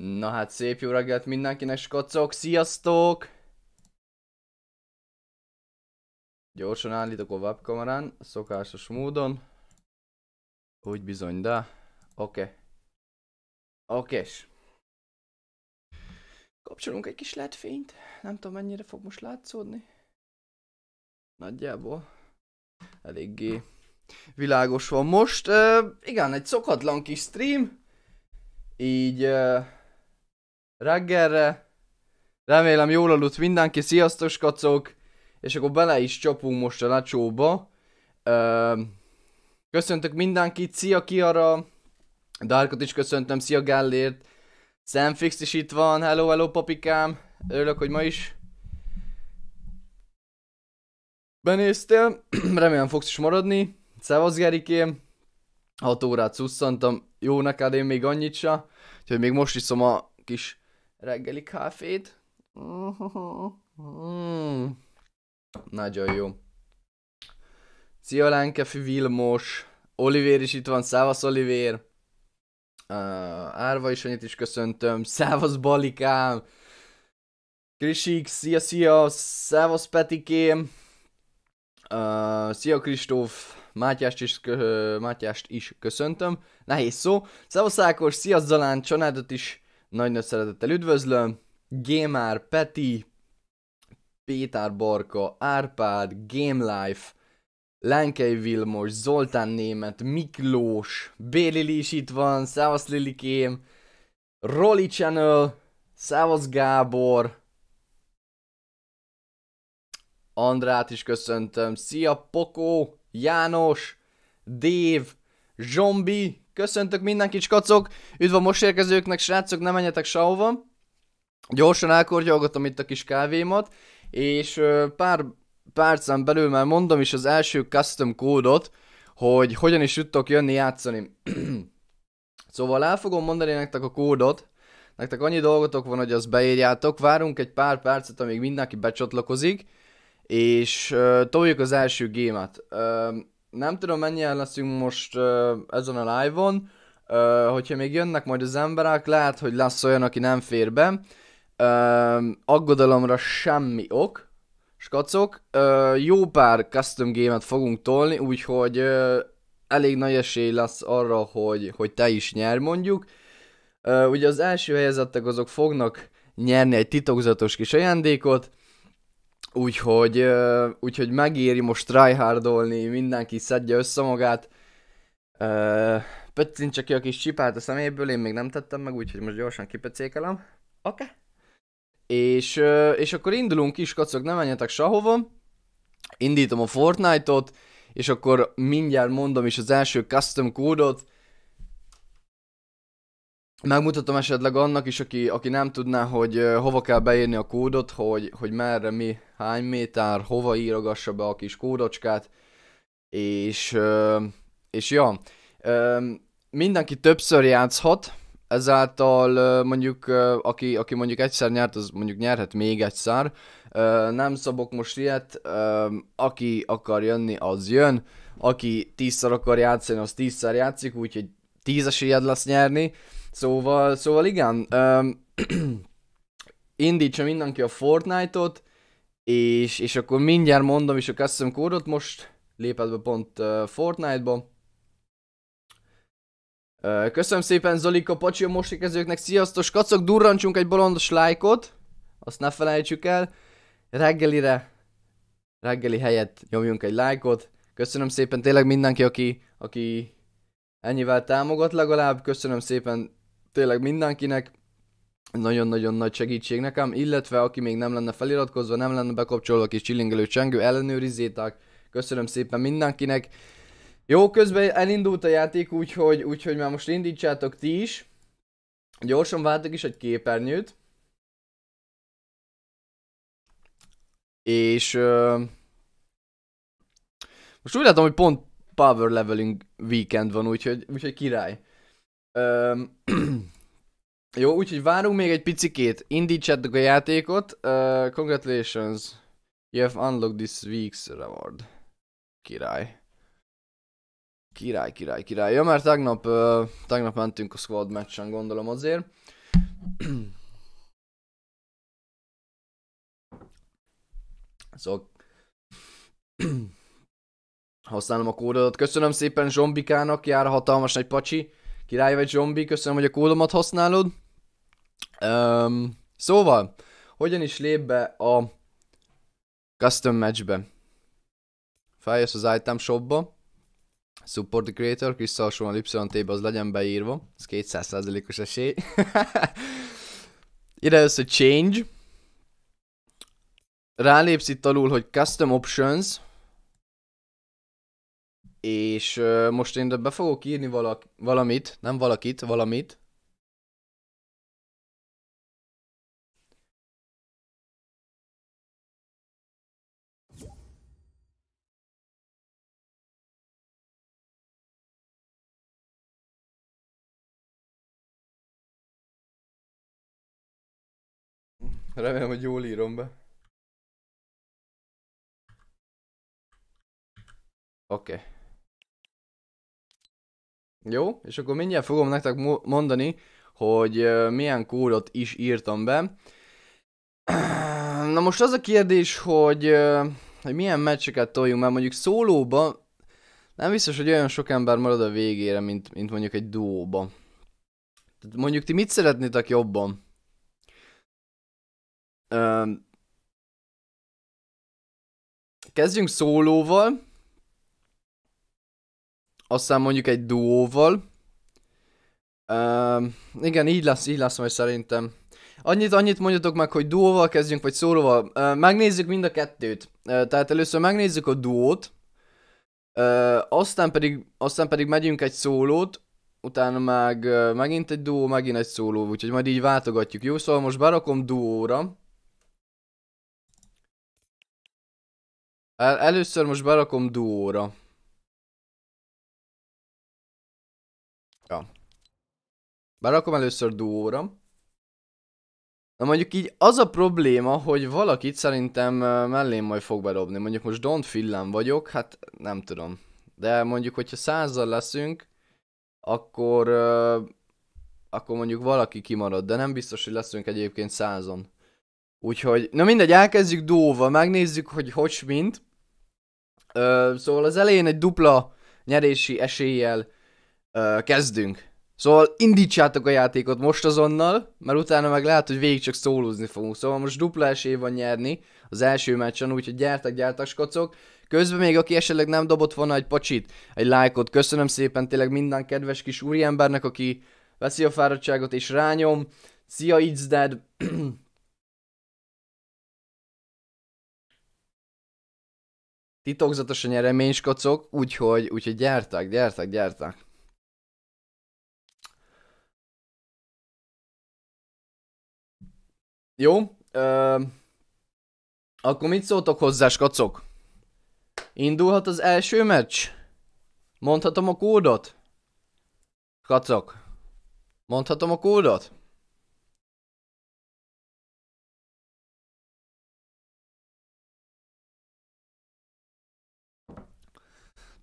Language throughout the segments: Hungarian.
Na hát szép jó reggelt mindenkinek, skocok, sziasztok! Gyorsan állítok a webkamerán, szokásos módon. Úgy bizony, de. Oké. Okay. Oké. Okay Kapcsolunk egy kis LED fényt. Nem tudom mennyire fog most látszódni. Nagyjából. Eléggé világos van most. Uh, igen, egy szokatlan kis stream. Így... Uh, reggelre. Remélem jól aludt mindenki, sziasztok kacok! És akkor bele is csapunk most a lecsóba. Köszöntök mindenkit, szia Kiara! Darkot is köszöntöm, szia Gellért! Samfix is itt van, hello, hello papikám! Örülök, hogy ma is benéztél. Remélem fogsz is maradni. Szevasz Gerikém! 6 órát szusszantam, jó neked én még annyit se. Úgyhogy még most iszom a kis reggeli kávét, Mm. Mm-hmm. Nagyon jó. Szia Lánkefi Vilmos. Olivér is itt van, szávasz Olivér. Uh, Árva is annyit is köszöntöm. Szávasz Balikám. Krisik, szia, szia, szávasz Petikém. Uh, szia Kristóf, Mátyást is, kö- Mátyást is köszöntöm. Nehéz szó. Szávasz Ákos, szia Zalán, családot is nagy-nagy szeretettel üdvözlöm. Gémár Peti, Péter Barka, Árpád, Game Life, Lenkei Vilmos, Zoltán Német, Miklós, Béli is itt van, Szávasz Lilikém, Roli Channel, Szávasz Gábor, Andrát is köszöntöm, szia Pokó, János, Dév, Zombi, Köszöntök minden kacok, üdv a most érkezőknek, srácok, nem menjetek sehova. Gyorsan elkorgyolgatom itt a kis kávémat, és pár percen belül már mondom is az első custom kódot, hogy hogyan is tudtok jönni játszani. szóval el fogom mondani nektek a kódot, nektek annyi dolgotok van, hogy azt beírjátok, várunk egy pár percet, amíg mindenki becsatlakozik, és uh, toljuk az első gémet. Uh, nem tudom mennyien leszünk most uh, ezen a live-on, uh, hogyha még jönnek majd az emberek, lehet, hogy lesz olyan, aki nem fér be. Uh, aggodalomra semmi ok, skacok. Ö, jó pár custom gémet fogunk tolni, úgyhogy elég nagy esély lesz arra, hogy, hogy te is nyer mondjuk. ugye az első helyezettek azok fognak nyerni egy titokzatos kis ajándékot, Úgyhogy, úgyhogy megéri most tryhardolni, mindenki szedje össze magát. csak ki a kis csipát a szeméből, én még nem tettem meg, úgyhogy most gyorsan kipecékelem. Oké. Okay. És, és akkor indulunk kis kacok, ne menjetek sehova. Indítom a Fortnite-ot, és akkor mindjárt mondom is az első custom kódot, Megmutatom esetleg annak is, aki, aki nem tudná, hogy hova kell beírni a kódot, hogy, hogy merre, mi, hány méter, hova írogassa be a kis kódocskát, és, és ja, mindenki többször játszhat, ezáltal mondjuk, aki, aki mondjuk egyszer nyert, az mondjuk nyerhet még egyszer, nem szabok most ilyet, aki akar jönni, az jön, aki tízszer akar játszani, az tízszer játszik, úgyhogy tíz ilyet lesz nyerni, Szóval, szóval igen, um, indítsa mindenki a Fortnite-ot, és, és akkor mindjárt mondom is a custom kódot, most lépett be pont uh, Fortnite-ba. Uh, köszönöm szépen Zolika, Pacsi a moslikezőknek, sziasztok, kacok, durrancsunk egy bolondos lájkot, azt ne felejtsük el, reggelire, reggeli helyett nyomjunk egy lájkot, köszönöm szépen tényleg mindenki, aki, aki ennyivel támogat legalább, köszönöm szépen tényleg mindenkinek nagyon-nagyon nagy segítség nekem, illetve aki még nem lenne feliratkozva, nem lenne bekapcsolva a kis csillingelő csengő, ellenőrizzétek. Köszönöm szépen mindenkinek. Jó, közben elindult a játék, úgyhogy, úgyhogy már most indítsátok ti is. Gyorsan váltok is egy képernyőt. És... Uh, most úgy látom, hogy pont Power Leveling Weekend van, úgyhogy, úgyhogy király. Öm, jó, úgyhogy várunk még egy picikét. Indítsátok a játékot. Uh, congratulations. You have unlocked this week's reward. Király. Király, király, király. Ja, mert tegnap, uh, tegnap mentünk a squad meccsen, gondolom azért. szóval... Használom a kódot. Köszönöm szépen Zsombikának, jár hatalmas nagy pacsi. Király vagy zombi, köszönöm, hogy a kódomat használod. Um, szóval, hogyan is lép be a custom matchbe? Feljössz az item shopba. Support the creator, visszahasonlóan YT-be az legyen beírva. Ez 200%-os esély. Ide jössz a change. Rálépsz itt alul, hogy custom options és uh, most én be fogok írni valak, valamit, nem valakit, valamit. Remélem, hogy jól írom be. Oké. Okay. Jó? És akkor mindjárt fogom nektek mondani, hogy milyen kódot is írtam be. Na most az a kérdés, hogy, hogy milyen meccseket toljunk, mert mondjuk szólóba nem biztos, hogy olyan sok ember marad a végére, mint, mint mondjuk egy duóba. mondjuk ti mit szeretnétek jobban? kezdjünk szólóval, aztán mondjuk egy duóval. Uh, igen, így lesz, így lesz majd szerintem. Annyit, annyit mondjatok meg, hogy duóval kezdjünk, vagy szóróval. Uh, megnézzük mind a kettőt. Uh, tehát először megnézzük a duót, uh, aztán, pedig, aztán pedig megyünk egy szólót, utána meg uh, megint egy duó, megint egy szóló, úgyhogy majd így váltogatjuk. Jó, szóval most berakom duóra. El, először most berakom duóra. Bár akkor először duóra. Na mondjuk így az a probléma, hogy valakit szerintem mellém majd fog bedobni. Mondjuk most Don Fillan vagyok, hát nem tudom. De mondjuk, hogyha százal leszünk, akkor, akkor mondjuk valaki kimarad, de nem biztos, hogy leszünk egyébként százon. Úgyhogy, na mindegy, elkezdjük dóval, megnézzük, hogy hogy mint. Ö, szóval az elején egy dupla nyerési eséllyel ö, kezdünk. Szóval indítsátok a játékot most azonnal, mert utána meg lehet, hogy végig csak szólózni fogunk. Szóval most dupla esély van nyerni az első meccsen, úgyhogy gyertek, gyertek, skocok. Közben még aki esetleg nem dobott volna egy pacsit, egy lájkot, köszönöm szépen tényleg minden kedves kis úriembernek, aki veszi a fáradtságot és rányom. Szia, it's dead. Titokzatosan nyeremény, skocok, úgyhogy, úgyhogy gyertek, gyertek, gyertek. Jó. Ö, akkor mit szóltok hozzá, skacok? Indulhat az első meccs? Mondhatom a kódot? Skacok. Mondhatom a kódot?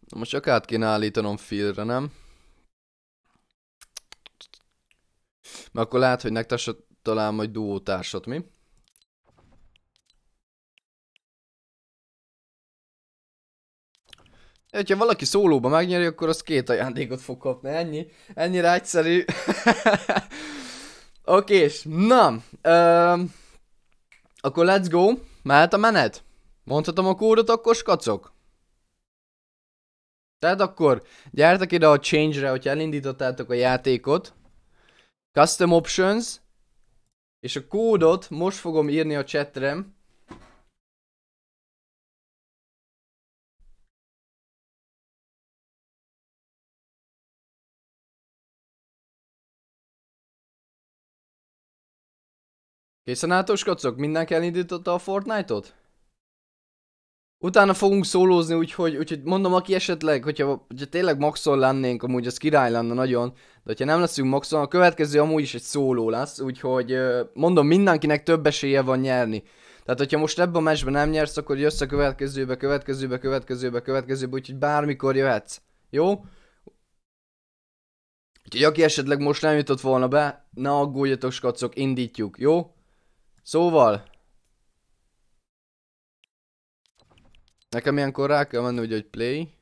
Na most csak át kéne állítanom filre, nem? Mert akkor lehet, hogy nektek talán majd duótársat, mi? Ha valaki szólóba megnyeri, akkor az két ajándékot fog kapni. Ennyi. Ennyire egyszerű. Oké, és na. Um, akkor let's go. Mehet a menet. Mondhatom a kódot, akkor skacok. Tehát akkor gyertek ide a change-re, hogyha elindítottátok a játékot. Custom options. És a kódot most fogom írni a chatre. Készen átos, kacok? Mindenki elindította a Fortnite-ot? Utána fogunk szólózni, úgyhogy, úgyhogy mondom, aki esetleg, hogyha, hogyha tényleg maxon lennénk, amúgy az király lenne nagyon, de hogyha nem leszünk maxon, a következő amúgy is egy szóló lesz, úgyhogy mondom, mindenkinek több esélye van nyerni. Tehát, hogyha most ebben a meccsben nem nyersz, akkor jössz a következőbe, következőbe, következőbe, következőbe, úgyhogy bármikor jöhetsz. Jó? Úgyhogy aki esetleg most nem jutott volna be, ne aggódjatok, skacok, indítjuk, jó? Szóval, Nekem ilyenkor rá kell menni, hogy play.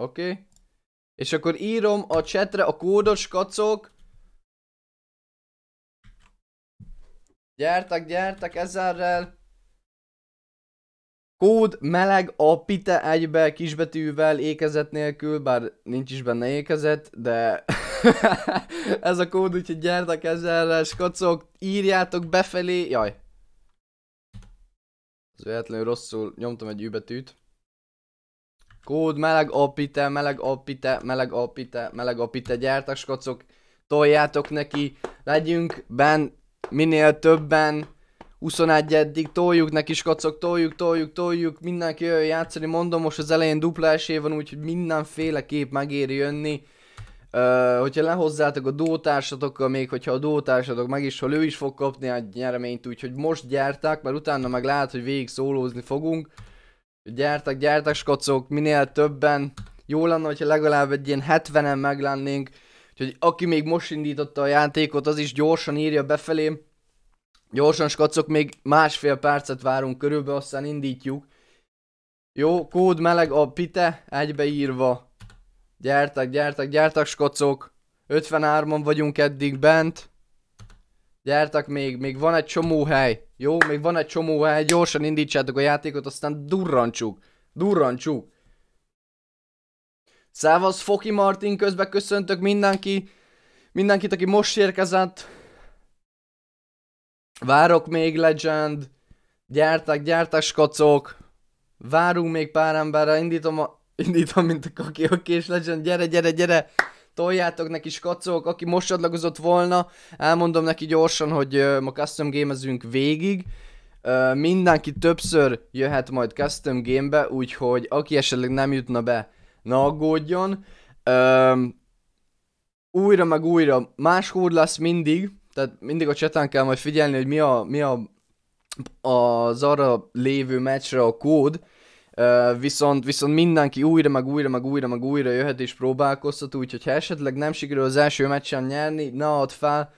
Oké. Okay. És akkor írom a chatre a kódos kacok. Gyertek, gyertek ezerrel. Kód meleg a pite egybe kisbetűvel, ékezet nélkül, bár nincs is benne ékezet, de ez a kód, úgyhogy gyertek ezzel, skacok, írjátok befelé, jaj, az véletlenül rosszul nyomtam egy übetűt. Kód, meleg apite, meleg apite, meleg apite, meleg apite, gyártak skacok, toljátok neki, legyünk ben, minél többen, 21 eddig, toljuk neki skacok, toljuk, toljuk, toljuk, mindenki jöjjön játszani, mondom, most az elején dupla esély van, úgyhogy mindenféle kép megéri jönni. Uh, hogyha lehozzátok a dótársatokkal, még hogyha a dótársatok meg is, ha ő is fog kapni a nyereményt, úgyhogy most gyárták, mert utána meg lehet, hogy végig szólózni fogunk. Gyártak, gyártak, skacok, minél többen. Jó lenne, hogyha legalább egy ilyen 70-en lennénk. Úgyhogy aki még most indította a játékot, az is gyorsan írja befelé. Gyorsan skacok, még másfél percet várunk körülbelül, aztán indítjuk. Jó, kód meleg a pite, egybeírva Gyertek, gyertek, gyertek, skocok. 53-on vagyunk eddig bent. Gyertek még, még van egy csomó hely. Jó, még van egy csomó hely. Gyorsan indítsátok a játékot, aztán durrancsuk. Durrancsuk. Szávasz Foki Martin, közben köszöntök mindenki, mindenkit, aki most érkezett. Várok még Legend, gyertek, gyertek skocok. várunk még pár emberre, indítom a indítom, mint a kaki, oké, és legyen, gyere, gyere, gyere, toljátok neki skacok, aki most adlagozott volna, elmondom neki gyorsan, hogy uh, ma custom gamezünk végig, uh, mindenki többször jöhet majd custom gamebe, úgyhogy aki esetleg nem jutna be, ne aggódjon, uh, újra meg újra, más kód lesz mindig, tehát mindig a csatán kell majd figyelni, hogy mi a, mi a az arra lévő meccsre a kód, viszont, viszont mindenki újra, meg újra, meg újra, meg újra jöhet és próbálkozhat úgyhogy ha esetleg nem sikerül az első meccsen nyerni, ne add fel,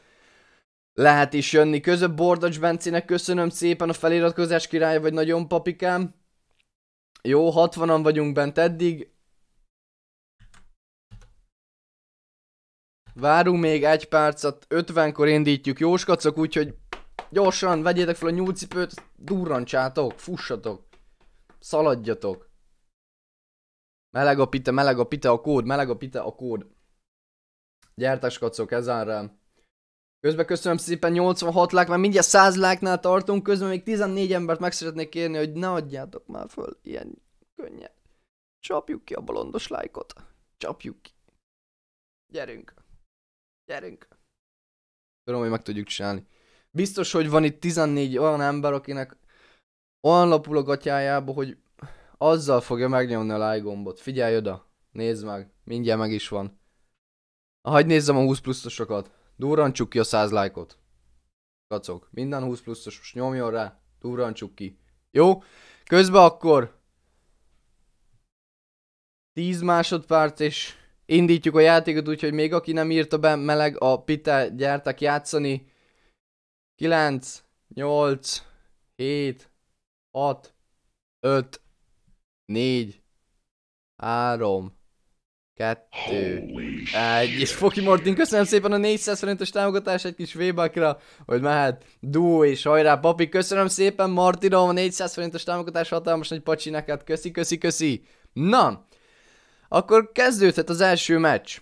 lehet is jönni közöbb Bordacs Bencinek köszönöm szépen a feliratkozás király vagy nagyon papikám. Jó, 60-an vagyunk bent eddig. Várunk még egy percet, 50-kor indítjuk jóskacok, úgyhogy gyorsan vegyétek fel a nyúlcipőt, durrancsátok, fussatok szaladjatok. Meleg a pite, meleg a pite, a kód, meleg a pite, a kód. Gyertek, kacok, ezen rám. Közben köszönöm szépen 86 lák, mert mindjárt 100 láknál tartunk, közben még 14 embert meg szeretnék kérni, hogy ne adjátok már föl ilyen könnyen. Csapjuk ki a bolondos lájkot. Csapjuk ki. Gyerünk. Gyerünk. Tudom, hogy meg tudjuk csinálni. Biztos, hogy van itt 14 olyan ember, akinek olyan lapul a gatyájába, hogy azzal fogja megnyomni a like gombot. Figyelj oda, nézd meg, mindjárt meg is van. Hagyj nézzem a 20 pluszosokat. Durrancsuk ki a 100 lájkot. Kacok, minden 20 pluszos, most nyomjon rá, durrancsuk ki. Jó? Közben akkor 10 másodperc és indítjuk a játékot, úgyhogy még aki nem írta be, meleg a pite, gyertek játszani. 9, 8, 7, 6, 5, 4, 3, 2, 1, és Foki Martin, köszönöm szépen a 400 forintos támogatást egy kis Webakra, hogy mehet duó és hajrá papi, köszönöm szépen Martinom, a 400 forintos támogatás hatalmas nagy pacsi neked, köszi, köszi, köszi. Na, akkor kezdődhet az első meccs.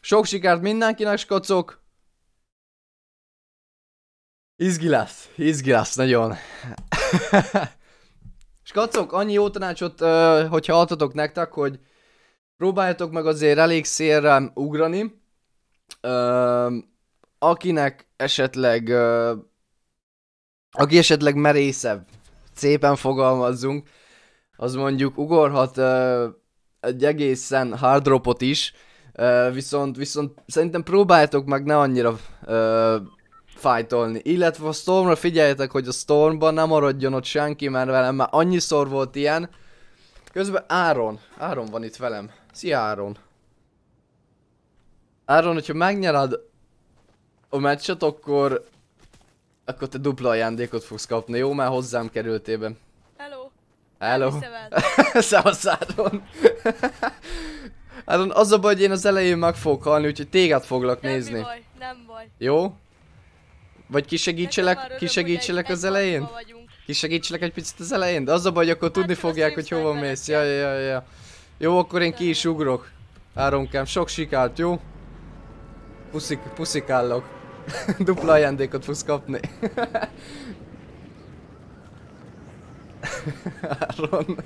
Sok sikert mindenkinek, skocok! Izgi lesz, izgi lesz, nagyon. Skacok, annyi jó tanácsot, hogyha adhatok nektek, hogy próbáljátok meg azért elég szélre ugrani. Akinek esetleg, aki esetleg merészebb, szépen fogalmazzunk, az mondjuk ugorhat egy egészen hard dropot is, viszont, viszont szerintem próbáljátok meg ne annyira fájtolni. Illetve a Stormra figyeljetek, hogy a Stormban nem maradjon ott senki, mert velem már annyiszor volt ilyen. Közben Áron. Áron van itt velem. Szia Áron. Áron, hogyha megnyered a meccset, akkor... Akkor te dupla ajándékot fogsz kapni, jó? Már hozzám kerültél Hello. Hello. Szevasz Áron. Áron, az a baj, hogy én az elején meg fogok halni, úgyhogy téged foglak nézni. Nem baj, nem baj. Jó? Vagy kisegítselek, kisegítselek az elején? Kisegítselek egy picit az elején? De az a baj, akkor hát, tudni fogják, hogy hova mész. Ja, ja, ja, ja. Jó, akkor én ki is ugrok. Áronkám, sok sikált, jó? Puszik, puszikállok. Dupla ajándékot fogsz kapni. Áron.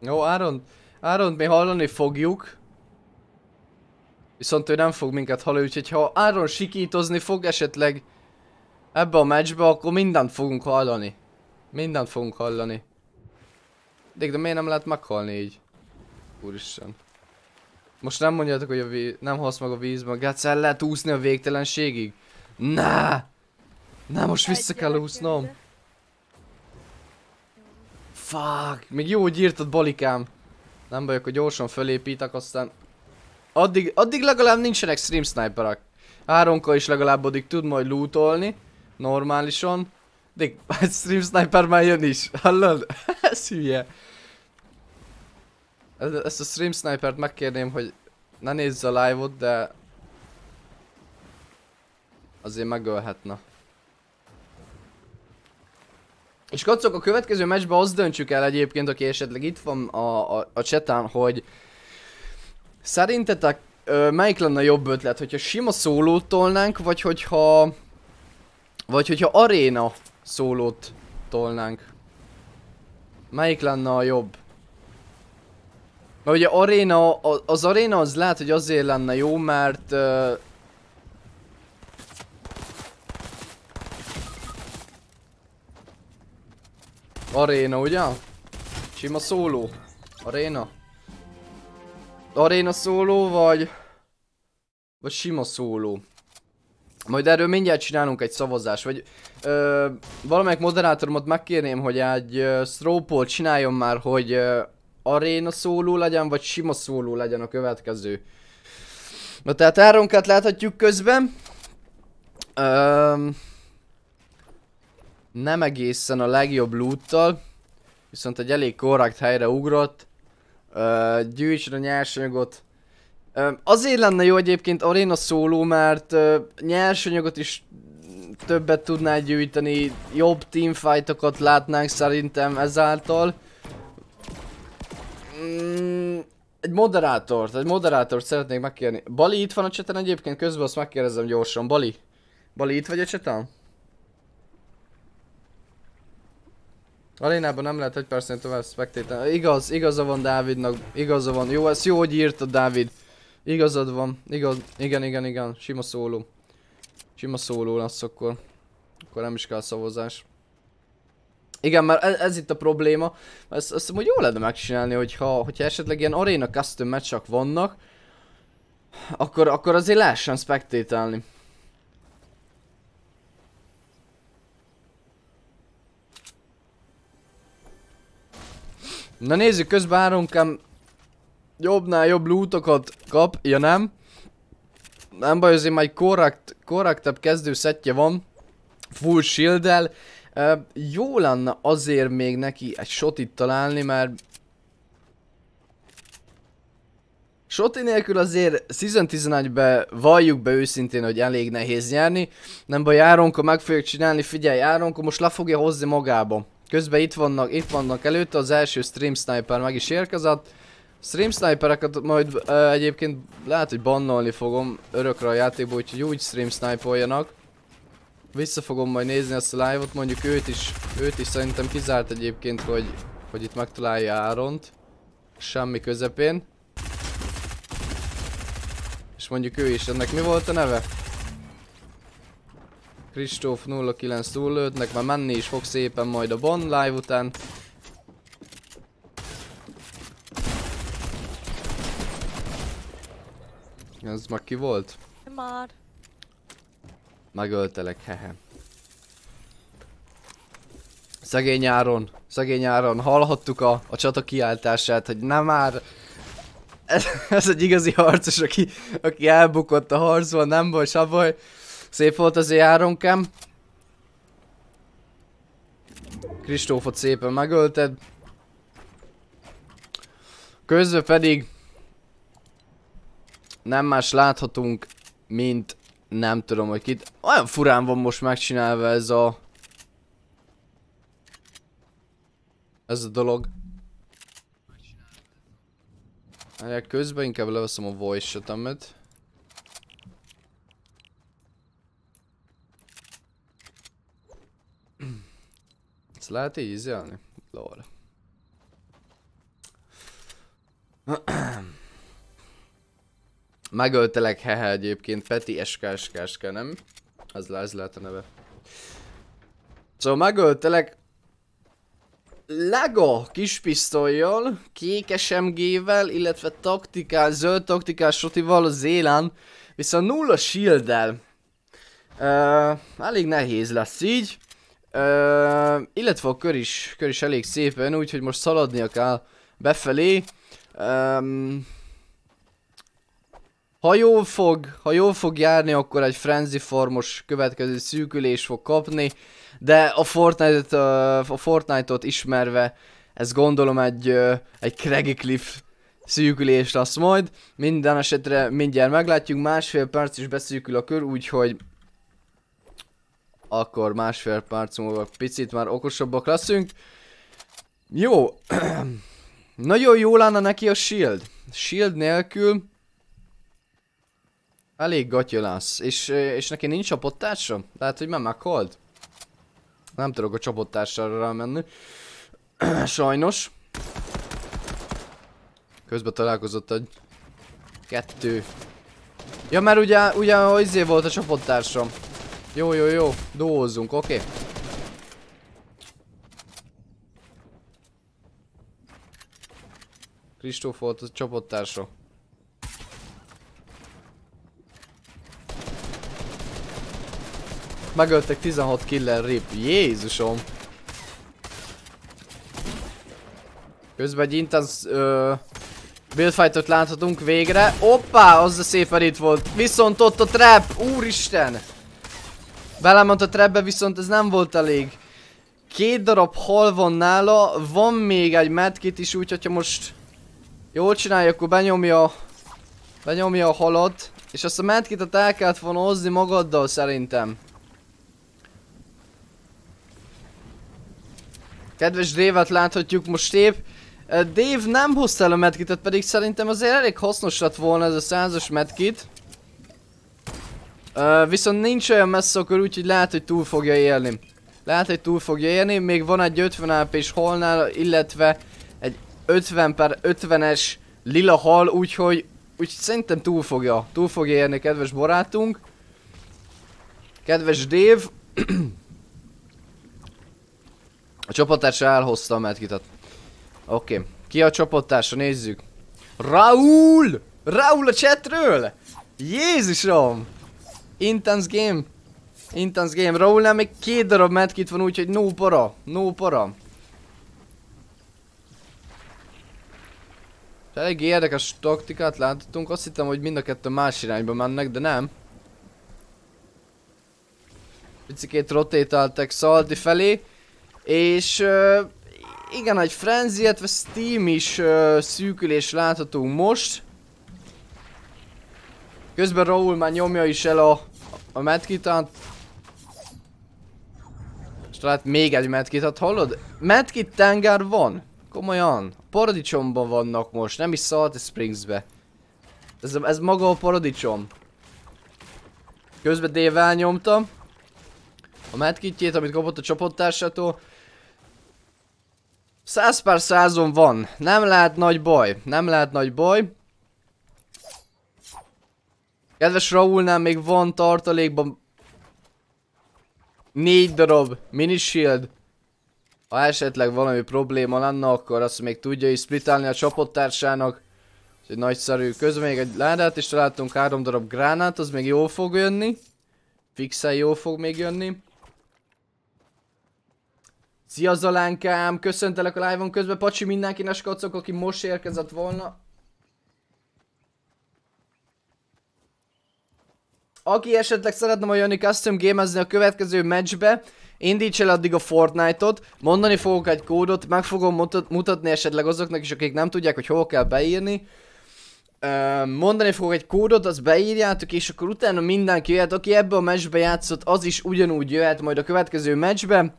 Jó, Áron, Áron mi hallani fogjuk. Viszont ő nem fog minket hallani, úgyhogy ha Áron sikítozni fog esetleg ebbe a meccsbe, akkor mindent fogunk hallani. Mindent fogunk hallani. De, de miért nem lehet meghalni így? Úristen. Most nem mondjátok, hogy a víz, nem hasz meg a vízbe. Gács, el lehet úszni a végtelenségig? Ne! Na most vissza kell úsznom. Fuck, még jó, hogy írtad balikám. Nem baj, akkor gyorsan fölépítek, aztán... Addig, addig legalább nincsenek stream sniperek. Áronka is legalább addig tud majd lootolni. Normálisan. De stream sniper már jön is. Hallod? Ez hülye. Ezt a stream snipert megkérném, hogy ne nézz a live-ot, de... Azért megölhetne. És kacok, a következő meccsbe azt döntsük el egyébként, aki esetleg itt van a, a, a chatán, hogy szerintetek ö, melyik lenne jobb ötlet, hogyha sima szólót tolnánk, vagy hogyha vagy hogyha aréna szólót tolnánk. Melyik lenne a jobb? Mert ugye aréna, az aréna az lehet, hogy azért lenne jó, mert ö, Aréna, ugye? Sima szóló. Aréna. Aréna szóló, vagy... Vagy sima szóló. Majd erről mindjárt csinálunk egy szavazást, vagy ö, valamelyik moderátoromat megkérném, hogy egy ö, strópol csináljon már, hogy ö, aréna szóló legyen, vagy sima szóló legyen a következő. Na tehát Áronkat láthatjuk közben. Ö, nem egészen a legjobb lúttal, viszont egy elég korrekt helyre ugrott. Ö, gyűjtsd a nyersanyagot. Ö, azért lenne jó egyébként Arena szóló, mert ö, nyersanyagot is többet tudnál gyűjteni, jobb teamfightokat látnánk szerintem ezáltal. Mm, egy moderátort, egy moderátort szeretnék megkérni. Bali itt van a cseten egyébként, közben azt megkérdezem gyorsan. Bali? Bali itt vagy a cseten? Arénában nem lehet egy percnél tovább spectator. Igaz, igaza van Dávidnak, igaza van. Jó, ez jó, hogy a Dávid. Igazad van, igaz, igen, igen, igen, sima szóló. Sima szóló lesz akkor. Akkor nem is kell szavazás. Igen, mert ez, ez itt a probléma. Ezt, azt hogy jó lenne megcsinálni, hogyha, hogyha esetleg ilyen aréna custom meccsak vannak, akkor, akkor azért lehessen spektétálni. Na nézzük, közben áronkám jobbnál jobb lootokat kap, ja nem? Nem baj, azért már egy korrekt, korrektebb kezdő szettje van. Full shield-el. Uh, jó lenne azért még neki egy shotit találni, mert Soti nélkül azért Season 11-be valljuk be őszintén, hogy elég nehéz nyerni. Nem baj, Áronka meg fogjuk csinálni, figyelj, Áronka most le fogja hozni magába. Közben itt vannak, itt vannak előtte, az első Stream Sniper meg is érkezett. Stream Snipereket majd ö, egyébként lehet, hogy bannolni fogom örökre a játékba, úgyhogy úgy Stream snipoljanak. Vissza fogom majd nézni azt a live-ot, mondjuk őt is, őt is szerintem kizárt egyébként, hogy, hogy itt megtalálja Áront. Semmi közepén. És mondjuk ő is, ennek mi volt a neve? Kristóf 09 túllődnek, már menni is fog szépen majd a Bond live után. Ez már ki volt? Már. Megöltelek, hehe. Szegény áron, szegény áron hallhattuk a, a csata kiáltását, hogy nem már ez, ez egy igazi harcos, aki, aki elbukott a harcban, nem baj, sabaj. Szép volt az kem. Kristófot szépen megölted. Közben pedig nem más láthatunk, mint nem tudom, hogy kit. Olyan furán van most megcsinálva ez a... Ez a dolog. Közben inkább leveszem a voice-etemet. Ezt lehet így élni? Lol. Megöltelek hehe egyébként, Peti SKSKSK, nem? Az, az lehet a neve. Szóval megöltelek Lego kispisztolyjal, kék SMG-vel, illetve taktikál, zöld taktikál sotival az élán, viszont nulla shield-el. Uh, elég nehéz lesz így. Ö, illetve a kör is, kör is elég szépen, úgyhogy most szaladnia kell befelé. Ö, ha jól fog, ha jól fog járni, akkor egy frenzy formos következő szűkülés fog kapni, de a Fortnite-ot, a fortnite ismerve, ez gondolom egy, egy Craggy Cliff szűkülés lesz majd. Minden esetre mindjárt meglátjuk, másfél perc is beszűkül a kör, úgyhogy akkor másfél perc múlva picit már okosabbak leszünk. Jó. Nagyon jó lenne neki a shield. Shield nélkül elég gatya lesz. És, és neki nincs csapottársa? Lehet, hogy már meghalt. Nem tudok a csapottársára rámenni. Sajnos. Közben találkozott egy... Kettő. Ja, mert ugye, ugye izé volt a csapottársam. Jó, jó, jó. Dózzunk, oké. Okay. Kristóf volt a csapattársa. Megöltek 16 killer rip. Jézusom! Közben egy intens ö, buildfightot láthatunk végre. Hoppá, az a szép itt volt. Viszont ott a trap, úristen! Belem a trebbe, viszont ez nem volt elég. Két darab hal van nála, van még egy medkit is, úgyhogy ha most jól csinálja, akkor benyomja, benyomja a halat. És azt a medkitet el kellett volna hozni magaddal szerintem. Kedves Dévet láthatjuk most épp. Eh, Dave nem hozta el a medkitet, pedig szerintem azért elég hasznos lett volna ez a százas medkit. Uh, viszont nincs olyan messze a kör, úgyhogy lehet, hogy túl fogja élni. Lehet, hogy túl fogja élni, még van egy 50 ap és holnál, illetve egy 50 per 50-es lila hal, úgyhogy úgy szerintem túl fogja, túl fogja élni. kedves barátunk. Kedves Dév. a csapatársa elhozta a medkitat. Oké, okay. ki a csapattársa? Nézzük. Raúl! Raúl a chatről! Jézusom! Intense game. Intense game. nem még két darab medkit van, úgyhogy no para. No para. Elég érdekes taktikát láthatunk. Azt hittem, hogy mind a kettő más irányba mennek, de nem. Picikét rotétáltak Szaldi felé. És uh, igen, egy Frenzy, illetve Steam is uh, szűkülés láthatunk most. Közben Raúl már nyomja is el a a medkitant... És talált még egy medkitat, hát hallod? Medkit tengár van! Komolyan! Paradicsomban vannak most, nem is Salt Springsbe. Ez, ez maga a paradicsom. Közben dével nyomtam. A medkitjét, amit kapott a csapattársától. 100 per százon van. Nem lehet nagy baj. Nem lehet nagy baj. Kedves Raulnál még van tartalékban négy darab shield Ha esetleg valami probléma lenne, akkor azt még tudja is splitálni a csapottársának. Ez egy nagyszerű. Közben még egy ládát is találtunk, három darab gránát, az még jól fog jönni. Fixen jól fog még jönni. Szia Zalánkám, köszöntelek a live-on közben, pacsi mindenkinek kacok, aki most érkezett volna. aki esetleg szeretne majd jönni custom gamezni a következő meccsbe, indíts el addig a Fortnite-ot, mondani fogok egy kódot, meg fogom mutat mutatni esetleg azoknak is, akik nem tudják, hogy hol kell beírni. Uh, mondani fogok egy kódot, azt beírjátok, és akkor utána mindenki jöhet, aki ebbe a meccsbe játszott, az is ugyanúgy jöhet majd a következő meccsbe.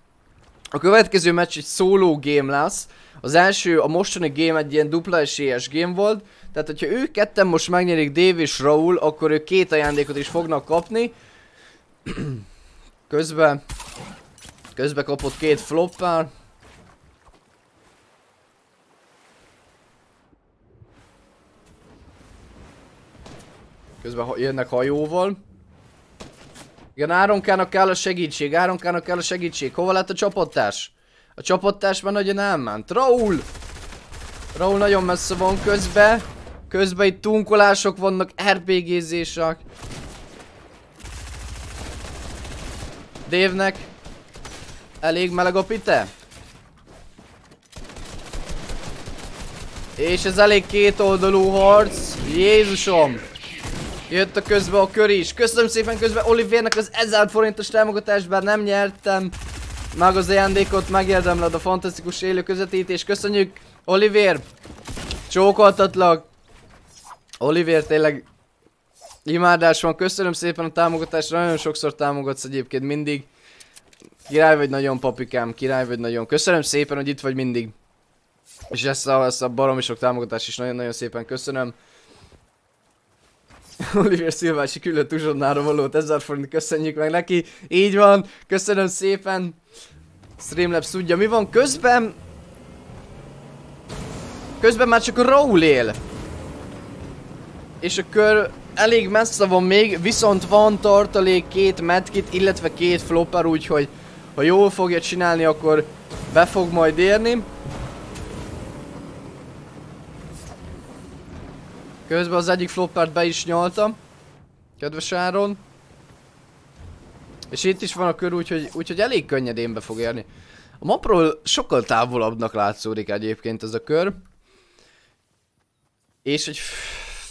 A következő meccs egy solo game lesz. Az első, a mostani game egy ilyen dupla esélyes game volt. Tehát, hogyha ők ketten most megnyerik Dave és Raul, akkor ők két ajándékot is fognak kapni. Közben... Közben kapott két floppár. Közben ha jönnek hajóval. Igen, Áronkának kell a segítség, Áronkának kell a segítség. Hova lett a csapattárs? A csapattárs már nagyon elment. Raul! Raul nagyon messze van közben. Közben itt tunkolások vannak, RPG-zések. Dévnek elég meleg a pite? És ez elég kétoldalú harc. Jézusom! Jött a közbe a kör is. Köszönöm szépen közben Olivérnek az 1000 forintos támogatást, bár nem nyertem. Meg az ajándékot megérdemled a fantasztikus élő közvetítés. Köszönjük, Olivér! Csókoltatlak! Oliver tényleg imádás van, köszönöm szépen a támogatást, nagyon sokszor támogatsz egyébként mindig. Király vagy nagyon papikám, király vagy nagyon. Köszönöm szépen, hogy itt vagy mindig. És ezt a, ezt a baromi sok támogatást is nagyon-nagyon szépen köszönöm. Oliver Szilvási küldött uzsonnára valót, 1000 forint, köszönjük meg neki. Így van, köszönöm szépen. Streamlabs tudja, mi van közben? Közben már csak Raul él és a kör elég messze van még, viszont van tartalék két medkit, illetve két flopper, úgyhogy ha jól fogja csinálni, akkor be fog majd érni. Közben az egyik floppert be is nyaltam. Kedves Áron. És itt is van a kör, úgyhogy, úgyhogy elég könnyedén be fog érni. A mapról sokkal távolabbnak látszódik egyébként ez a kör. És egy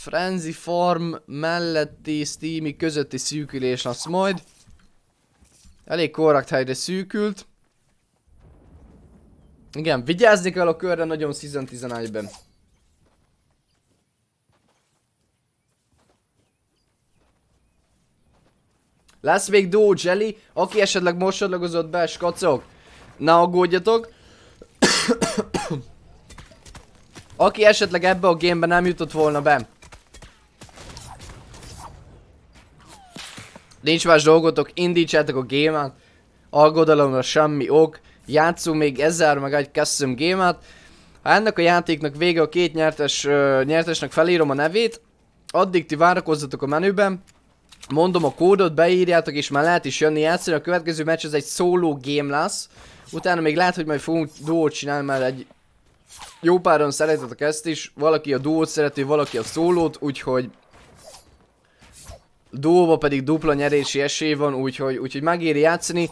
Frenzy Farm melletti Steamy közötti szűkülés lesz majd. Elég korrekt helyre szűkült. Igen, vigyázni kell a körre nagyon Season 11-ben. Lesz még Doe Jelly, aki esetleg mosodlagozott be, skacok. Ne aggódjatok. aki esetleg ebbe a gémbe nem jutott volna be. Nincs más dolgotok, indítsátok a gémát. aggodalomra semmi ok, játszunk még ezzel meg egy custom gémát. Ha ennek a játéknak vége a két nyertes, uh, nyertesnek felírom a nevét, addig ti várakozzatok a menüben, mondom a kódot, beírjátok és már lehet is jönni játszani, a következő meccs ez egy solo game lesz, utána még lehet, hogy majd fogunk duót csinálni, mert egy jó páron szeretetek ezt is, valaki a duót szereti, valaki a szólót, úgyhogy duóba pedig dupla nyerési esély van, úgyhogy, úgyhogy megéri játszani.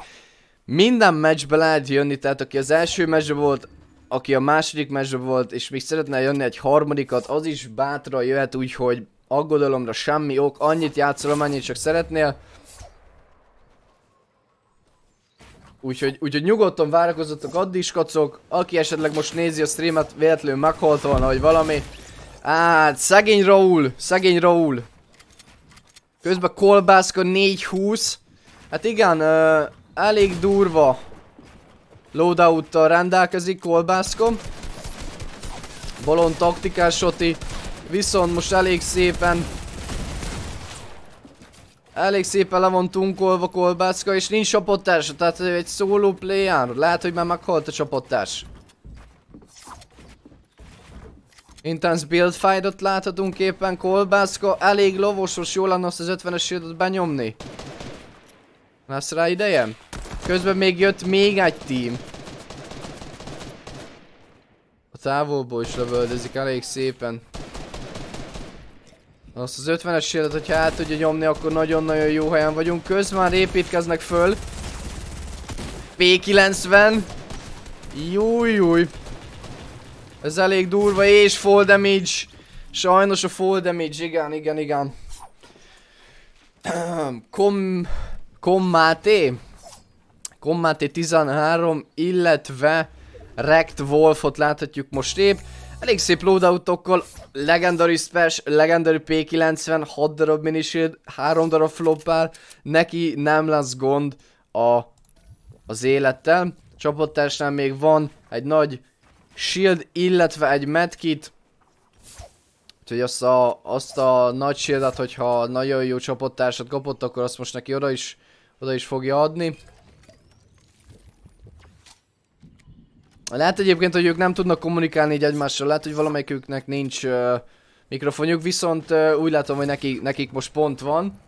Minden meccsbe lehet jönni, tehát aki az első meccsbe volt, aki a második meccsbe volt, és még szeretne jönni egy harmadikat, az is bátran jöhet, úgyhogy aggodalomra semmi ok, annyit játszol, amennyit csak szeretnél. Úgyhogy, úgyhogy nyugodtan várakozottak, addig is kacok. Aki esetleg most nézi a streamet, véletlenül meghalt volna, hogy valami. Á, szegény Raúl, szegény Raúl. Közben kolbászka 4-20. Hát igen, ö, elég durva loadout-tal rendelkezik kolbászkom. Bolond taktikás soti. Viszont most elég szépen Elég szépen le van tunkolva kolbászka és nincs csapottársa tehát egy szóló player. Lehet, hogy már meghalt a csapattárs. Intense build fight-ot láthatunk éppen kolbászka, elég lovosos, jól lenne azt az 50-es shieldot benyomni. Lesz rá idejem? Közben még jött még egy team. A távolból is lövöldözik elég szépen. Azt az 50-es shieldot, hogyha át tudja nyomni, akkor nagyon-nagyon jó helyen vagyunk. Közben már építkeznek föl. P90. Jújjúj. Júj. Ez elég durva, és full damage. Sajnos a full damage, igen, igen, igen. Kom... Kommáté? Kommáté 13, illetve Rekt Wolfot láthatjuk most épp. Elég szép loadoutokkal, Legendary Splash, Legendary P90, 6 darab minisőd, 3 darab floppál, neki nem lesz gond a, az élettel. Csapattársnál még van egy nagy shield, illetve egy medkit. Úgyhogy azt a, azt a nagy shieldet, hogyha nagyon jó csapottársat kapott, akkor azt most neki oda is, oda is fogja adni. Lehet egyébként, hogy ők nem tudnak kommunikálni így egymással, lehet, hogy valamelyiküknek nincs uh, mikrofonjuk, viszont uh, úgy látom, hogy neki, nekik most pont van.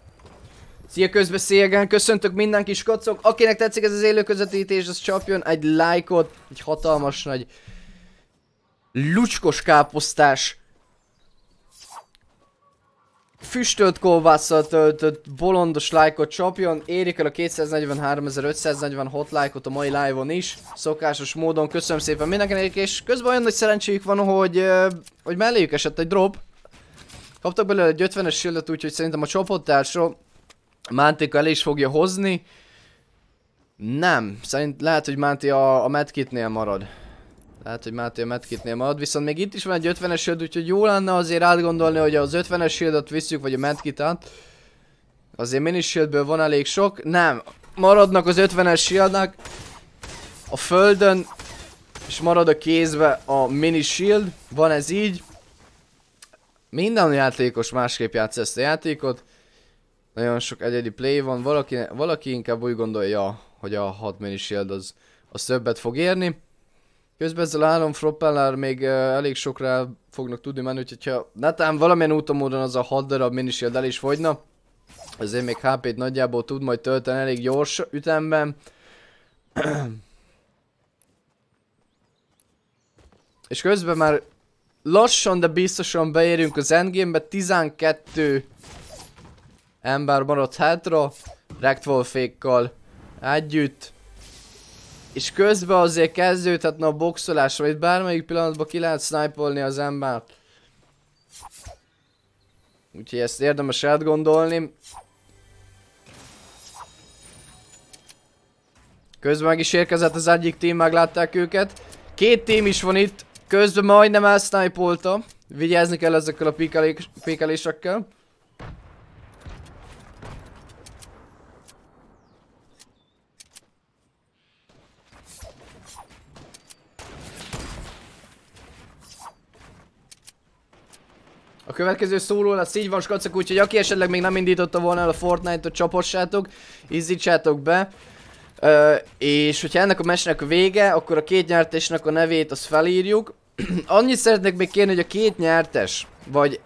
Szia közbeszélgen, köszöntök minden kis kocok. akinek tetszik ez az élő közvetítés, az csapjon egy lájkot, egy hatalmas nagy lucskos káposztás, füstölt kolbásszal töltött bolondos lájkot csapjon, Érik el a 243.540 hot lájkot a mai live-on is, szokásos módon, köszönöm szépen mindenkinek, és közben olyan nagy szerencséjük van, hogy, hogy melléjük esett egy drop, kaptak belőle egy 50-es shieldet, úgyhogy szerintem a csapottársa Mántika el is fogja hozni, nem, szerint lehet, hogy Mánti a, a medkitnél marad. Hát, hogy Máté a medkitnél marad, viszont még itt is van egy 50-es shield, úgyhogy jó lenne azért átgondolni, hogy az 50-es shieldot visszük, vagy a medkitát. Azért mini shieldből van elég sok. Nem, maradnak az 50-es shieldnak a földön, és marad a kézbe a mini shield. Van ez így. Minden játékos másképp játsz ezt a játékot. Nagyon sok egyedi play van, valaki, valaki inkább úgy gondolja, hogy a 6 mini shield az, az többet fog érni. Közben ezzel három propeller még uh, elég sokra el fognak tudni menni, úgyhogy ha netán valamilyen úton módon az a 6 darab minishield el is fogyna, azért még HP-t nagyjából tud majd tölteni elég gyors ütemben. És közben már lassan, de biztosan beérünk az endgame-be, 12 ember maradt hátra, Rektvolfékkal együtt. És közben azért kezdődhetne a boxolás, vagy bármelyik pillanatban ki lehet sniperolni az embert. Úgyhogy ezt érdemes átgondolni. Közben meg is érkezett az egyik team, meglátták őket. Két team is van itt, közben majdnem elsznipolta. Vigyázni kell ezekkel a pékelésekkel. A következő szóló a így van skacok, úgyhogy aki esetleg még nem indította volna el a Fortnite-ot, csapassátok, izzítsátok be. Uh, és hogyha ennek a mesnek vége, akkor a két nyertesnek a nevét azt felírjuk. Annyit szeretnék még kérni, hogy a két nyertes, vagy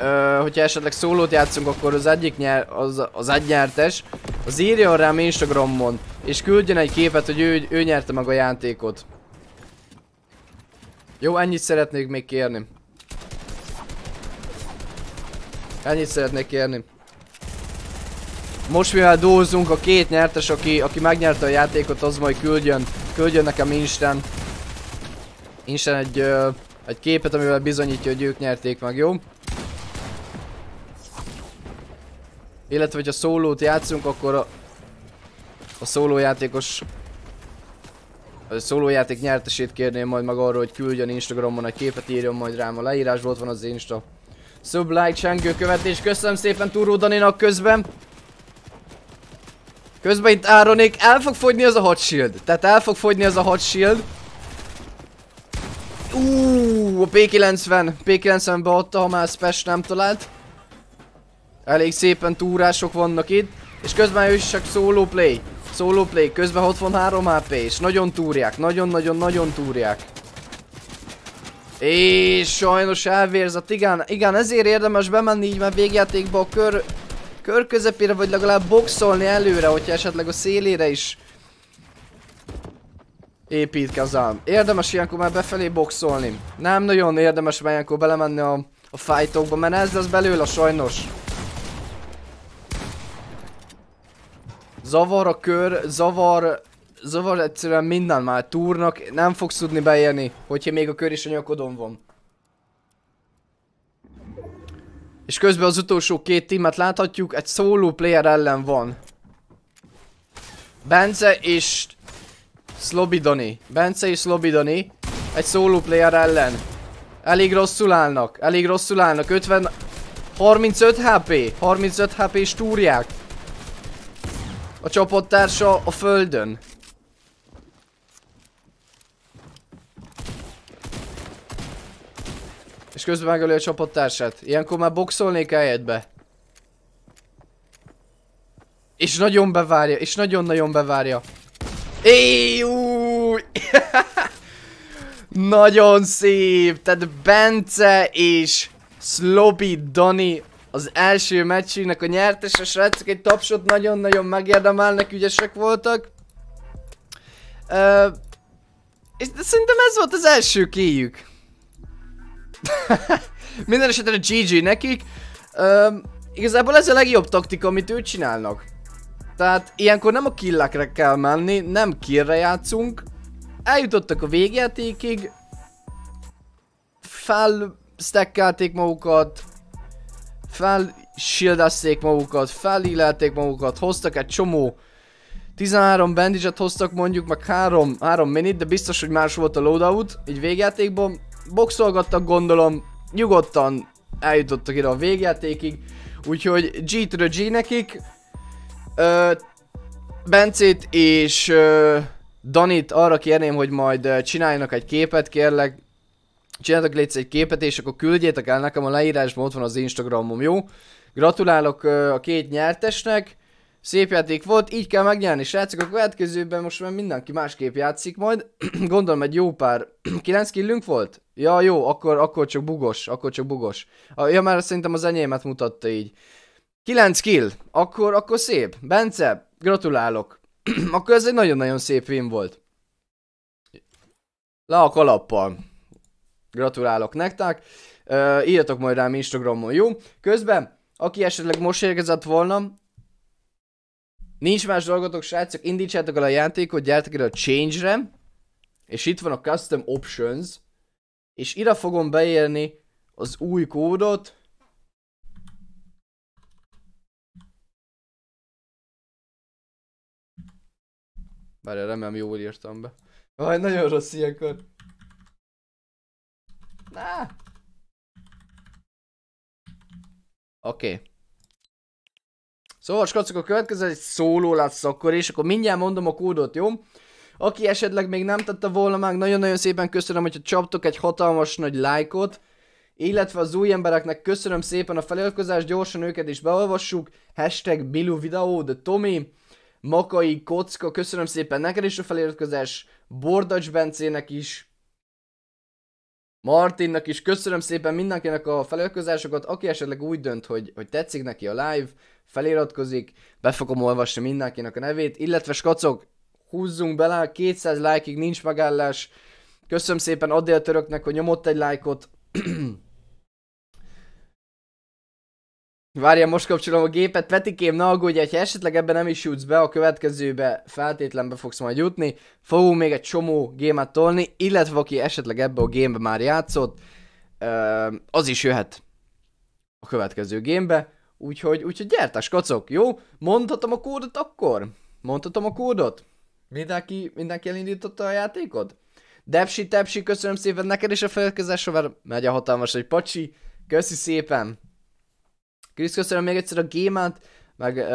uh, hogyha esetleg szólót játszunk, akkor az egyik nyer, az, az egy nyertes, az írjon rám Instagramon, és küldjön egy képet, hogy ő, ő nyerte meg a játékot. Jó, ennyit szeretnék még kérni. Ennyit szeretnék kérni. Most mivel dózunk, a két nyertes, aki, aki megnyerte a játékot, az majd küldjön, küldjön nekem Insten. Insten egy, ö, egy képet, amivel bizonyítja, hogy ők nyerték meg, jó? Illetve, hogyha szólót játszunk, akkor a, a szólójátékos a szólójáték nyertesét kérném majd meg arról, hogy küldjön Instagramon egy képet, írjon majd rám a leírás volt van az Insta. Sublight Sengő követés. Köszönöm szépen Turó Daninak közben. Közben itt Áronék el fog fogyni az a hot shield. Tehát el fog fogyni az a hot shield. Uuuuh, a P90. P90 beadta, ha már Spes nem talált. Elég szépen túrások vannak itt. És közben ő is csak solo play. Solo play, közben 63 HP, és nagyon túrják, nagyon-nagyon-nagyon túrják. És sajnos elvérzett, igen, igen, ezért érdemes bemenni így már végjátékba a kör, kör közepére, vagy legalább boxolni előre, hogyha esetleg a szélére is építkezem. Érdemes ilyenkor már befelé boxolni. Nem nagyon érdemes már ilyenkor belemenni a, a fájtokba, mert ez lesz belőle sajnos. Zavar a kör, zavar zavar szóval egyszerűen minden már túrnak, nem fogsz tudni beérni, hogyha még a kör is a nyakodon van. És közben az utolsó két teamet láthatjuk, egy solo player ellen van. Bence és Slobidoni. Bence és Slobidoni egy solo player ellen. Elég rosszul állnak, elég rosszul állnak, 50... 35 HP, 35 HP és túrják. A csapattársa a földön. És közben megöli a csapattársát. Ilyenkor már boxolnék helyetbe. És nagyon bevárja, és nagyon-nagyon bevárja. Éj, Nagyon szép! Tehát Bence és Sloppy Dani az első meccsének a nyertes, a srácok egy tapsot nagyon-nagyon megérdemelnek, ügyesek voltak. Uh, és de szerintem ez volt az első kéjük. Minden esetre GG nekik. Üm, igazából ez a legjobb taktika, amit ők csinálnak. Tehát ilyenkor nem a killekre kell menni, nem killre játszunk. Eljutottak a végjátékig. Felstackelték magukat. Felshieldezték magukat, felillelték magukat, hoztak egy csomó 13 bandage hoztak mondjuk, meg 3, 3 minit, de biztos, hogy más volt a loadout, így végjátékban boxolgattak gondolom, nyugodtan eljutottak ide a végjátékig, úgyhogy G-től G nekik, ö, Bencét és ö, Danit arra kérném, hogy majd csináljanak egy képet, kérlek, csináltak létsz egy képet, és akkor küldjétek el nekem a leírásban, ott van az Instagramom, jó? Gratulálok ö, a két nyertesnek, Szép játék volt, így kell megnyerni, srácok. A következőben most már mindenki másképp játszik majd. Gondolom egy jó pár. 9 killünk volt? Ja, jó, akkor, akkor csak bugos, akkor csak bugos. Ja, már szerintem az enyémet mutatta így. 9 kill, akkor, akkor szép. Bence, gratulálok. akkor ez egy nagyon-nagyon szép win volt. Le a kalappal. Gratulálok nektek. Uh, írjatok majd rám Instagramon, jó? Közben, aki esetleg most érkezett volna, Nincs más dolgotok, srácok, indítsátok el a játékot, gyertek ide a Change-re, és itt van a Custom Options, és ide fogom beírni az új kódot, Várjál, remélem jól írtam be. Vaj, nagyon rossz ilyenkor. Na. Oké. Okay. Szóval, skacok, a következő egy szóló lesz akkor is, akkor mindjárt mondom a kódot, jó? Aki esetleg még nem tette volna meg, nagyon-nagyon szépen köszönöm, hogyha csaptok egy hatalmas nagy lájkot, illetve az új embereknek köszönöm szépen a feliratkozást, gyorsan őket is beolvassuk, hashtag Bilu videó, de Tomi, Makai, Kocka, köszönöm szépen neked is a feliratkozás, Bordacs Bencének is, Martinnak is köszönöm szépen mindenkinek a feliratkozásokat, aki esetleg úgy dönt, hogy, hogy tetszik neki a live, feliratkozik, be fogom olvasni mindenkinek a nevét, illetve skacok, húzzunk bele, 200 lájkig nincs megállás, köszönöm szépen Adél Töröknek, hogy nyomott egy lájkot, Várja most kapcsolom a gépet, Petikém, ne aggódj, ha esetleg ebben nem is jutsz be, a következőbe feltétlenbe fogsz majd jutni. Fogunk még egy csomó gémet tolni, illetve aki esetleg ebbe a gémbe már játszott, az is jöhet a következő gémbe. Úgyhogy, úgyhogy gyertes kacok, jó? Mondhatom a kódot akkor? Mondhatom a kódot? Mindenki, mindenki elindította a játékot? Depsi, Tepsi, köszönöm szépen neked is a feliratkozásra, megy a hatalmas egy pacsi. Köszi szépen! Krisz, köszönöm még egyszer a gémát, meg uh,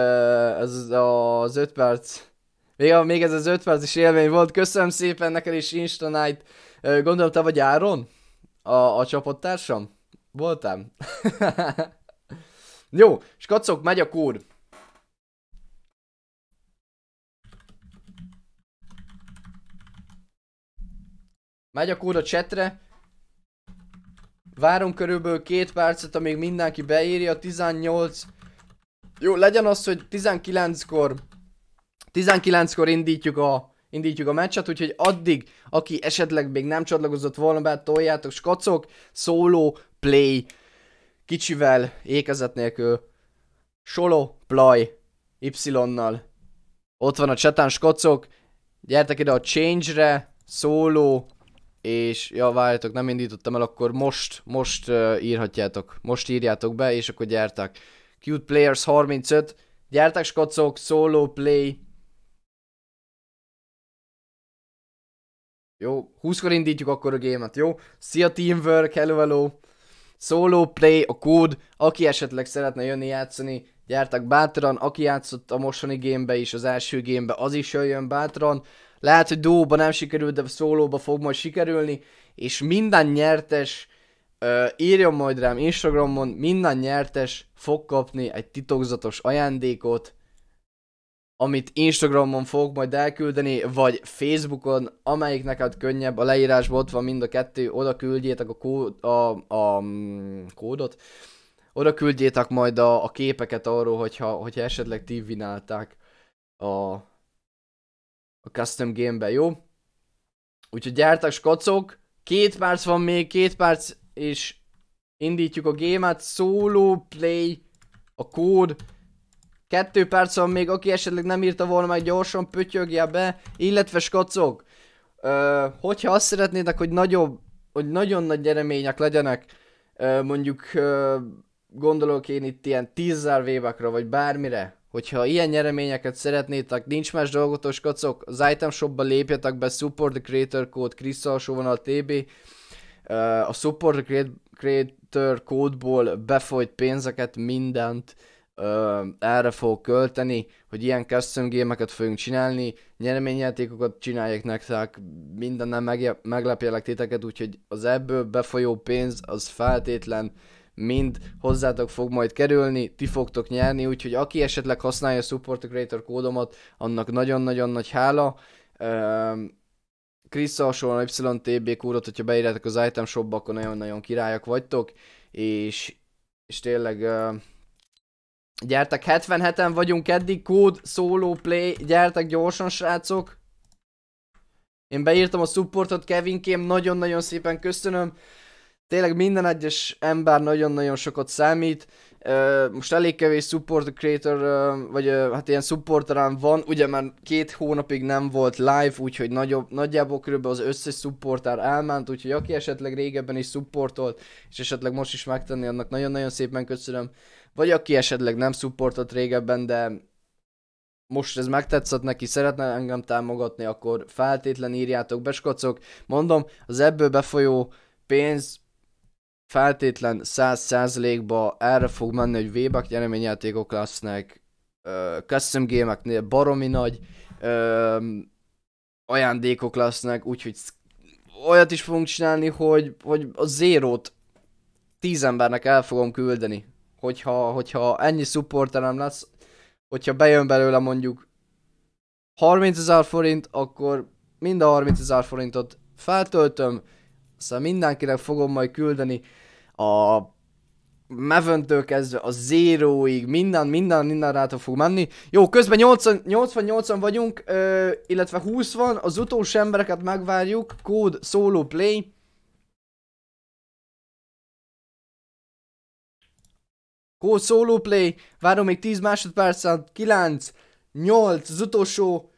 az, az 5 perc. Még, még ez az 5 perc is élmény volt. Köszönöm szépen neked is Insta Night. Uh, gondolom te vagy Áron? A, a csapattársam? Voltam. Jó, és kacok, megy a kód. Megy a kód a csetre. Várom körülbelül két percet, amíg mindenki beírja. 18. Jó, legyen az, hogy 19-kor 19-kor indítjuk a indítjuk a meccset, úgyhogy addig, aki esetleg még nem csatlakozott volna be, toljátok skacok, solo, play, kicsivel, ékezet nélkül, Solo, Plaj, Y-nal. Ott van a csatán skocok, gyertek ide a Change-re, Solo és ja, várjatok, nem indítottam el, akkor most, most uh, írhatjátok, most írjátok be, és akkor gyertek. Cute Players 35, gyertek skocok, solo play. Jó, 20-kor indítjuk akkor a gémet, jó? Szia Teamwork, hello, hello! Solo play, a kód, aki esetleg szeretne jönni játszani, gyártak bátran, aki játszott a mostani gémbe is, az első gémbe, az is jöjjön bátran. Lehet, hogy duóba nem sikerült, de szólóba fog majd sikerülni, és minden nyertes, uh, írjon majd rám Instagramon, minden nyertes fog kapni egy titokzatos ajándékot, amit Instagramon fogok majd elküldeni, vagy Facebookon, amelyik neked könnyebb, a leírásban ott van mind a kettő, oda küldjétek a, kód, a, a mm, kódot, oda küldjétek majd a, a képeket arról, hogyha, hogyha esetleg divinálták a, a custom game-be, jó? Úgyhogy gyártak skacok, két perc van még, két perc, és indítjuk a gémet, solo play, a kód, Kettő perc van még, aki esetleg nem írta volna meg gyorsan, pötyögje be, illetve skacok. Ö, hogyha azt szeretnétek, hogy nagyobb, hogy nagyon nagy eredmények legyenek, ö, mondjuk ö, gondolok én itt ilyen 10 vévakra, vagy bármire, hogyha ilyen nyereményeket szeretnétek, nincs más dolgotos kacok, az item shopba lépjetek be, support the creator code, Krisz a TB, a support the creator kódból befolyt pénzeket, mindent, ö, erre fogok költeni, hogy ilyen custom gémeket fogunk csinálni, nyereményjátékokat csinálják nektek, minden megje- meglepjelek titeket, úgyhogy az ebből befolyó pénz az feltétlen mind hozzátok fog majd kerülni, ti fogtok nyerni, úgyhogy aki esetleg használja a Support Creator kódomat, annak nagyon-nagyon nagy hála. Üm, Krisz hasonlóan YTB kúrot, hogyha beírjátok az item shopba, akkor nagyon-nagyon királyok vagytok, és, és tényleg uh, Gyertek, 77-en vagyunk eddig, kód, solo play, gyertek gyorsan srácok. Én beírtam a supportot Kevinkém, nagyon-nagyon szépen köszönöm. Tényleg minden egyes ember nagyon-nagyon sokat számít. Uh, most elég kevés support creator, uh, vagy uh, hát ilyen supporterám van, ugye már két hónapig nem volt live, úgyhogy nagyobb, nagyjából körülbelül az összes supporter elment, úgyhogy aki esetleg régebben is supportolt, és esetleg most is megtenni, annak nagyon-nagyon szépen köszönöm vagy aki esetleg nem szupportott régebben, de most ez megtetszett neki, szeretne engem támogatni, akkor feltétlen írjátok be, skocok. Mondom, az ebből befolyó pénz feltétlen 100%-ba erre fog menni, hogy V-back nyereményjátékok lesznek, uh, custom gémeknél baromi nagy uh, ajándékok lesznek, úgyhogy olyat is fogunk csinálni, hogy, hogy a zérót tíz embernek el fogom küldeni hogyha, hogyha ennyi supporterem lesz, hogyha bejön belőle mondjuk 30 ezer forint, akkor mind a 30 ezer forintot feltöltöm, aztán mindenkinek fogom majd küldeni a Meventől kezdve a zéróig, minden, minden, minden ráta fog menni. Jó, közben 80-80 vagyunk, ö, illetve 20 van, az utolsó embereket megvárjuk, kód solo play, Go solo play, várom még 10 másodpercet, 9, 8, az utolsó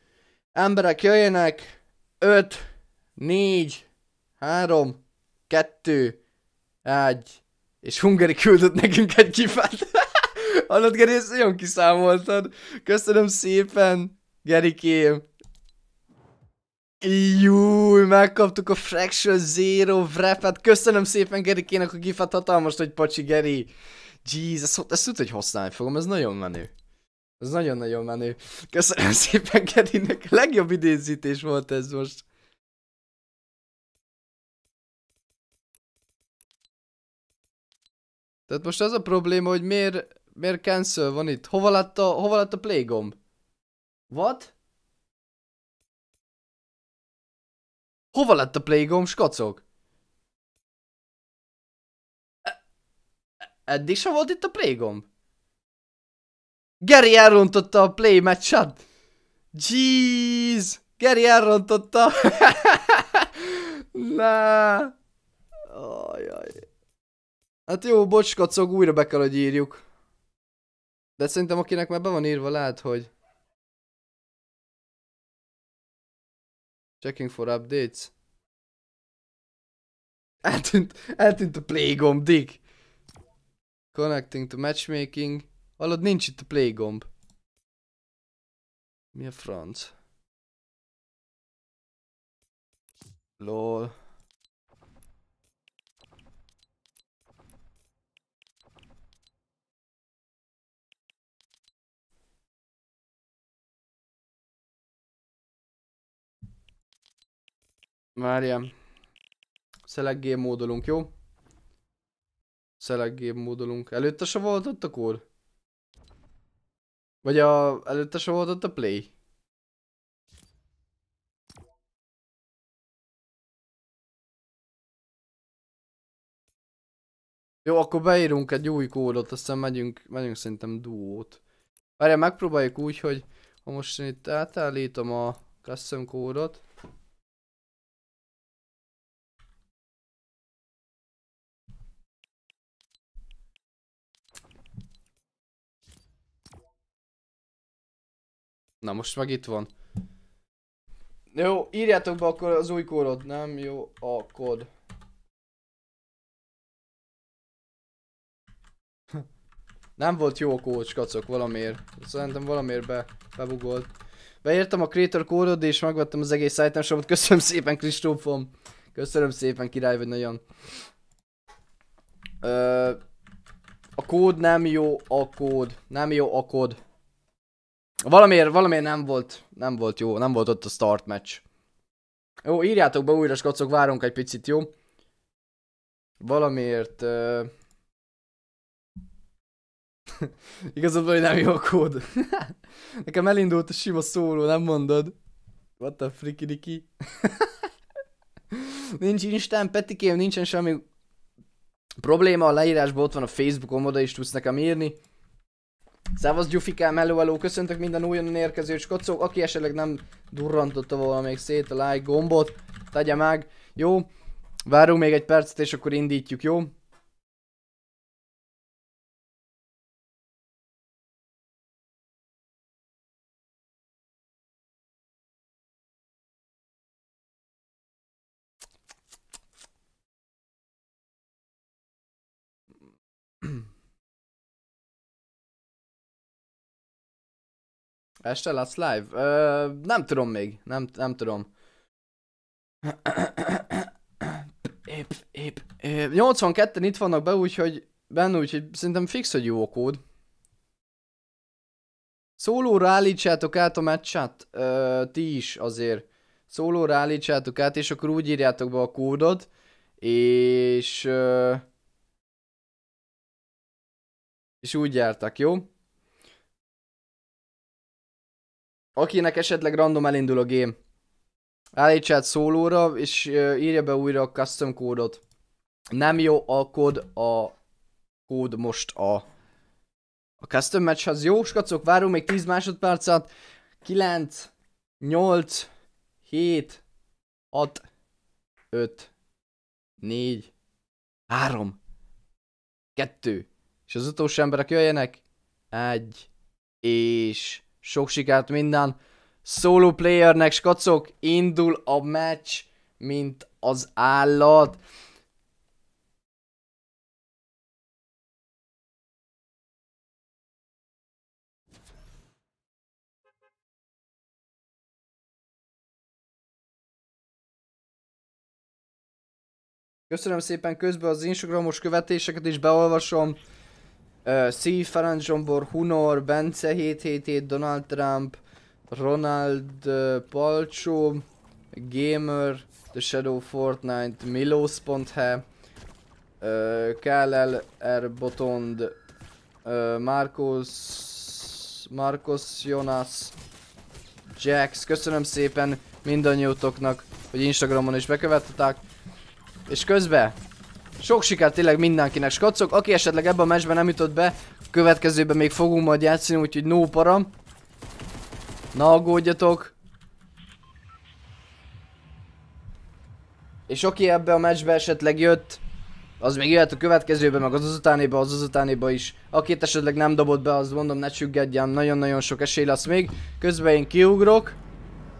emberek jöjjenek, 5, 4, 3, 2, 1, és Hungary küldött nekünk egy kifát. Hallod, Geri, ezt nagyon kiszámoltad. Köszönöm szépen, Geri kém. Júj, megkaptuk a Fraction Zero wrapet. Köszönöm szépen Gerikének a gifát, hatalmas hogy pacsi Geri. Jeez, ezt, ezt tudod, hogy használni fogom, ez nagyon menő. Ez nagyon-nagyon menő. Köszönöm szépen Kedinek. a legjobb idézítés volt ez most. Tehát most az a probléma, hogy miért, miért cancel van itt? Hova lett a, hova lett a play gomb? What? Hova lett a play gomb, skacok? Eddig sem volt itt a play gomb. Gary elrontotta a play meccset. Jeez! Gary elrontotta. Na. Ajaj. Hát jó, kacog, újra be kell, hogy írjuk. De szerintem akinek már be van írva, lehet, hogy... Checking for updates. Eltűnt, eltűnt a play gomb, dick. Connecting to matchmaking. Hallod, nincs itt a play gomb. Mi a franc? LOL. Várjál. Select game módolunk, jó? szeleg módolunk. Előtte se volt ott a kór? Vagy a... előtte se volt ott a play? Jó, akkor beírunk egy új kódot, aztán megyünk, megyünk szerintem duót. Várjál, megpróbáljuk úgy, hogy ha most én itt átállítom a custom kódot, Na most meg itt van. Jó, írjátok be akkor az új kódot, nem jó a kód. Nem volt jó a kócs, kacok, valamiért. Szerintem valamiért be, bebugolt. Beírtam a creator kódot és megvettem az egész item shopot. Köszönöm szépen, Kristófom. Köszönöm szépen, király vagy nagyon. Ö, a kód nem jó, a kód. Nem jó a kód. Valamiért, valamiért nem volt, nem volt jó, nem volt ott a start match. Jó, írjátok be újra, skocok, várunk egy picit, jó? Valamiért... Uh... Igazából, hogy nem jó a kód. Nekem elindult a sima szóló, nem mondod? What the frikiriki? Nincs Instán, Petikém, nincsen semmi probléma, a leírásban ott van a Facebookon, oda is tudsz nekem írni. Szevasz Gyufikám, hello, hello, köszöntök minden újonnan érkező skocók, aki esetleg nem durrantotta volna még szét a like gombot, tegye meg, jó? Várunk még egy percet és akkor indítjuk, jó? Este lesz live? Ö, nem tudom még, nem, nem tudom. Épp, épp, épp. 82-en itt vannak be, úgyhogy benne, úgyhogy szerintem fix, hogy jó kód. Szólóra állítsátok át a meccset, Ö, ti is azért. Szólóra állítsátok át, és akkor úgy írjátok be a kódot, és... Ö, és úgy jártak, jó? akinek esetleg random elindul a game, állítsa át szólóra, és uh, írja be újra a custom kódot. Nem jó a kód, a kód most a... A custom matchhez jó, skacok, várunk még 10 másodpercet. 9, 8, 7, 6, 5, 4, 3, 2, és az utolsó emberek jöjjenek, 1, és sok sikert minden. Solo playernek, skacok, indul a meccs, mint az állat. Köszönöm szépen közben az Instagramos követéseket is beolvasom. Uh, Szív, Ferenc Zsombor, Hunor, Bence 777, Donald Trump, Ronald uh, Palcsó, Gamer, The Shadow Fortnite, Milos.he, uh, KLL R. Botond, uh, Marcos, Marcos Jonas, Jax, köszönöm szépen mindannyiótoknak, hogy Instagramon is bekövettetek, és közben sok sikert tényleg mindenkinek, skacok. Aki esetleg ebben a meccsben nem jutott be, következőben még fogunk majd játszani, úgyhogy no param. Na aggódjatok. És aki ebbe a meccsbe esetleg jött, az még jöhet a következőbe, meg az az utánéba, az az utánéba is. Aki esetleg nem dobott be, az mondom, ne csüggedjen, nagyon-nagyon sok esély lesz még. Közben én kiugrok.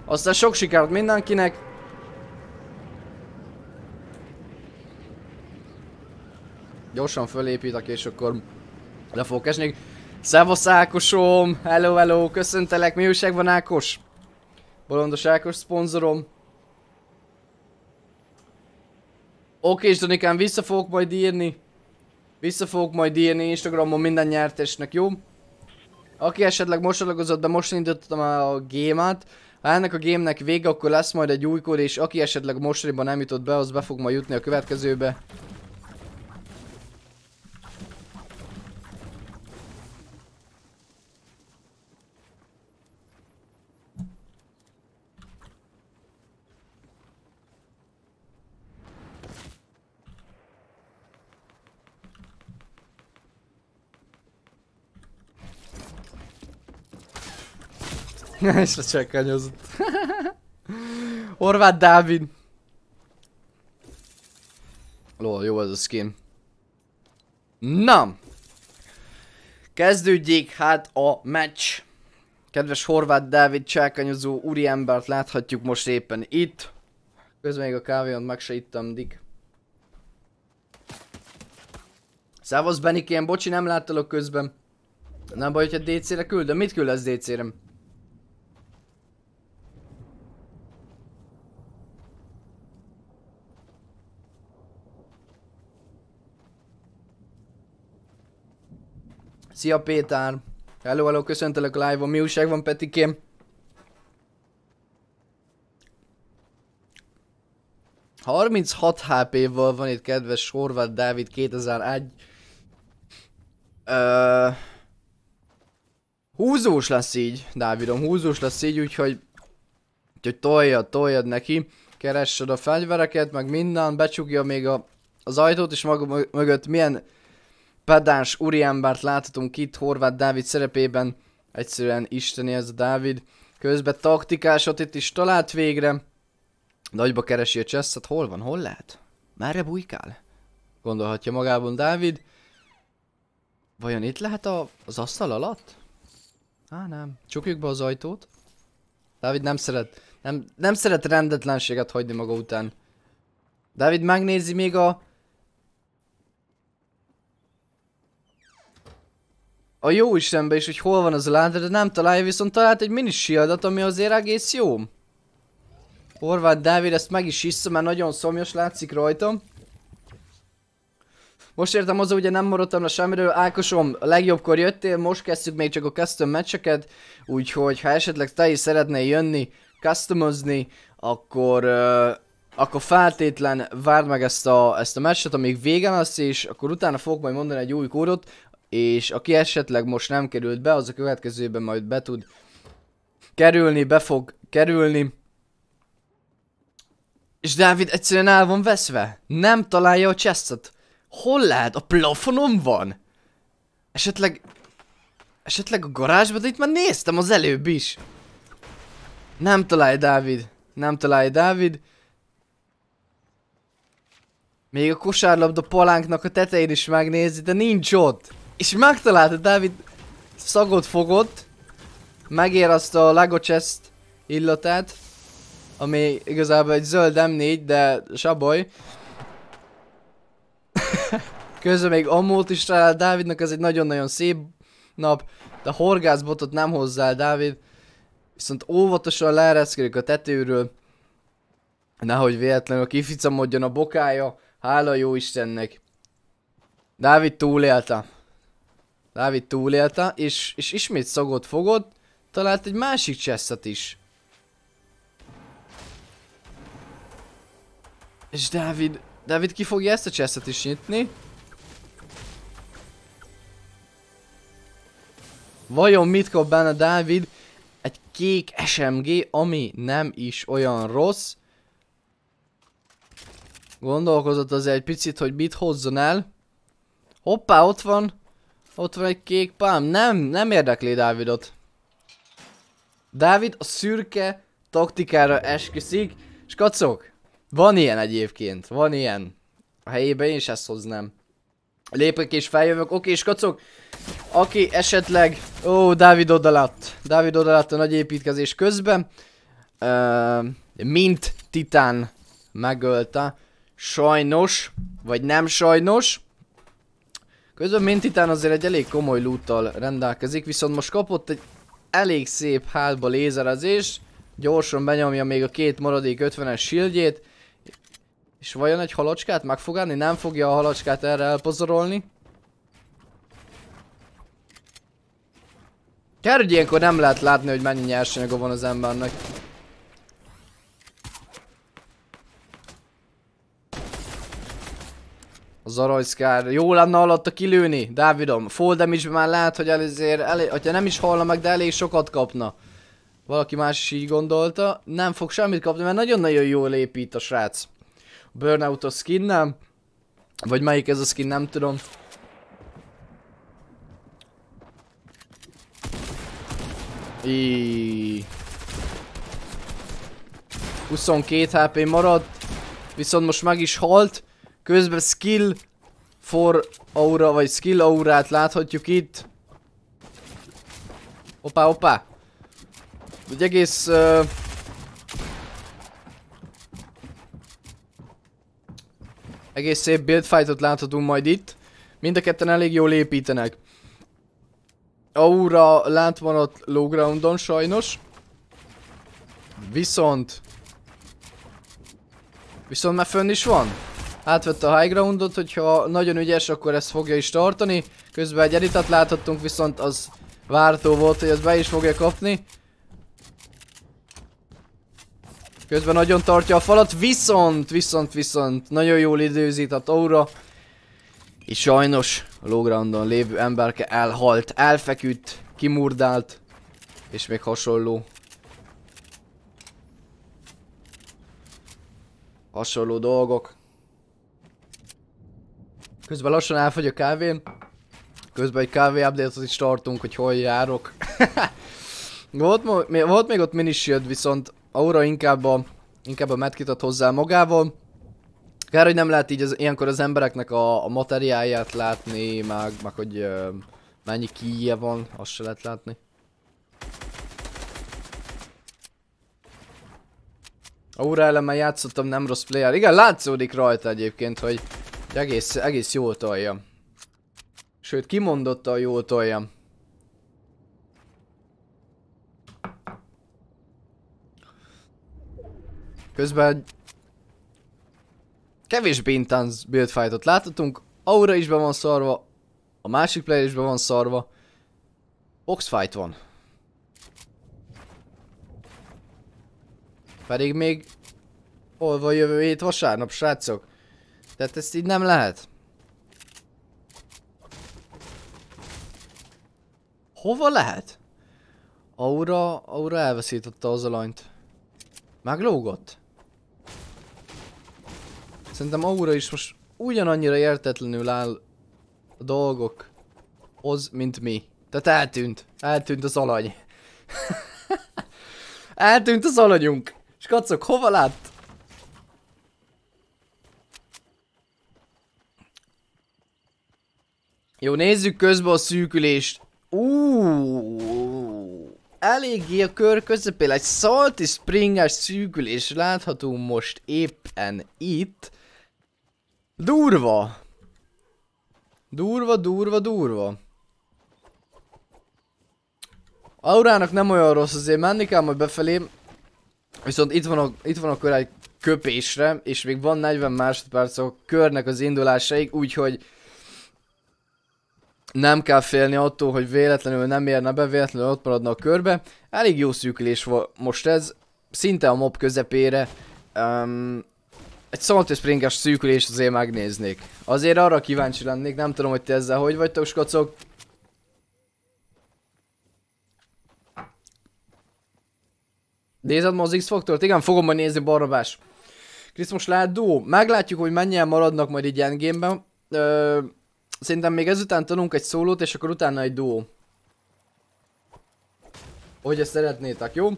Aztán sok sikert mindenkinek, gyorsan fölépítek, és akkor le fogok esni. Szevasz Ákosom! Hello, hello! Köszöntelek! Mi újság van Ákos? Bolondos Ákos szponzorom. Oké, és Donikám, vissza fogok majd írni. Vissza fogok majd írni Instagramon minden nyertesnek, jó? Aki esetleg most de most indítottam a gémát. Ha ennek a gémnek vége, akkor lesz majd egy új kód, és aki esetleg mostaniban nem jutott be, az be fog majd jutni a következőbe. És lecsekányozott. Horváth Dávid. Lol, jó ez a skin. Na! Kezdődjék hát a meccs. Kedves Horváth Dávid csákányozó úriembert láthatjuk most éppen itt. Közben még a kávéon meg se ittam, Dick. Szávasz, Benikén, bocsi, nem láttalok közben. Nem baj, hogyha DC-re küldöm. Mit küldesz dc rem Szia Péter! Hello, hello, köszöntelek a live-on. Mi újság van, Petikém? Harminc hat HP-val van itt kedves Sorvát Dávid 2001. Uh, Húzós lesz így, Dávidom, húzós lesz így, úgyhogy... Úgyhogy toljad, toljad neki. Keressed a fegyvereket, meg minden, becsukja még a, az ajtót, is maga mögött milyen pedás úriembert láthatunk itt Horváth Dávid szerepében. Egyszerűen isteni ez a Dávid. Közben taktikásot itt is talált végre. Nagyba keresi a chesset. Hol van? Hol lehet? Merre bujkál? Gondolhatja magában Dávid. Vajon itt lehet a, az asztal alatt? Á nem. Csukjuk be az ajtót. Dávid nem szeret, nem, nem szeret rendetlenséget hagyni maga után. Dávid megnézi még a a jó Istenbe is, hogy hol van az a de nem találja, viszont talált egy mini shieldat, ami azért egész jó. Horváth Dávid ezt meg is hiszem, mert nagyon szomjas látszik rajtam. Most értem hozzá, ugye nem maradtam le semmiről, Ákosom, a legjobbkor jöttél, most kezdjük még csak a custom meccseket, úgyhogy ha esetleg te is szeretnél jönni, customozni, akkor, uh, akkor feltétlen várd meg ezt a, ezt a meccset, amíg vége lesz, és akkor utána fogok majd mondani egy új kódot, és aki esetleg most nem került be, az a következőben majd be tud kerülni, be fog kerülni. És Dávid egyszerűen el van veszve. Nem találja a chestet. Hol lehet? A plafonon van? Esetleg... Esetleg a garázsban, de itt már néztem az előbb is. Nem találja Dávid. Nem találja Dávid. Még a kosárlabda palánknak a tetején is megnézi, de nincs ott. És megtalálta Dávid, szagot fogott, megér azt a Lego Chest illatát, ami igazából egy zöld M4, de saboly. Közben még ammót is talál Dávidnak, ez egy nagyon-nagyon szép nap, de horgászbotot nem hozzá Dávid. Viszont óvatosan leereszkedik a tetőről, nehogy véletlenül kificamodjon a bokája, hála jó Istennek. Dávid túlélte. Dávid túlélte, és, és ismét szagot fogott, talált egy másik csesztet is. És Dávid, Dávid ki fogja ezt a csesztet is nyitni? Vajon mit kap benne Dávid? Egy kék SMG, ami nem is olyan rossz. Gondolkozott az egy picit, hogy mit hozzon el. Hoppá, ott van. Ott van egy kék pám. Nem, nem érdekli Dávidot. Dávid a szürke taktikára esküszik. És kacok, van ilyen egyébként, van ilyen. A helyébe én is ezt hoznám. Lépek és feljövök, oké, és kacok. Aki esetleg... Ó, Dávid odalatt. Dávid odalatt a nagy építkezés közben. Uh, mint titán megölte. Sajnos, vagy nem sajnos. Közben Mintitán azért egy elég komoly lúttal rendelkezik, viszont most kapott egy elég szép hátba lézerezés. Gyorsan benyomja még a két maradék 50-es shieldjét. És vajon egy halacskát meg fog állni? Nem fogja a halacskát erre elpazarolni. Kert, hogy ilyenkor nem lehet látni, hogy mennyi nyersanyaga van az embernek. Az zarajszkár, Jó lenne alatta kilőni, Dávidom. Full damage már lehet, hogy előzér, elég, hogyha nem is halna meg, de elég sokat kapna. Valaki más is így gondolta. Nem fog semmit kapni, mert nagyon-nagyon jól épít a srác. Burnout a skin, nem? Vagy melyik ez a skin, nem tudom. Iiii. 22 HP maradt, viszont most meg is halt. Közben skill for aura, vagy skill aurát láthatjuk itt. opa opa Egy egész... Uh... Egész szép build fightot láthatunk majd itt. Mind a ketten elég jól építenek. Aura lent van ott low groundon sajnos. Viszont... Viszont már fönn is van átvette a high groundot, hogyha nagyon ügyes, akkor ezt fogja is tartani. Közben egy editat láthattunk, viszont az vártó volt, hogy ezt be is fogja kapni. Közben nagyon tartja a falat, viszont, viszont, viszont, nagyon jól időzít a Taura. És sajnos a groundon lévő emberke elhalt, elfeküdt, kimurdált, és még hasonló. Hasonló dolgok. Közben lassan elfogy a kávén. Közben egy kávé update is tartunk, hogy hol járok. volt, volt még ott jött, viszont Aura inkább a, inkább a medkit ad hozzá magával. Kár, hogy nem lehet így az, ilyenkor az embereknek a, a materiáját látni, meg, meg hogy ö, mennyi kíje van, azt se lehet látni. Aura már játszottam, nem rossz player. Igen, látszódik rajta egyébként, hogy egész, egész jól tolja. Sőt, kimondotta a jól tolja. Közben kevés intenz build fightot láthatunk. Aura is be van szarva, a másik player is be van szarva. Boxfight van. Pedig még hol van jövő hét vasárnap, srácok? Tehát ezt így nem lehet. Hova lehet? Aura, Aura elveszítette az alanyt. Meglógott? Szerintem Aura is most ugyanannyira értetlenül áll a dolgok, az mint mi. Tehát eltűnt. Eltűnt az alany. eltűnt az alanyunk. És kacok, hova lát? Jó, nézzük közben a szűkülést. Úúúú. Eléggé a kör közepén egy salty springes szűkülés látható most éppen itt. Durva. Durva, durva, durva. Aurának nem olyan rossz, azért menni kell majd befelé. Viszont itt van a, itt van a kör egy köpésre, és még van 40 másodperc a körnek az indulásaig, úgyhogy nem kell félni attól, hogy véletlenül nem érne be, véletlenül ott maradna a körbe. Elég jó szűkülés volt most ez, szinte a mob közepére. Um, egy Salty Springes szűkülés azért megnéznék. Azért arra kíváncsi lennék, nem tudom, hogy ti ezzel hogy vagytok, skocok. Nézed ma az X-Faktort? Igen, fogom majd nézni, barabás. Kriszmus lát, duó. Meglátjuk, hogy mennyien maradnak majd így endgame Szerintem még ezután tanulunk egy szólót, és akkor utána egy duó. Hogy ezt szeretnétek, jó?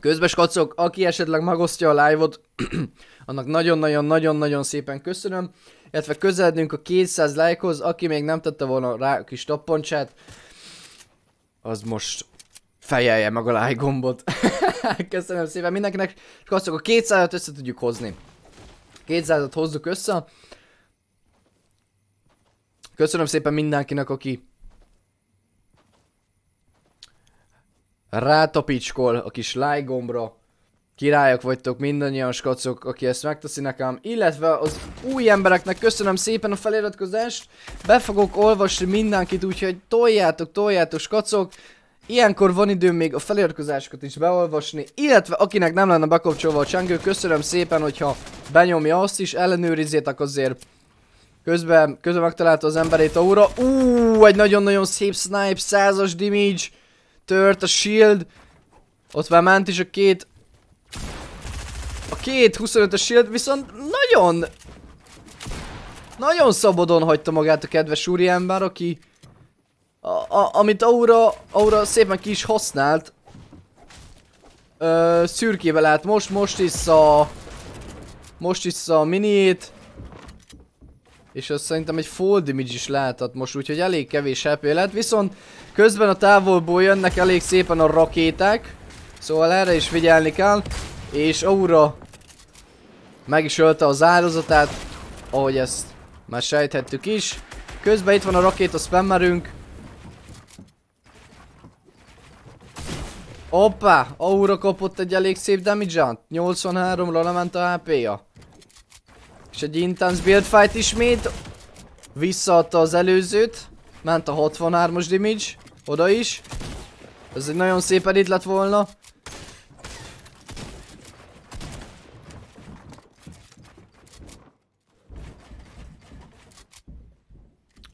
Közben skacok, aki esetleg megosztja a live-ot, annak nagyon-nagyon-nagyon-nagyon szépen köszönöm. Illetve közeledünk a 200 like-hoz, aki még nem tette volna rá a kis tappancsát, az most fejelje meg a like gombot. Köszönöm szépen mindenkinek, és azt a 200 össze tudjuk hozni. 200-at hozzuk össze. Köszönöm szépen mindenkinek, aki rátapicskol a kis like gombra. Királyok vagytok mindannyian skacok, aki ezt megteszi nekem, illetve az új embereknek köszönöm szépen a feliratkozást, be fogok olvasni mindenkit, úgyhogy toljátok, toljátok skacok, Ilyenkor van időm még a feliratkozásokat is beolvasni, illetve akinek nem lenne bekapcsolva a csengő, köszönöm szépen, hogyha benyomja azt is, ellenőrizzétek azért. Közben, közben megtalálta az emberét a ura. Úúúú, egy nagyon-nagyon szép snipe, százas damage. Tört a shield. Ott már ment is a két... A két 25-es shield, viszont nagyon... Nagyon szabadon hagyta magát a kedves úriember, aki a, a, amit Aura, Aura szépen ki is használt. Ö, szürkébe lát most, most is a... Most is a miniét. És azt szerintem egy full damage is láthat most, úgyhogy elég kevés HP lett. Viszont közben a távolból jönnek elég szépen a rakéták. Szóval erre is figyelni kell. És Aura meg is ölte az áldozatát, ahogy ezt már sejthettük is. Közben itt van a rakéta spammerünk. Hoppá! Aura kapott egy elég szép damage-ant. 83-ra lement a HP-ja. És egy intense build fight ismét. Visszaadta az előzőt. Ment a 63-os damage. Oda is. Ez egy nagyon szép edit lett volna.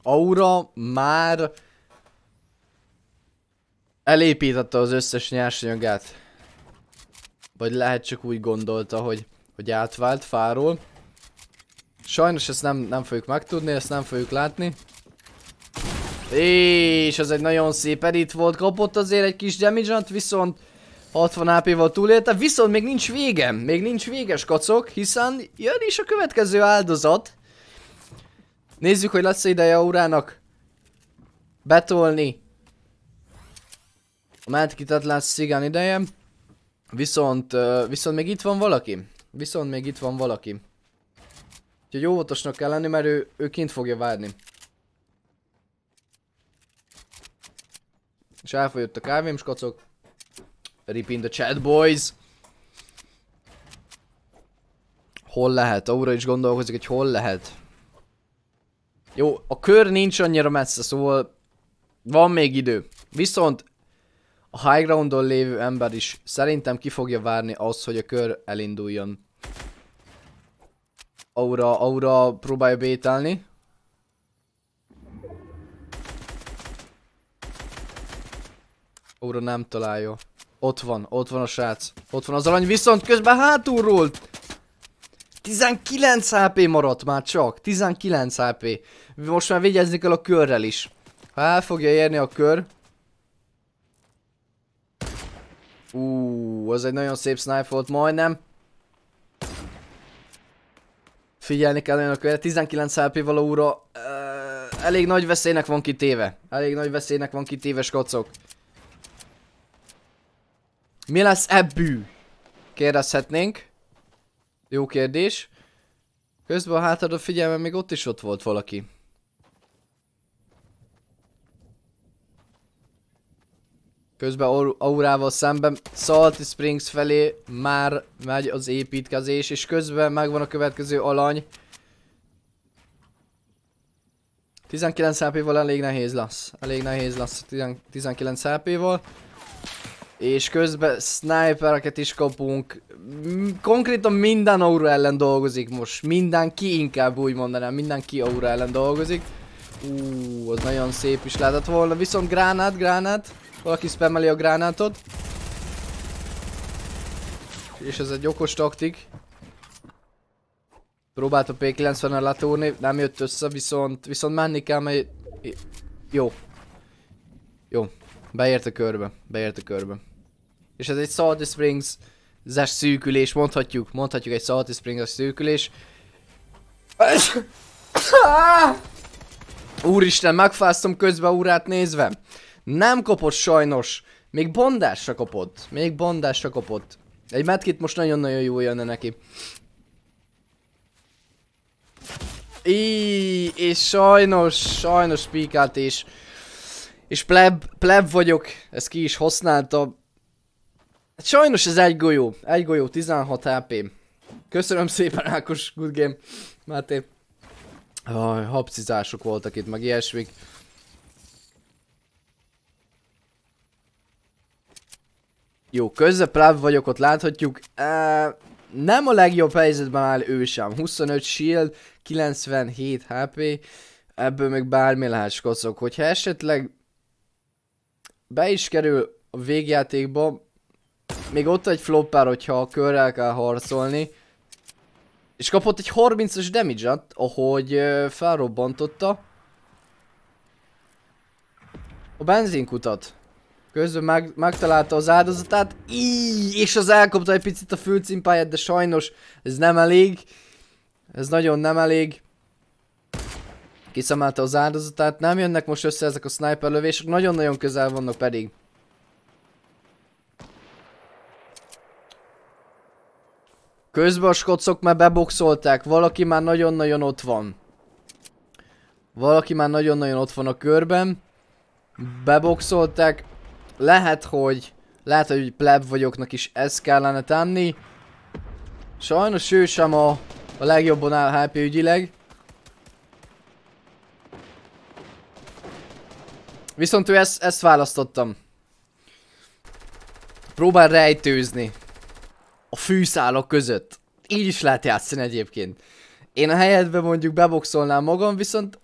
Aura már elépítette az összes nyersanyagát. Vagy lehet csak úgy gondolta, hogy, hogy átvált fáról. Sajnos ezt nem, nem fogjuk megtudni, ezt nem fogjuk látni. És ez egy nagyon szép edit volt, kapott azért egy kis damage viszont 60 AP-val túlélte, viszont még nincs vége, még nincs véges kacok, hiszen jön is a következő áldozat. Nézzük, hogy lesz ideje urának betolni medkitet lesz igen ideje. Viszont, viszont még itt van valaki. Viszont még itt van valaki. Úgyhogy óvatosnak kell lenni, mert ő, ő kint fogja várni. És elfogyott a kávém, skacok. Rip in the chat, boys! Hol lehet? Aura is gondolkozik, hogy hol lehet. Jó, a kör nincs annyira messze, szóval van még idő. Viszont a high groundon lévő ember is szerintem ki fogja várni azt, hogy a kör elinduljon. Aura, Aura próbálja bételni. Aura nem találja. Ott van, ott van a srác. Ott van az arany, viszont közben hátulról. 19 HP maradt már csak. 19 HP. Most már vigyázni kell a körrel is. Ha el fogja érni a kör, Ú, az egy nagyon szép snipe volt, majdnem. Figyelni kell nagyon a köre. 19 HP valóra. Uh, elég nagy veszélynek van kitéve. Elég nagy veszélynek van kitéve, skocok. Mi lesz ebbű? Kérdezhetnénk. Jó kérdés. Közben a hátad a figyelme még ott is ott volt valaki. Közben aurával szemben Salty Springs felé már megy az építkezés, és közben megvan a következő alany. 19 HP-val elég nehéz lesz. Elég nehéz lesz 19 HP-val. És közben snipereket is kapunk. Konkrétan minden aura ellen dolgozik most. Mindenki inkább úgy mondanám, mindenki aura ellen dolgozik. Ú, az nagyon szép is lehetett volna. Viszont gránát, gránát. Valaki spammeli a gránátot. És ez egy okos taktik. Próbált a P90-en letúrni, nem jött össze, viszont, viszont menni kell, mert... Jó. Jó. Beért a körbe. Beért a körbe. És ez egy Salty Springs zás szűkülés, mondhatjuk. Mondhatjuk egy Salty Springs szűkülés. Úristen, megfáztam közben urát nézve. Nem kopott sajnos. Még bondásra kopott. Még bondásra kopott. Egy medkit most nagyon-nagyon jó jönne neki. Íj, és sajnos, sajnos píkált is. És pleb, pleb vagyok, ezt ki is használta. Hát sajnos ez egy golyó, egy golyó, 16 HP. Köszönöm szépen Ákos, good game, Máté. Aj, habcizások voltak itt, meg ilyesmik. Jó, közepláv vagyok, ott láthatjuk. E, nem a legjobb helyzetben áll ő sem. 25 shield, 97 HP. Ebből még bármi lehet skocok. Hogyha esetleg be is kerül a végjátékba, még ott egy floppár, hogyha a körrel kell harcolni. És kapott egy 30-as damage ahogy felrobbantotta a benzinkutat. Közben meg, megtalálta az áldozatát, így, és az elkapta egy picit a főcímpáját, de sajnos ez nem elég. Ez nagyon nem elég. Kiszemelte az áldozatát, nem jönnek most össze ezek a sniper lövések, nagyon-nagyon közel vannak pedig. Közben a skocok már beboxolták, valaki már nagyon-nagyon ott van. Valaki már nagyon-nagyon ott van a körben. Beboxolták, lehet, hogy... Lehet, hogy pleb vagyoknak is ezt kellene tenni. Sajnos ő sem a, a legjobban áll HP ügyileg. Viszont ő ezt, ezt választottam. Próbál rejtőzni. A fűszálok között. Így is lehet játszani egyébként. Én a helyedben mondjuk beboxolnám magam, viszont...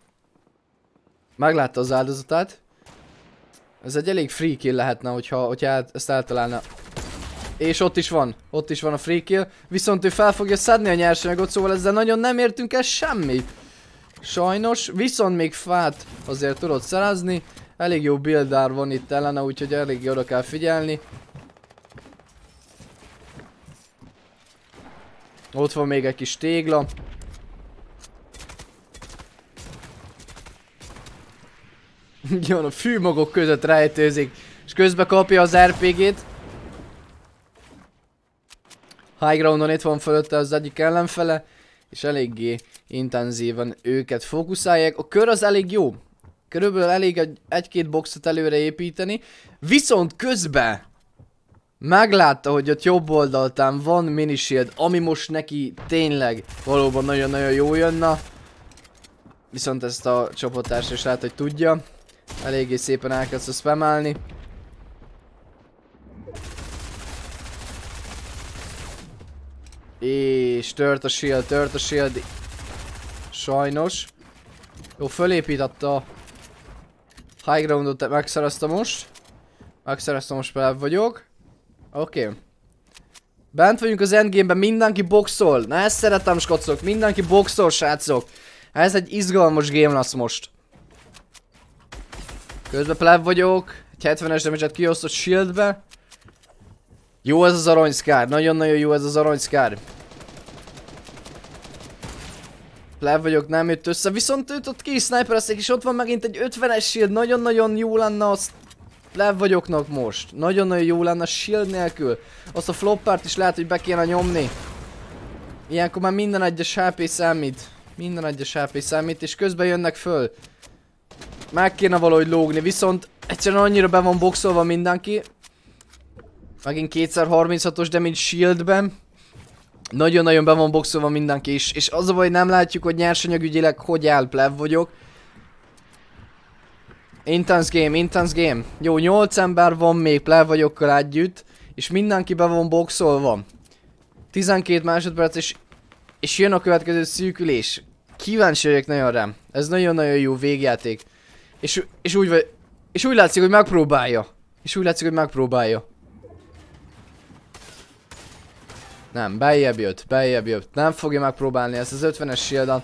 Meglátta az áldozatát. Ez egy elég free kill lehetne, hogyha, hogyha ezt eltalálna. És ott is van, ott is van a free kill. Viszont ő fel fogja szedni a nyersanyagot, szóval ezzel nagyon nem értünk el semmit. Sajnos, viszont még fát azért tudod szerezni. Elég jó bildár van itt ellene, úgyhogy elég oda kell figyelni. Ott van még egy kis tégla. Igen, a fűmagok között rejtőzik, és közbe kapja az RPG-t. High groundon itt van fölötte az egyik ellenfele, és eléggé intenzíven őket fókuszálják. A kör az elég jó. Körülbelül elég egy-két boxot előre építeni, viszont közben meglátta, hogy ott jobb oldaltán van minishield, ami most neki tényleg valóban nagyon-nagyon jó jönna. Viszont ezt a csapattárs is lehet, hogy tudja eléggé szépen elkezdte spamelni. És tört a shield, tört a shield. Sajnos. Jó, fölépítette a high groundot, megszereztem most. Megszereztem most, fel vagyok. Oké. Okay. Bent vagyunk az endgame-ben, mindenki boxol. Na ezt szeretem, skocok, mindenki boxol, srácok. Ez egy izgalmas game lesz most. Közben pleb vagyok. Egy 70-es damage-et kiosztott shieldbe. Jó ez az aranyszkár. Nagyon-nagyon jó ez az aranyszkár. Pleb vagyok, nem jött össze. Viszont őt ott ki sniperezték, és ott van megint egy 50-es shield. Nagyon-nagyon jó lenne azt Pleb vagyoknak most. Nagyon-nagyon jó lenne shield nélkül. Azt a floppert is lehet, hogy be kéne nyomni. Ilyenkor már minden egyes HP számít. Minden egyes HP számít, és közben jönnek föl. Meg kéne valahogy lógni, viszont egyszerűen annyira be van boxolva mindenki. Megint kétszer 36-os damage shieldben. Nagyon-nagyon be van boxolva mindenki is, és az a baj, nem látjuk, hogy nyersanyagügyileg hogy áll plev vagyok. Intense game, intense game. Jó, 8 ember van még plev vagyokkal együtt, és mindenki be van boxolva. 12 másodperc, és, és jön a következő szűkülés. Kíváncsi vagyok nagyon rám. Ez nagyon-nagyon jó végjáték. És, és úgy vagy... És úgy látszik, hogy megpróbálja. És úgy látszik, hogy megpróbálja. Nem, beljebb jött, beljebb jött. Nem fogja megpróbálni ezt az 50-es shieldat.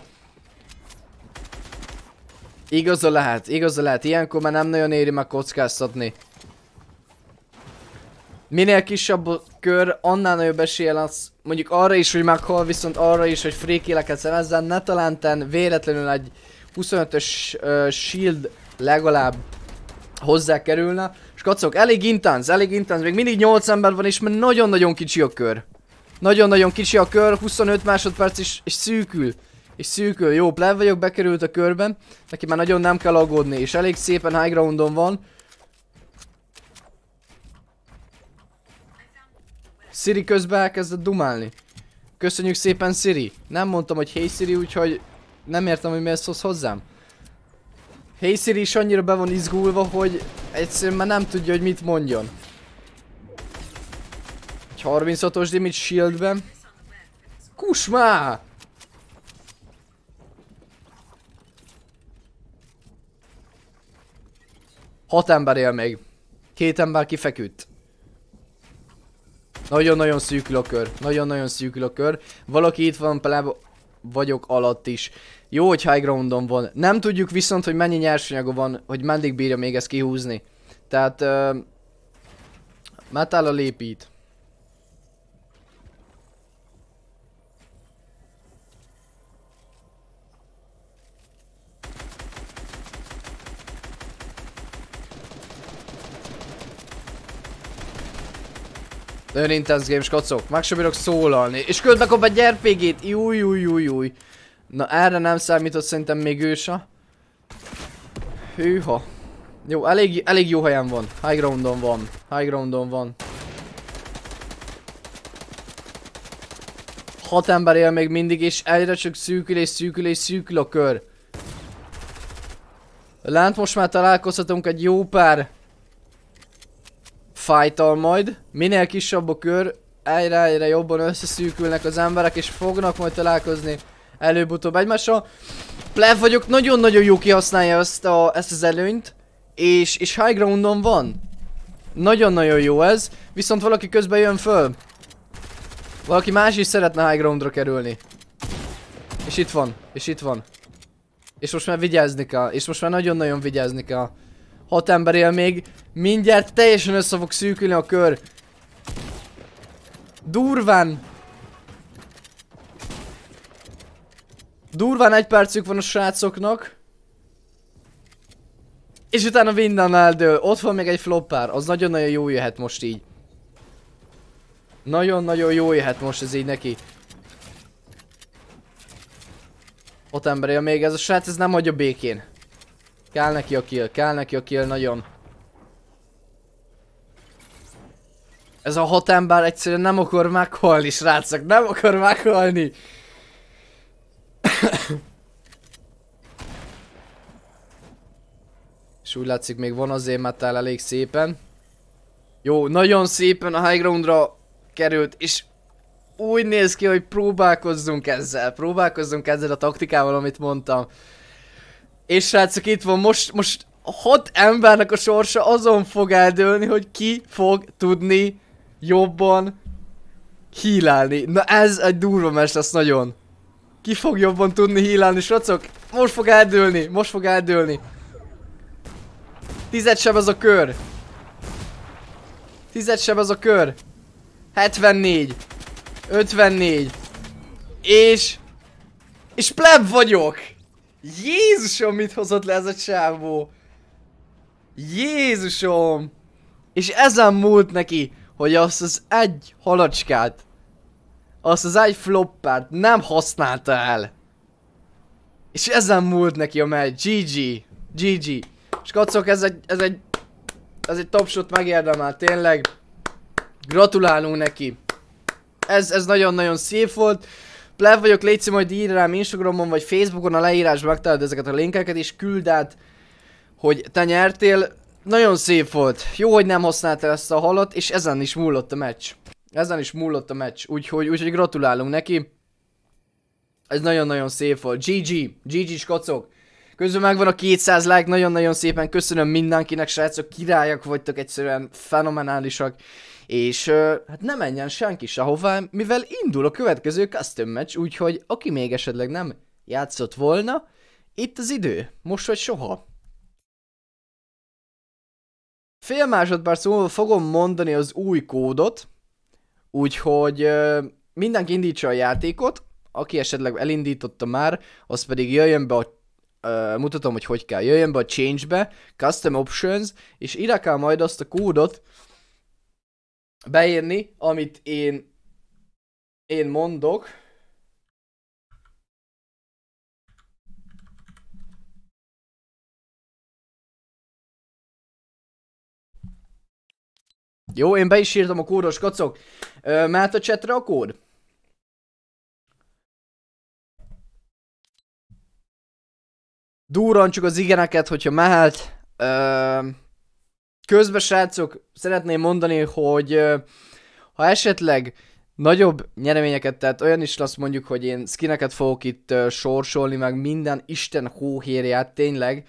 Igaza lehet, igaza lehet. Ilyenkor már nem nagyon éri meg kockáztatni. Minél kisebb a kör, annál nagyobb esélye lesz. Mondjuk arra is, hogy meghal, viszont arra is, hogy frékéleket szerezzen. Ne talán ten véletlenül egy 25-ös uh, shield legalább hozzá kerülne. És kacok, elég intenz, elég intenz, még mindig 8 ember van, és mert nagyon-nagyon kicsi a kör. Nagyon-nagyon kicsi a kör, 25 másodperc is, és szűkül. És szűkül, jó, plev vagyok, bekerült a körben. Neki már nagyon nem kell aggódni, és elég szépen high groundon van. Siri közben elkezdett dumálni. Köszönjük szépen Siri. Nem mondtam, hogy hey Siri, úgyhogy nem értem, hogy miért szólsz hozzám. Siri is annyira be van izgulva, hogy egyszerűen már nem tudja, hogy mit mondjon. Egy 36-os damage shieldben. Kus már! Hat ember él még. Két ember kifeküdt. Nagyon-nagyon szűkül a kör. Nagyon-nagyon szűkül a kör. Valaki itt van, például vagyok alatt is. Jó, hogy high groundon van. Nem tudjuk viszont, hogy mennyi nyersanyaga van, hogy meddig bírja még ezt kihúzni. Tehát... Uh, metal a lépít. Nagyon intense games, kacok. Meg sem bírok szólalni. És költ kap egy RPG-t. Júj, júj, júj, júj. Na erre nem számított szerintem még ő se. Hűha. Jó, elég, elég jó helyen van. High groundon van. High groundon van. Hat ember él még mindig, és egyre csak szűkül és szűkül és szűkül a kör. Lent most már találkozhatunk egy jó pár fájtal majd. Minél kisebb a kör, egyre, egyre jobban összeszűkülnek az emberek, és fognak majd találkozni előbb-utóbb egymással. Plev vagyok, nagyon-nagyon jó kihasználja ezt, a, ezt az előnyt, és, és high groundon van. Nagyon-nagyon jó ez, viszont valaki közben jön föl. Valaki más is szeretne high groundra kerülni. És itt van, és itt van. És most már vigyázni kell, és most már nagyon-nagyon vigyázni kell. Hat ember él még. Mindjárt teljesen össze fog szűkülni a kör. Durván. Durván egy percük van a srácoknak. És utána minden eldől. Ott van még egy floppár. Az nagyon-nagyon jó jöhet most így. Nagyon-nagyon jó jöhet most ez így neki. Ott emberél még ez a srác, ez nem hagyja békén. Kell neki a kill, kell neki a kill nagyon. Ez a hat ember egyszerűen nem akar meghalni, srácok, nem akar meghalni. És úgy látszik még van az metal elég szépen. Jó, nagyon szépen a high groundra került, és úgy néz ki, hogy próbálkozzunk ezzel. Próbálkozzunk ezzel a taktikával, amit mondtam. És srácok, itt van most, most hat embernek a sorsa azon fog eldőlni, hogy ki fog tudni jobban hílálni. Na ez egy durva mes lesz nagyon. Ki fog jobban tudni hílálni, srácok? Most fog eldőlni, most fog eldőlni. Tized sem ez a kör. Tized sem ez a kör. 74. 54. És... És pleb vagyok! Jézusom, mit hozott le ez a csávó! Jézusom! És ezen múlt neki, hogy azt az egy halacskát, azt az egy floppát nem használta el. És ezen múlt neki a megy. GG. GG. És kacok, ez egy, ez egy, ez egy topshot megérdemel, tényleg. Gratulálunk neki. Ez, ez nagyon-nagyon szép volt. Plev vagyok, légy majd írj rám Instagramon vagy Facebookon, a leírásban megtalálod ezeket a linkeket, és küld át, hogy te nyertél. Nagyon szép volt. Jó, hogy nem használtál ezt a halat, és ezen is múlott a meccs. Ezen is múlott a meccs, úgyhogy, úgyhogy gratulálunk neki. Ez nagyon-nagyon szép volt. GG, GG skacok. Közben megvan a 200 like, nagyon-nagyon szépen köszönöm mindenkinek, srácok, királyok vagytok, egyszerűen fenomenálisak és hát nem menjen senki sehová, mivel indul a következő custom match, úgyhogy aki még esetleg nem játszott volna, itt az idő, most vagy soha. Fél másodperc múlva fogom mondani az új kódot, úgyhogy mindenki indítsa a játékot, aki esetleg elindította már, az pedig jöjjön be a Uh, mutatom, hogy hogy kell. Jöjjön be a change-be, custom options, és ide kell majd azt a kódot, beírni, amit én, én mondok. Jó, én be is írtam a kódos kacok. mehet a csetre a kód? Durrancsuk az igeneket, hogyha mehet. Ö, Közben, srácok, szeretném mondani, hogy ha esetleg nagyobb nyereményeket, tehát olyan is lesz mondjuk, hogy én skineket fogok itt sorsolni, meg minden Isten hóhérját, tényleg.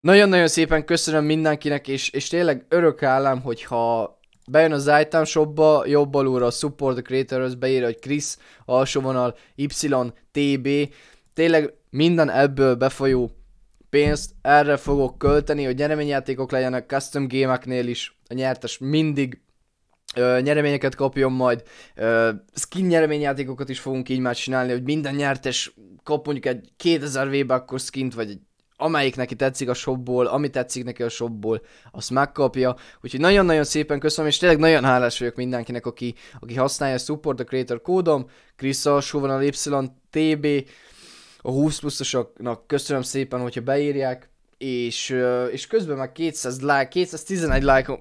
nagyon-nagyon szépen köszönöm mindenkinek, és, és tényleg örök állám, hogyha bejön az item shopba, jobb alulra a support the creators beírja, hogy Chris, alsó vonal, Y, tényleg minden ebből befolyó pénzt erre fogok költeni, hogy nyereményjátékok legyenek custom gémeknél is, a nyertes mindig ö, nyereményeket kapjon majd, ö, skin nyereményjátékokat is fogunk így már csinálni, hogy minden nyertes kap mondjuk egy 2000 v akkor skint, vagy egy amelyik neki tetszik a shopból, ami tetszik neki a shopból, azt megkapja. Úgyhogy nagyon-nagyon szépen köszönöm, és tényleg nagyon hálás vagyok mindenkinek, aki, aki használja a Support a Creator kódom, Krisza, a YTB, a 20 pluszosoknak köszönöm szépen, hogyha beírják, és, és közben már 200 like, 211 like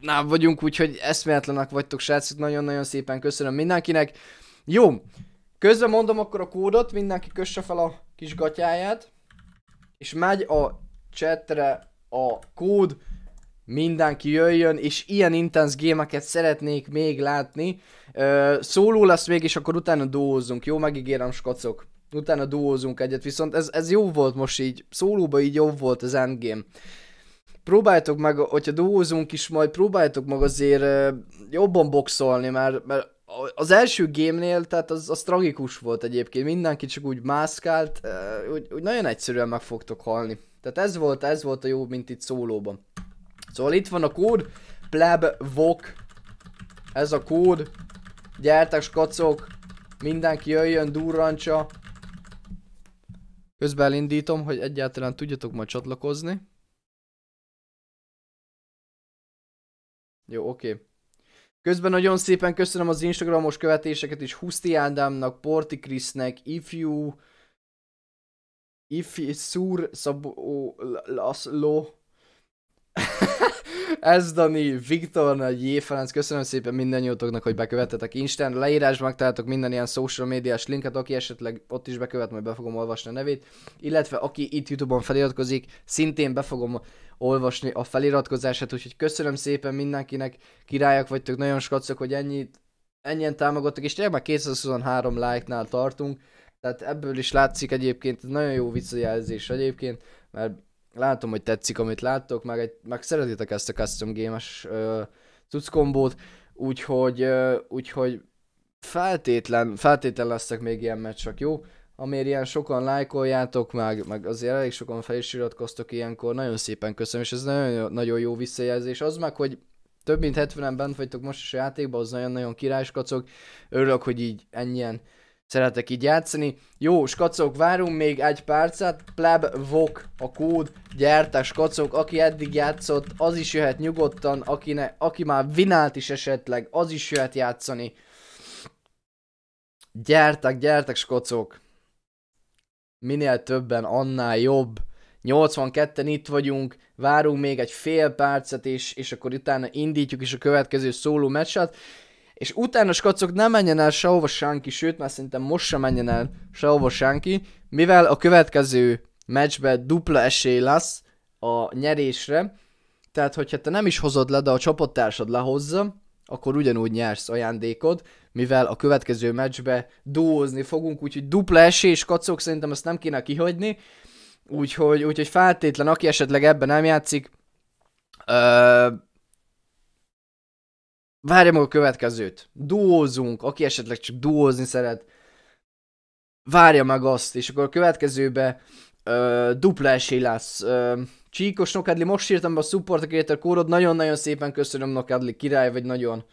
na vagyunk, úgyhogy eszméletlenek vagytok, srácok, nagyon-nagyon szépen köszönöm mindenkinek. Jó, közben mondom akkor a kódot, mindenki kösse fel a kis gatyáját, és megy a chatre a kód, mindenki jöjjön, és ilyen intens gémeket szeretnék még látni. Szóló lesz mégis, akkor utána dózzunk, jó? Megígérem, skacok utána duózunk egyet, viszont ez, ez jó volt most így, szólóba így jó volt az endgame. Próbáljátok meg, hogyha duózunk is majd, próbáljátok meg azért jobban boxolni, mert, mert az első gémnél, tehát az, az tragikus volt egyébként, mindenki csak úgy mászkált, úgy, úgy nagyon egyszerűen meg fogtok halni. Tehát ez volt, ez volt a jó, mint itt szólóban. Szóval itt van a kód, plebvok, ez a kód, gyertek skacok, mindenki jöjjön durrancsa, Közben elindítom, hogy egyáltalán tudjatok majd csatlakozni. Jó, oké. Közben nagyon szépen köszönöm az Instagramos követéseket is Huszti Ádámnak, Porti Krisznek, Ifjú, Ifi Szúr Szabó László, Ez Dani, Viktor, Nagy J. Ferenc, köszönöm szépen minden jótoknak, hogy bekövettetek Instán. Leírásban találtok minden ilyen social médiás linket, aki esetleg ott is bekövet, majd be fogom olvasni a nevét. Illetve aki itt Youtube-on feliratkozik, szintén be fogom olvasni a feliratkozását, úgyhogy köszönöm szépen mindenkinek, királyok vagytok, nagyon skacok, hogy ennyit, ennyien támogattak, és tényleg már 223 like-nál tartunk, tehát ebből is látszik egyébként, nagyon jó visszajelzés egyébként, mert látom, hogy tetszik, amit láttok, meg, egy, meg szeretitek ezt a custom game-es uh, cuckombót, úgyhogy, uh, úgyhogy feltétlen, feltétlen lesznek még ilyen meccsak, jó? Amért ilyen sokan lájkoljátok, meg, meg azért elég sokan fel is iratkoztok ilyenkor, nagyon szépen köszönöm, és ez nagyon, nagyon jó visszajelzés. Az meg, hogy több mint 70-en bent vagytok most is a játékban, az nagyon-nagyon királyskacok. Örülök, hogy így ennyien szeretek így játszani. Jó, skacok, várunk még egy párcát, pleb, vok, a kód, gyertek skacok, aki eddig játszott, az is jöhet nyugodtan, aki, ne, aki már vinált is esetleg, az is jöhet játszani. Gyertek, gyertek skacok! Minél többen, annál jobb. 82-en itt vagyunk, várunk még egy fél percet és, és akkor utána indítjuk is a következő szóló meccset és utána skacok nem menjen el sehova senki, sőt már szerintem most sem menjen el sehova senki, mivel a következő meccsben dupla esély lesz a nyerésre, tehát hogyha te nem is hozod le, de a csapattársad lehozza, akkor ugyanúgy nyersz ajándékod, mivel a következő meccsbe dúozni fogunk, úgyhogy dupla esély és kacok, szerintem ezt nem kéne kihagyni, úgyhogy, úgyhogy feltétlen, aki esetleg ebben nem játszik, Várja meg a következőt. Duózunk, aki esetleg csak duózni szeret, várja meg azt, és akkor a következőbe ö, dupla esély lesz. Ö, Csíkos Nokedli, most írtam be a support creator kórod, nagyon-nagyon szépen köszönöm Nokedli, király vagy nagyon.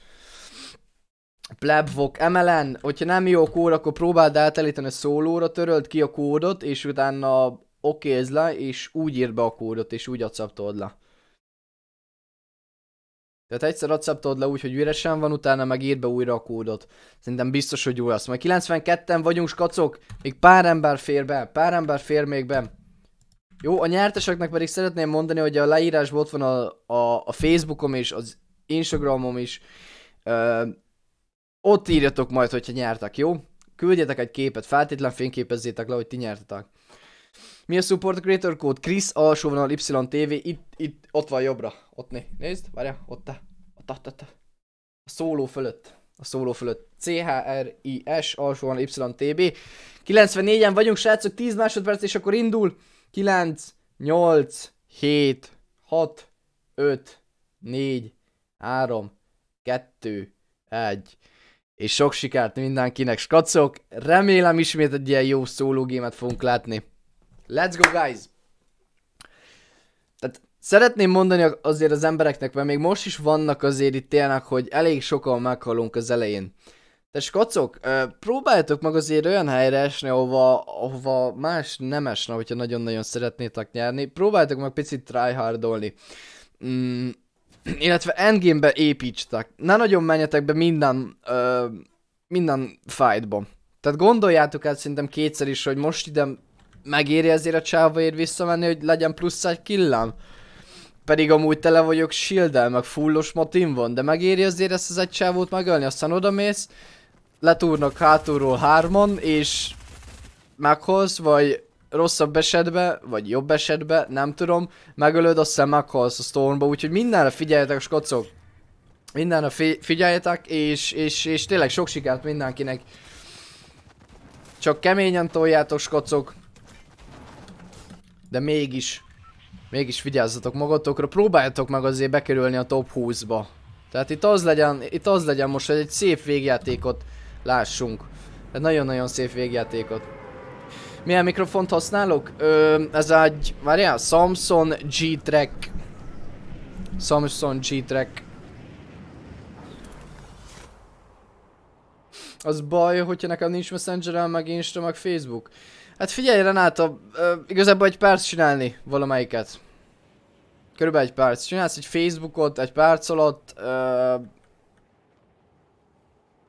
Plebvok, emelen, hogyha nem jó a kód, akkor próbáld átállítani a szólóra, töröld ki a kódot, és utána okézd le, és úgy írd be a kódot, és úgy acaptod le. Tehát egyszer acceptod le úgy, hogy üresen van, utána meg írd be újra a kódot. Szerintem biztos, hogy jó lesz. Majd 92-en vagyunk, skacok, még pár ember fér be, pár ember fér még be. Jó, a nyerteseknek pedig szeretném mondani, hogy a leírás volt van a, a, a Facebookom és az Instagramom is. Ö, ott írjatok majd, hogyha nyertek, jó? Küldjetek egy képet, feltétlen fényképezzétek le, hogy ti nyertetek. Mi a support creator code? Chris alsóvonal YTV, itt, itt, ott van jobbra. Ott né. Nézd, várja, ott, ott, ott, ott, A szóló fölött. A szóló fölött. CHRIS alsóvonal YTB. 94-en vagyunk, srácok, 10 másodperc, és akkor indul. 9, 8, 7, 6, 5, 4, 3, 2, 1 és sok sikert mindenkinek, skacok! Remélem ismét egy ilyen jó szólógémet fogunk látni. Let's go guys! Tehát szeretném mondani azért az embereknek, mert még most is vannak azért itt ilyenek, hogy elég sokan meghalunk az elején. De skacok, próbáljátok meg azért olyan helyre esni, ahova, ahova más nem esne, hogyha nagyon-nagyon szeretnétek nyerni. Próbáljátok meg picit tryhardolni. Mm, illetve endgame-be építsetek. Ne nagyon menjetek be minden, ö, minden fight-ba. Tehát gondoljátok át szerintem kétszer is, hogy most ide megéri ezért a csávóért visszamenni, hogy legyen plusz egy killám. Pedig amúgy tele vagyok shieldel, meg fullos motim van, de megéri azért ezt az egy csávót megölni, aztán odamész, letúrnak hátulról hárman, és meghalsz, vagy rosszabb esetben, vagy jobb esetben, nem tudom, megölöd, aztán meghalsz a Stormba, úgyhogy mindenre figyeljetek, skocok. Mindenre fi figyeljetek, és, és, és tényleg sok sikert mindenkinek. Csak keményen toljátok, skocok. De mégis, mégis vigyázzatok magatokra, próbáljatok meg azért bekerülni a top 20-ba. Tehát itt az legyen, itt az legyen most, hogy egy szép végjátékot lássunk. Egy nagyon-nagyon szép végjátékot. Milyen mikrofont használok? Ö, ez egy, várjál, Samsung G-Track. Samsung G-Track. Az baj, hogyha nekem nincs messenger meg Insta, meg Facebook. Hát figyelj Renáta, igazából egy perc csinálni valamelyiket. Körülbelül egy perc. Csinálsz egy Facebookot, egy perc alatt, Uh,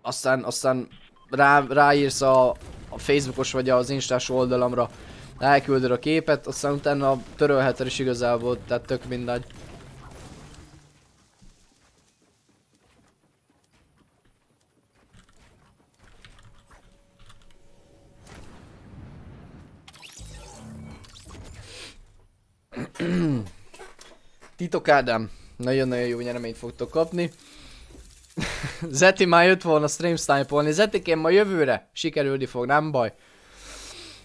aztán, aztán rá, ráírsz a, a Facebookos vagy az Instás oldalamra, elküldöd a képet, aztán utána törölheted is igazából, tehát tök mindegy. Titok Ádám, nagyon-nagyon jó nyereményt fogtok kapni. Zeti már jött volna stream snipe-olni. Zetikém ma jövőre sikerülni fog, nem baj.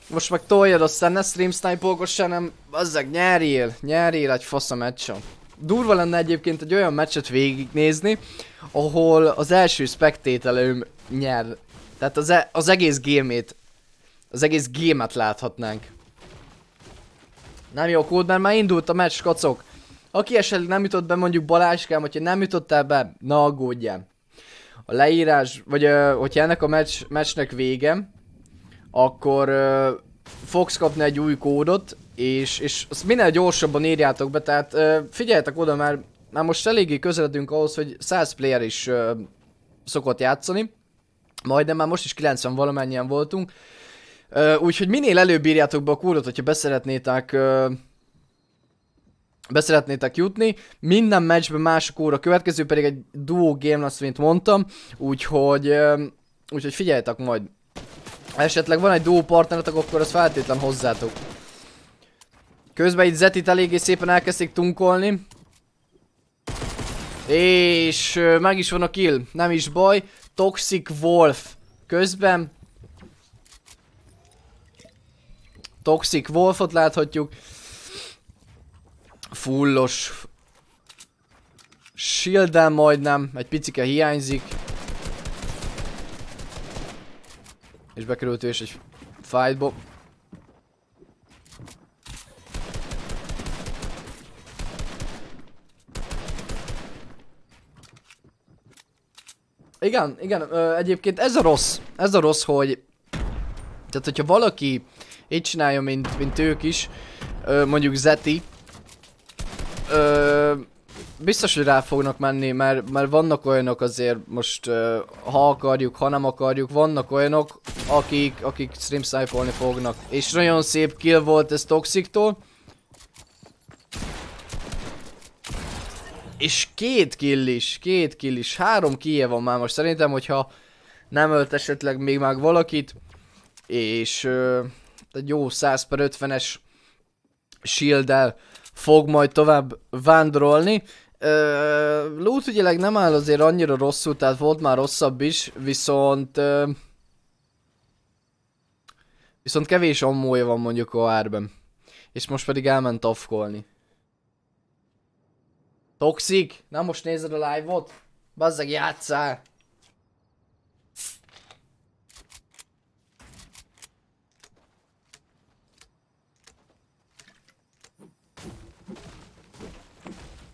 Most meg toljad, aztán ne stream snipe-olgoss, hanem azzag nyerjél, nyerjél egy fasz a meccsom. Durva lenne egyébként egy olyan meccset végignézni, ahol az első spektételőm nyer. Tehát az, e az egész gémét, az egész gémet láthatnánk. Nem jó kód, mert már indult a meccs, kacok. Aki esetleg nem jutott be mondjuk Balázskám, hogyha nem jutottál be, na aggódjál. A leírás, vagy ö, hogyha ennek a meccs, meccsnek vége, akkor uh, fogsz kapni egy új kódot, és, és azt minél gyorsabban írjátok be, tehát uh, figyeljetek oda, már, már most eléggé közeledünk ahhoz, hogy 100 player is uh, szokott játszani, majdnem már most is 90 valamennyien voltunk, Úgyhogy minél előbb írjátok be a kódot, hogyha beszeretnétek beszeretnétek jutni. Minden meccsben mások óra következő, pedig egy duo game lesz, mint mondtam, úgyhogy, úgyhogy figyeljetek majd. Ha esetleg van egy duo partneretek, akkor az feltétlen hozzátok. Közben itt Zetit eléggé szépen elkezdték tunkolni. És meg is van a kill, nem is baj. Toxic Wolf. Közben Toxic Wolfot láthatjuk. Fullos Shieldem majdnem, egy picike hiányzik. És bekerült ő is egy fightba. Igen, igen, ö, egyébként ez a rossz, ez a rossz, hogy tehát hogyha valaki így csinálja, mint, mint ők is, ö, mondjuk Zeti, ö, biztos, hogy rá fognak menni, mert, mert vannak olyanok azért most, ö, ha akarjuk, ha nem akarjuk, vannak olyanok, akik, akik stream fognak. És nagyon szép kill volt ez Toxiktól. És két kill is, két kill is, három kije van már most szerintem, hogyha nem ölt esetleg még meg valakit, és... Ö, egy jó 100 per 50-es shield fog majd tovább vándorolni. Uh, loot ügyileg nem áll azért annyira rosszul, tehát volt már rosszabb is, viszont... Uh, viszont kevés ammója van mondjuk a árben. És most pedig elment afkolni. Toxik? Na most nézed a live-ot? Bazzeg játszál!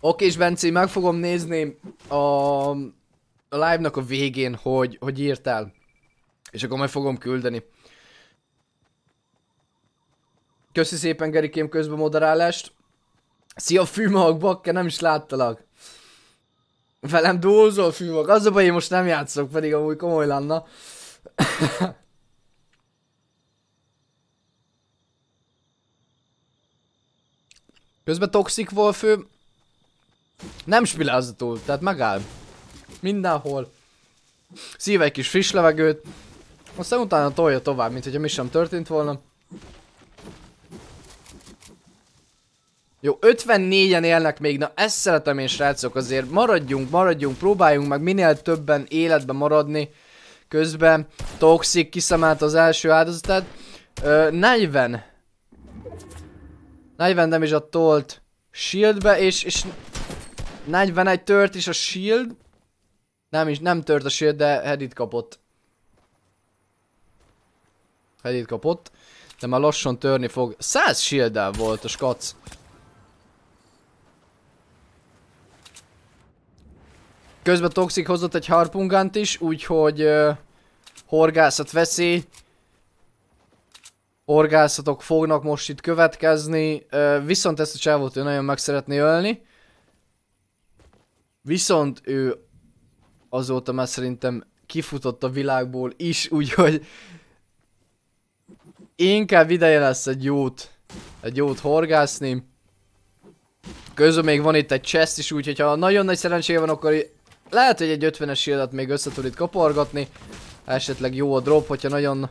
Oké, és Benci, meg fogom nézni a, a live-nak a végén, hogy, hogy írtál. És akkor majd fogom küldeni. Köszi szépen, Gerikém, közben moderálást. Szia, fűmag, bakke, nem is láttalak. Velem dúlzol, fűmag. Az a baj, én most nem játszok, pedig amúgy komoly lenne. Közben toxik volt fő, nem túl, tehát megáll. Mindenhol. Szív egy kis friss levegőt. Aztán utána tolja tovább, mint hogyha mi sem történt volna. Jó, 54-en élnek még, na ezt szeretem én srácok, azért maradjunk, maradjunk, próbáljunk meg minél többen életben maradni. Közben Toxic kiszemelt az első áldozatát. Ö, 40. 40 damage a tolt shieldbe, és, és 41 tört is a shield. Nem is, nem tört a shield, de headit kapott. Headit kapott. De már lassan törni fog. 100 shield volt a skac. Közben Toxic hozott egy harpungant is, úgyhogy uh, horgászat veszi, Horgászatok fognak most itt következni, uh, viszont ezt a csávót ő nagyon meg szeretné ölni. Viszont ő azóta már szerintem kifutott a világból is, úgyhogy inkább ideje lesz egy jót, egy jót horgászni. Közben még van itt egy chest is, úgyhogy ha nagyon nagy szerencséje van, akkor lehet, hogy egy 50-es shieldet még össze tud itt kapargatni. Esetleg jó a drop, hogyha nagyon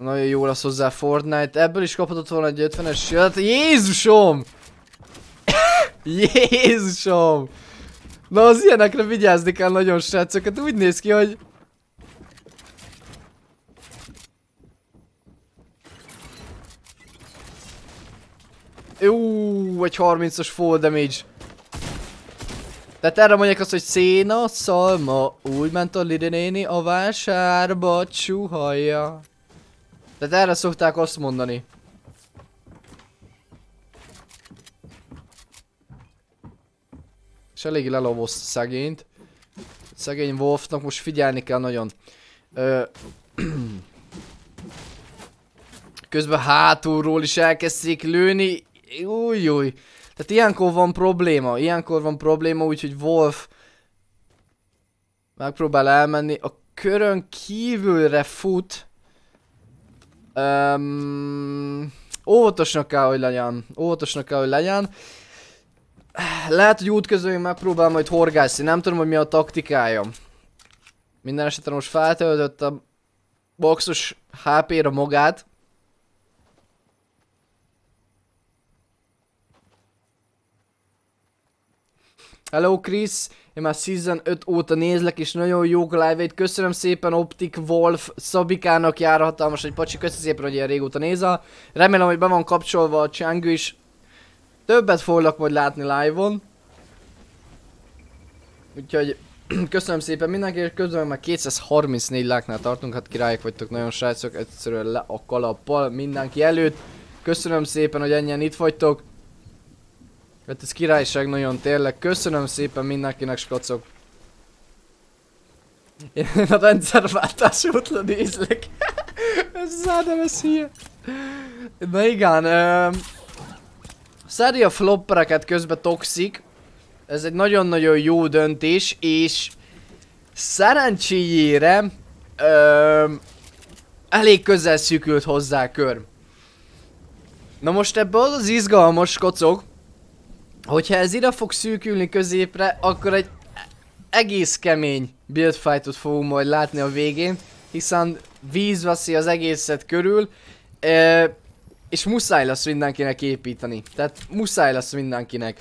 Nagyon jó lesz hozzá Fortnite. Ebből is kaphatott volna egy 50-es jöhet. Jézusom! Jézusom! Na az ilyenekre vigyázni kell nagyon srácokat. Hát úgy néz ki, hogy... Jó, egy 30-as full damage. Tehát erre mondják azt, hogy széna, szalma, úgy ment a Lidi néni a vásárba, csuhaja. Tehát erre szokták azt mondani. És elég lelovoz szegényt. Szegény Wolfnak most figyelni kell nagyon. Ö, Közben hátulról is elkezdték lőni. Új, új. Tehát ilyenkor van probléma. Ilyenkor van probléma, úgyhogy Wolf megpróbál elmenni. A körön kívülre fut. Um, óvatosnak kell, hogy legyen. Óvatosnak kell, hogy legyen. Lehet, hogy útközben megpróbál majd horgászni. Nem tudom, hogy mi a taktikája. Minden esetre most feltöltött a boxos HP-ra magát. Hello Chris, én már Season 5 óta nézlek, és nagyon jók live -ét. Köszönöm szépen Optic Wolf Szabikának jár hatalmas, hogy pacsi, köszönöm szépen, hogy ilyen régóta nézel. Remélem, hogy be van kapcsolva a Csengő is. Többet foglak majd látni live-on. Úgyhogy köszönöm szépen mindenki, és közben már 234 láknál tartunk, hát királyok vagytok nagyon srácok, egyszerűen le a kalappal mindenki előtt. Köszönöm szépen, hogy ennyien itt vagytok. Mert ez királyság nagyon tényleg. Köszönöm szépen mindenkinek, skacok. Én a rendszerváltás útlan ízlek. ez az áldevesz hülye. Na igen, um, szedi a floppereket közbe toxik. Ez egy nagyon-nagyon jó döntés, és szerencséjére um, elég közel szűkült hozzá kör. Na most ebből az izgalmas kocog, Hogyha ez ide fog szűkülni középre, akkor egy egész kemény build fightot fogunk majd látni a végén, hiszen víz veszi az egészet körül, és muszáj lesz mindenkinek építeni. Tehát muszáj lesz mindenkinek.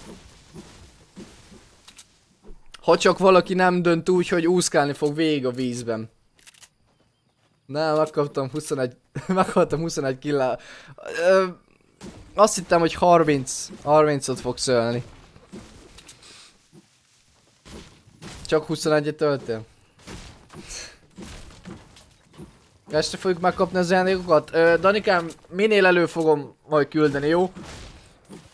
Ha csak valaki nem dönt úgy, hogy úszkálni fog végig a vízben. Nem, megkaptam 21, megkaptam 21 killá... Azt hittem, hogy 30, 30-ot fogsz ölni. Csak 21-et töltél. Este fogjuk megkapni az játékokat. Danikám, minél elő fogom majd küldeni, jó?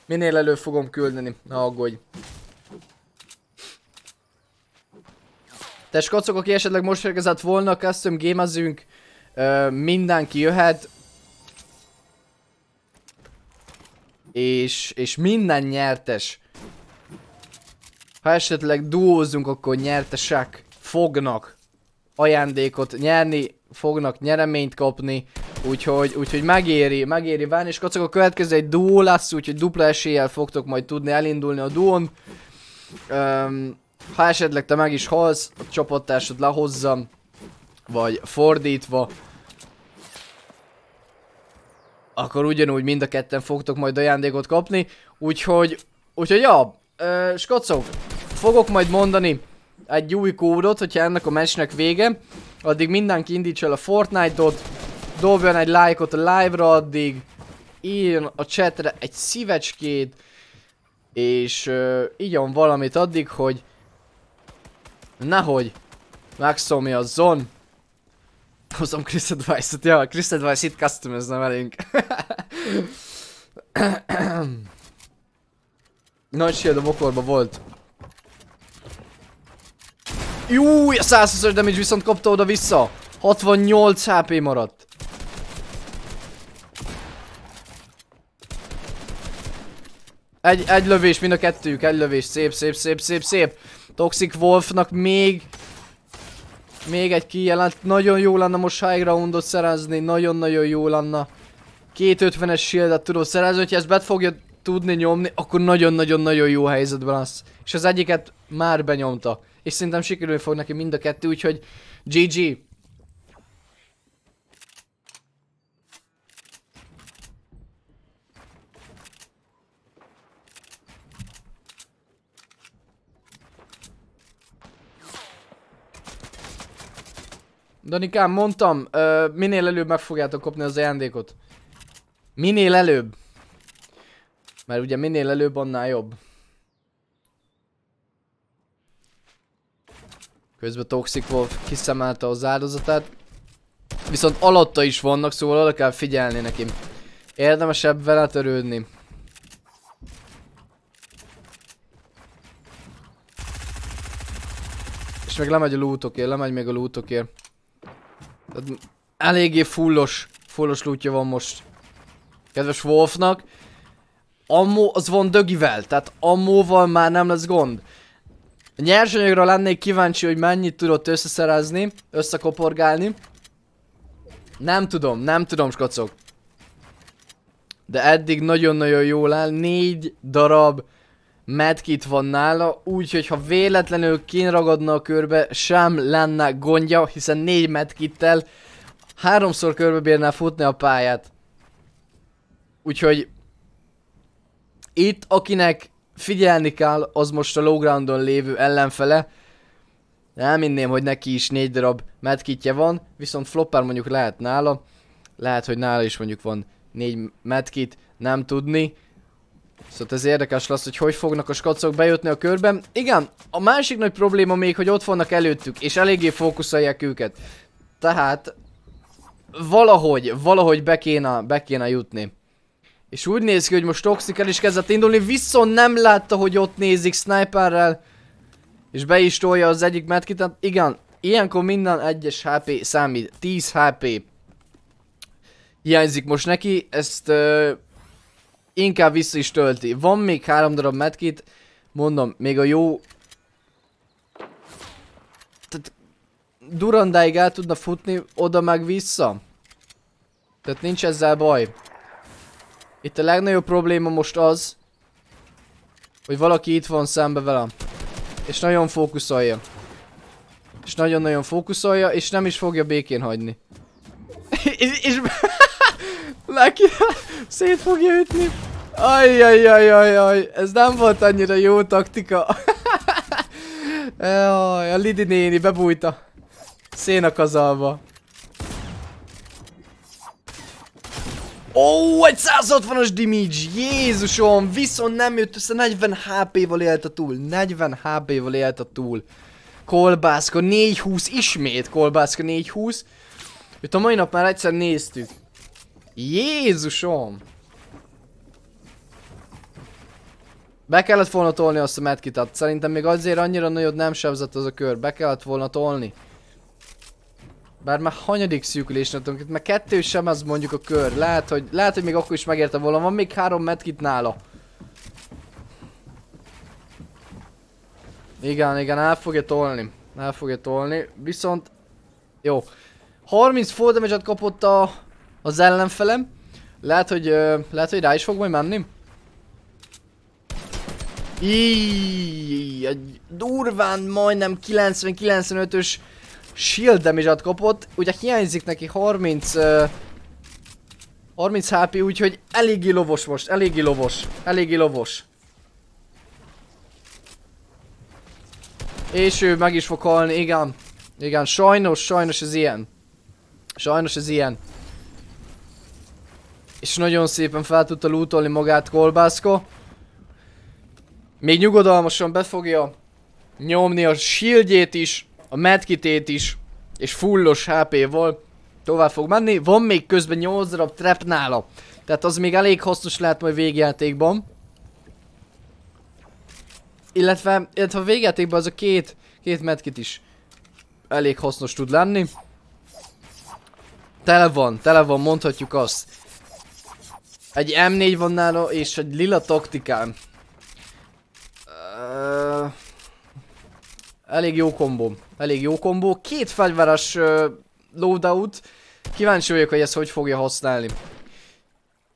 Minél elő fogom küldeni, ne aggódj. Te skacok, aki esetleg most érkezett volna, custom gémezünk, mindenki jöhet, És, és minden nyertes. Ha esetleg duózunk, akkor nyertesek fognak ajándékot nyerni, fognak nyereményt kapni, úgyhogy, úgyhogy megéri, megéri várni, és kacok a következő egy duó lesz, úgyhogy dupla eséllyel fogtok majd tudni elindulni a duón. Um, ha esetleg te meg is halsz, a csapattársad lehozza, vagy fordítva, akkor ugyanúgy mind a ketten fogtok majd ajándékot kapni. Úgyhogy, úgyhogy ja, skocok, fogok majd mondani egy új kódot, hogyha ennek a mesnek vége. Addig mindenki indíts el a Fortnite-ot, dobjon egy lájkot a live-ra addig, írjon a chatre egy szívecskét, és uh, igyon valamit addig, hogy nehogy zon hozom Chris Advice-ot. Ja, Chris Advice itt customizna velünk. Nagy shield a bokorba volt. Júj, a 120 damage viszont kapta oda-vissza. 68 HP maradt. Egy, egy lövés, mind a kettőjük, egy lövés, szép, szép, szép, szép, szép. Toxic Wolfnak még még egy kijelent. Nagyon jó lenne most high groundot szerezni. Nagyon-nagyon jó lenne. Két ötvenes shieldet tudod szerezni. Hogyha ezt bet fogja tudni nyomni, akkor nagyon-nagyon-nagyon jó helyzetben lesz. És az egyiket már benyomta. És szerintem sikerülni fog neki mind a kettő, úgyhogy GG. Danikám, mondtam, ö, minél előbb meg fogjátok kapni az ajándékot. Minél előbb. Mert ugye minél előbb, annál jobb. Közben Toxic Wolf kiszemelte az áldozatát. Viszont alatta is vannak, szóval arra kell figyelni neki. Érdemesebb vele törődni. És meg lemegy a lootokért, lemegy még a lootokért. Hát, eléggé fullos, fullos lútja van most. Kedves Wolfnak. Ammo, az van dögivel, tehát ammóval már nem lesz gond. A nyersanyagra lennék kíváncsi, hogy mennyit tudott összeszerezni, összekoporgálni. Nem tudom, nem tudom, skacok. De eddig nagyon-nagyon jól áll. Négy darab medkit van nála, úgyhogy ha véletlenül kinragadna a körbe, sem lenne gondja, hiszen négy medkittel háromszor körbe bírná futni a pályát. Úgyhogy itt akinek figyelni kell, az most a lowgroundon lévő ellenfele. inném, hogy neki is négy darab medkitje van, viszont flopper mondjuk lehet nála. Lehet, hogy nála is mondjuk van négy medkit, nem tudni. Szóval ez érdekes lesz, hogy hogy fognak a skacok bejutni a körben. Igen, a másik nagy probléma még, hogy ott vannak előttük, és eléggé fókuszolják őket. Tehát valahogy, valahogy be kéne, be kéne jutni. És úgy néz ki, hogy most Toxic el is kezdett indulni, viszont nem látta, hogy ott nézik sniperrel. És be is tolja az egyik tehát Igen, ilyenkor minden egyes HP számít. 10 HP hiányzik most neki. Ezt uh, inkább vissza is tölti. Van még három darab medkit, mondom, még a jó... Tehát durandáig el tudna futni, oda meg vissza. Tehát nincs ezzel baj. Itt a legnagyobb probléma most az, hogy valaki itt van szembe velem. És nagyon fókuszolja. És nagyon-nagyon fókuszolja, és nem is fogja békén hagyni. és... és Leki szét fogja ütni. Ajajajajajaj, ez nem volt annyira jó taktika. Jaj, a Lidi néni bebújta. Szénakazalba. Ó, oh, egy 160-as damage! Jézusom! Viszont nem jött össze, 40 HP-val élt a túl. 40 HP-val élt a túl. Kolbászka 420, ismét kolbászka 420. Őt a mai nap már egyszer néztük. Jézusom! Be kellett volna tolni azt a medkitat. Hát szerintem még azért annyira nagyot nem sebzett az a kör. Be kellett volna tolni. Bár már hanyadik szűkülésnél tudunk, itt már kettő sem az mondjuk a kör. Lehet, hogy, lehet, hogy még akkor is megérte volna. Van még három medkit nála. Igen, igen, el fogja tolni. El fogja tolni. Viszont... Jó. 30 full damage kapott a az ellenfelem. Lehet, hogy, ö, lehet, hogy rá is fog majd menni. Íj, egy durván majdnem 90-95-ös shield damage kapott. Ugye hiányzik neki 30... Ö, 30 HP, úgyhogy eléggé lovos most, eléggé lovos, eléggé lovos. És ő meg is fog halni, igen. Igen, sajnos, sajnos ez ilyen. Sajnos ez ilyen és nagyon szépen fel tudta lootolni magát kolbászko. Még nyugodalmasan be fogja nyomni a shieldjét is, a medkitét is, és fullos HP-val tovább fog menni. Van még közben 8 darab trap nála, tehát az még elég hasznos lehet majd végjátékban. Illetve, illetve a végjátékban az a két, két medkit is elég hasznos tud lenni. Tele van, tele van, mondhatjuk azt. Egy M4 van nála, és egy lila taktikám. Uh, elég jó kombó, Elég jó kombó. Két fegyveres uh, loadout. Kíváncsi vagyok, hogy ezt hogy fogja használni.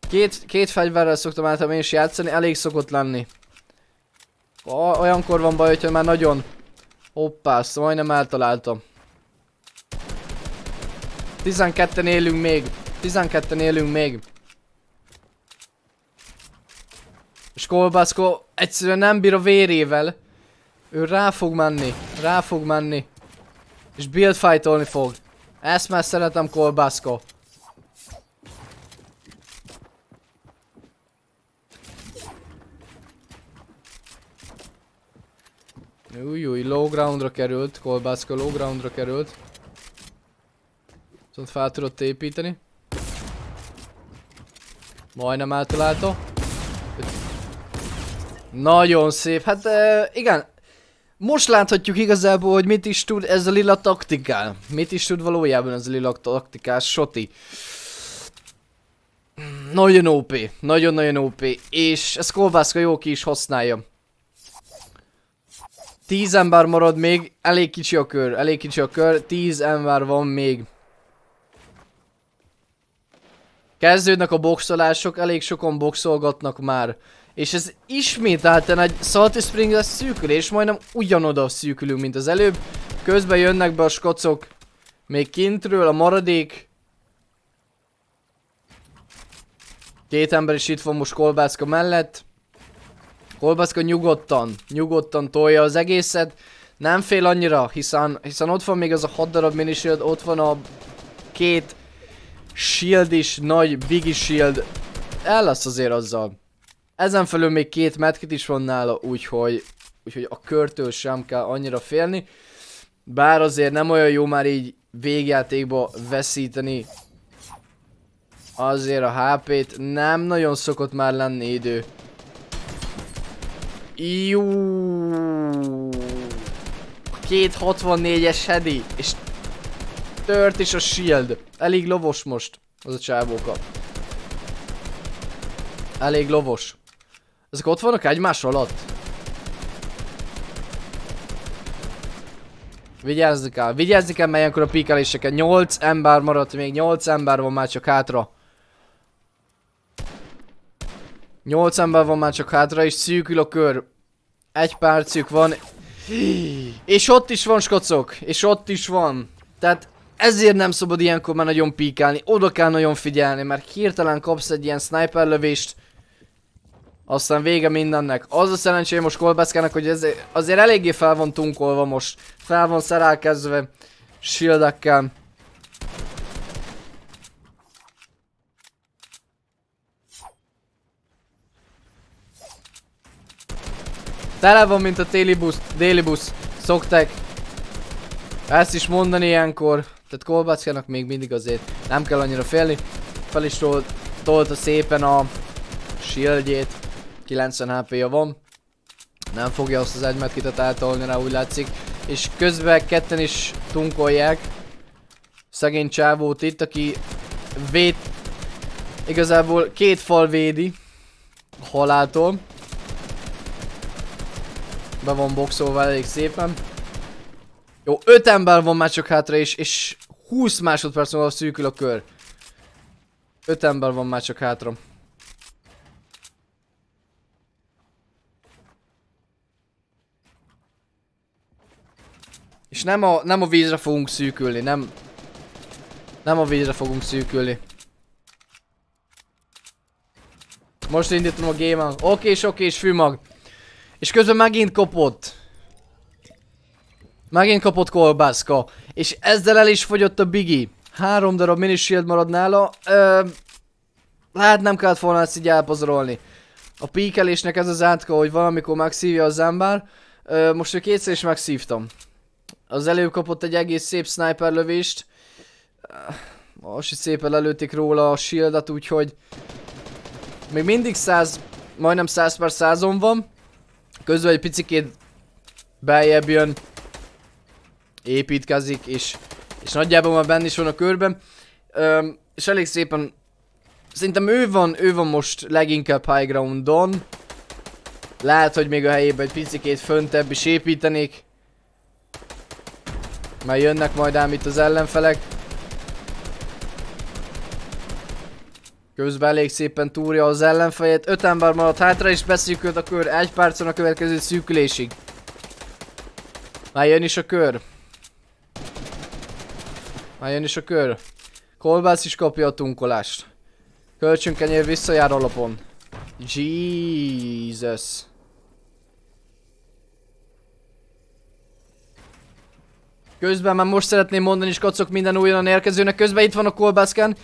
Két, két fegyverrel szoktam általában én is játszani, elég szokott lenni. O olyankor van baj, hogyha már nagyon... Hoppá, azt majdnem eltaláltam. 12-en élünk még. 12-en élünk még. És Kolbászko egyszerűen nem bír a vérével. Ő rá fog menni, rá fog menni. És build fight fog. Ezt már szeretem Kolbászko. Új, új, low groundra került, Kolbászko, low groundra került. Viszont fel tudott építeni. Majdnem eltalálta. Nagyon szép, hát e, igen. Most láthatjuk igazából, hogy mit is tud ez a lila taktikál. Mit is tud valójában ez a lila taktikás soti. Nagyon OP, nagyon-nagyon OP, és ezt Kolvászka jó ki is használja. Tíz ember marad még, elég kicsi a kör, elég kicsi a kör, tíz ember van még. Kezdődnek a boxolások, elég sokan boxolgatnak már. És ez ismételten egy Salty lesz szűkülés, majdnem ugyanoda szűkülünk, mint az előbb. Közben jönnek be a skocok még kintről, a maradék. Két ember is itt van most kolbászka mellett. Kolbászka nyugodtan, nyugodtan tolja az egészet. Nem fél annyira, hiszen, hiszen ott van még az a hat darab minishield, ott van a két shield is, nagy biggie shield. El lesz azért azzal. Ezen felül még két medkit is van nála, úgyhogy, úgyhogy a körtől sem kell annyira félni. Bár azért nem olyan jó már így végjátékba veszíteni azért a HP-t. Nem nagyon szokott már lenni idő. Jó. két es hedi, és tört is a shield. Elég lovos most az a csávóka. Elég lovos. Ezek ott vannak egymás alatt? Vigyázzuk el, vigyázzuk el melyenkor a píkeléseket 8 ember maradt, még 8 ember van már csak hátra. 8 ember van már csak hátra, és szűkül a kör. Egy percük van. És ott is van, skocok. És ott is van. Tehát ezért nem szabad ilyenkor már nagyon píkálni. Oda kell nagyon figyelni, mert hirtelen kapsz egy ilyen sniper lövést. Aztán vége mindennek. Az a szerencsém most Kolbeszkának, hogy ez, azért eléggé fel van tunkolva most. Fel van szerelkezve. Shieldekkel. Tele van, mint a téli busz, déli busz. Szokták. Ezt is mondani ilyenkor. Tehát Kolbáckának még mindig azért nem kell annyira félni. Fel is tolta szépen a shieldjét. 90 HP-ja van. Nem fogja azt az egy medkitet eltolni rá, úgy látszik. És közben ketten is tunkolják. Szegény csávót itt, aki véd... Igazából két fal védi. A haláltól. Be van boxolva elég szépen. Jó, öt ember van már csak hátra és, és 20 másodperc múlva szűkül a kör. Öt ember van már csak hátra. És nem a, nem a vízre fogunk szűkülni, nem... Nem a vízre fogunk szűkülni. Most indítom a game Oké, és oké, és fűmag. És közben megint kopott. Megint kapott kolbászka. És ezzel el is fogyott a bigi. Három darab shield marad nála. Ö, lehet nem kellett volna ezt így elpazarolni. A píkelésnek ez az átka, hogy valamikor megszívja az ember. Ö, most ő kétszer is megszívtam. Az előbb kapott egy egész szép sniper lövést. Ah, most is szépen lelőtik róla a shieldet, úgyhogy még mindig 100, majdnem 100 per 100 van. Közben egy picikét beljebb jön, építkezik, és, és nagyjából már benne is van a körben. Öm, és elég szépen, szerintem ő van, ő van most leginkább high groundon. Lehet, hogy még a helyébe egy picikét föntebb is építenék. Mert jönnek majd ám itt az ellenfelek. Közben elég szépen túrja az ellenfejet. Öt ember maradt hátra és beszűkült a kör. Egy percen a következő szűkülésig. Már jön is a kör. Már jön is a kör. Kolbász is kapja a tunkolást. Kölcsönkenyér visszajár alapon. Jesus. Közben már most szeretném mondani is kacok minden újonnan érkezőnek. Közben itt van a kolbászken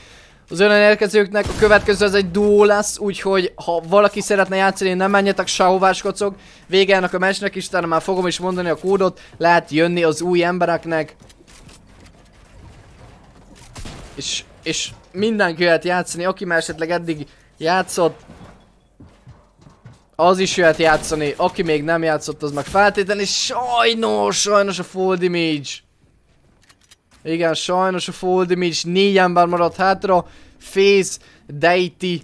Az olyan érkezőknek a következő az egy duó lesz, úgyhogy ha valaki szeretne játszani, nem menjetek sehová Vége ennek a mesnek is, már fogom is mondani a kódot, lehet jönni az új embereknek. És, és mindenki lehet játszani, aki már esetleg eddig játszott, az is jöhet játszani, aki még nem játszott, az meg feltétlenül, és sajnos, sajnos a fold image. Igen, sajnos a full damage, négy ember maradt hátra. Face, Deity.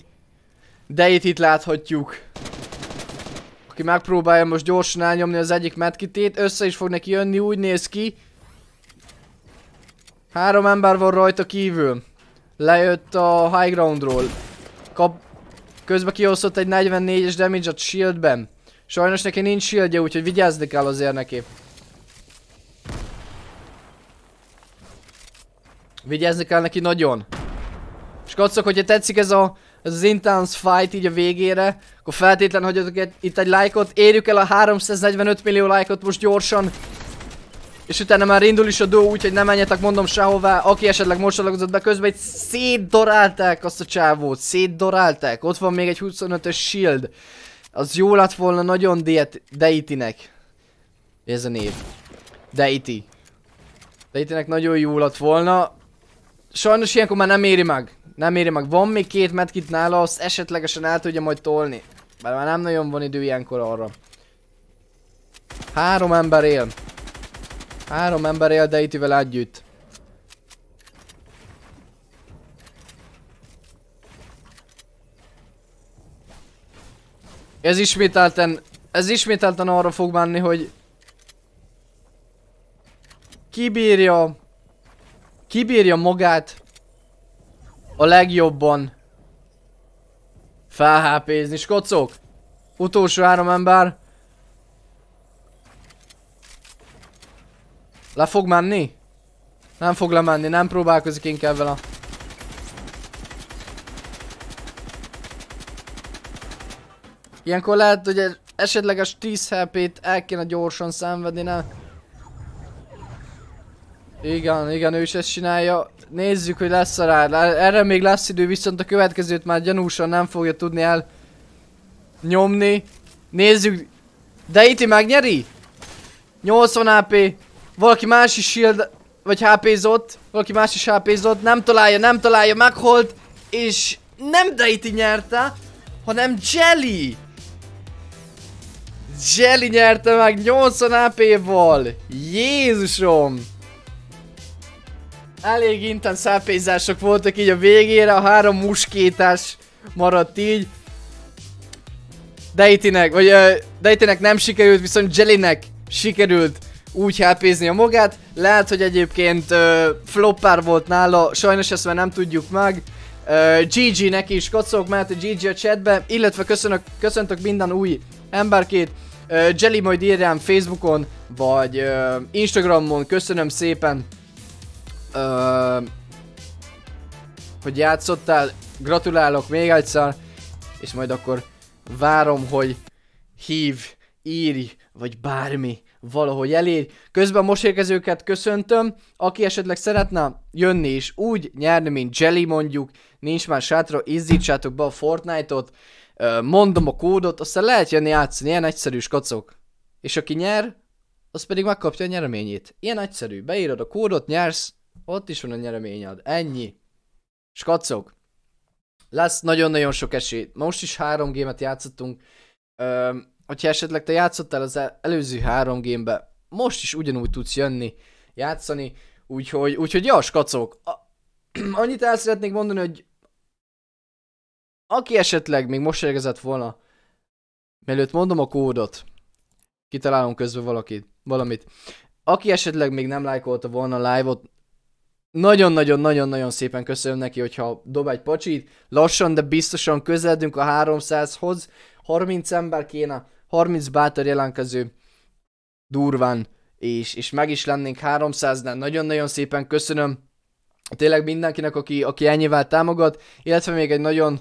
Deitit láthatjuk. Aki megpróbálja most gyorsan elnyomni az egyik medkitét, össze is fog neki jönni, úgy néz ki. Három ember van rajta kívül. Lejött a high groundról. Kap... Közben kiosztott egy 44-es damage a shieldben. Sajnos neki nincs shieldje, úgyhogy vigyázni kell azért neki. Vigyázni kell neki nagyon. És kacok, hogyha tetszik ez a ez az intense fight így a végére, akkor feltétlen hagyjatok itt egy lájkot, érjük el a 345 millió lájkot most gyorsan. És utána már indul is a dó, úgyhogy nem menjetek mondom sehová, aki esetleg most be közben, egy szétdorálták azt a csávót, szétdorálták, ott van még egy 25-ös shield. Az jó lett volna nagyon nek. Ez a név. deity nek nagyon jó lett volna, Sajnos ilyenkor már nem éri meg. Nem éri meg. Van még két medkit nála, azt esetlegesen el tudja majd tolni. Bár már nem nagyon van idő ilyenkor arra. Három ember él. Három ember él Deitivel együtt. Ez ismételten, ez ismételten arra fog menni, hogy kibírja kibírja magát a legjobban felhápézni. Skocok, utolsó három ember. Le fog menni? Nem fog lemenni, nem próbálkozik inkább vele. Ilyenkor lehet, hogy esetleges 10 HP-t el kéne gyorsan szenvedni, nem? Igen, igen, ő is ezt csinálja. Nézzük, hogy lesz a rá. Erre még lesz idő, viszont a következőt már gyanúsan nem fogja tudni el nyomni. Nézzük. De itt megnyeri? 80 AP. Valaki más is shield, vagy HP-zott. Valaki más is HP-zott. Nem találja, nem találja, meghold. És nem Deity nyerte, hanem Jelly. Jelly nyerte meg 80 AP-val. Jézusom! elég intens szápézások voltak így a végére, a három muskétás maradt így. Deitinek, vagy uh, nem sikerült, viszont Jellynek sikerült úgy hápézni a magát. Lehet, hogy egyébként uh, floppár volt nála, sajnos ezt már nem tudjuk meg. Uh, GG neki is kacog, mert a GG a chatbe, illetve köszönök, köszöntök minden új emberkét. Uh, Jelly majd írjám Facebookon, vagy uh, Instagramon, köszönöm szépen hogy játszottál, gratulálok még egyszer, és majd akkor várom, hogy hív, írj, vagy bármi valahogy elérj. Közben most érkezőket köszöntöm, aki esetleg szeretne jönni és úgy nyerni, mint Jelly mondjuk, nincs már sátra, izzítsátok be a Fortnite-ot, mondom a kódot, aztán lehet jönni játszani, ilyen egyszerű skacok. És aki nyer, az pedig megkapja a nyereményét. Ilyen egyszerű, beírod a kódot, nyersz, ott is van a nyereményed. Ennyi. Skacok. Lesz nagyon-nagyon sok esély. Most is három gémet játszottunk. Öm, hogyha esetleg te játszottál az előző három gémbe, most is ugyanúgy tudsz jönni, játszani. Úgyhogy, úgyhogy ja, skacok. A, annyit el szeretnék mondani, hogy aki esetleg még most érkezett volna, mielőtt mondom a kódot, kitalálom közben valakit, valamit. Aki esetleg még nem lájkolta volna a live-ot, nagyon-nagyon-nagyon-nagyon szépen köszönöm neki, hogyha dob egy pacsit, lassan, de biztosan közeledünk a 300-hoz, 30 ember kéne, 30 bátor jelentkező, durván, és, és meg is lennénk 300-nál, nagyon-nagyon szépen köszönöm tényleg mindenkinek, aki, aki ennyivel támogat, illetve még egy nagyon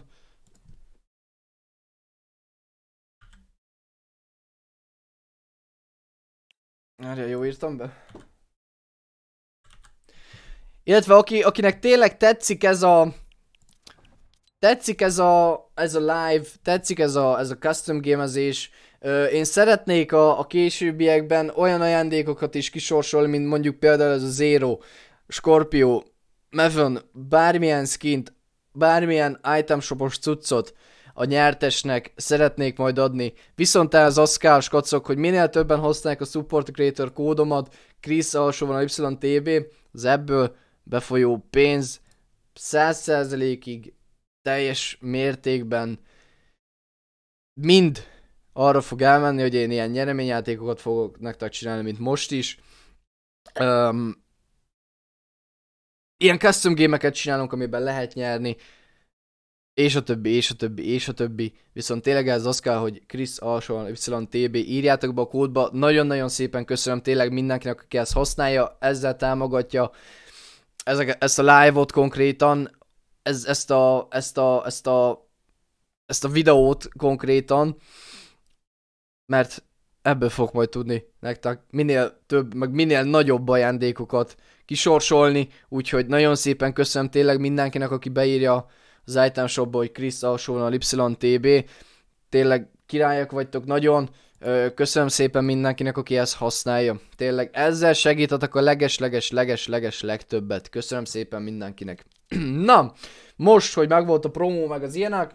Erre jó írtam be? Illetve aki, akinek tényleg tetszik ez a... Tetszik ez a, ez a live, tetszik ez a, ez a custom gamezés, én szeretnék a, a későbbiekben olyan ajándékokat is kisorsolni, mint mondjuk például ez a Zero, Scorpio, Meven, bármilyen skint, bármilyen item shopos cuccot a nyertesnek szeretnék majd adni. Viszont el az aszkás skacok, hogy minél többen hozták a Support Creator kódomat, Chris alsóban a YTB, az ebből befolyó pénz 100%-ig teljes mértékben mind arra fog elmenni, hogy én ilyen nyereményjátékokat fogok nektek csinálni, mint most is. Um, ilyen custom gémeket csinálunk, amiben lehet nyerni, és a többi, és a többi, és a többi. Viszont tényleg ez az kell, hogy Chris alsóan YTB, írjátok be a kódba, nagyon-nagyon szépen köszönöm tényleg mindenkinek, aki ezt használja, ezzel támogatja, ezek, ezt a live-ot konkrétan, ez, ezt, a, ezt, a, ezt, a, ezt a videót konkrétan, mert ebből fog majd tudni nektek minél több, meg minél nagyobb ajándékokat kisorsolni, úgyhogy nagyon szépen köszönöm tényleg mindenkinek, aki beírja az item shopba, hogy Krisz alsóan a YTB, tényleg királyok vagytok nagyon, Köszönöm szépen mindenkinek, aki ezt használja. Tényleg ezzel segítetek a leges-leges-leges-leges legtöbbet. Köszönöm szépen mindenkinek. Na, most, hogy megvolt a promó, meg az ilyenek,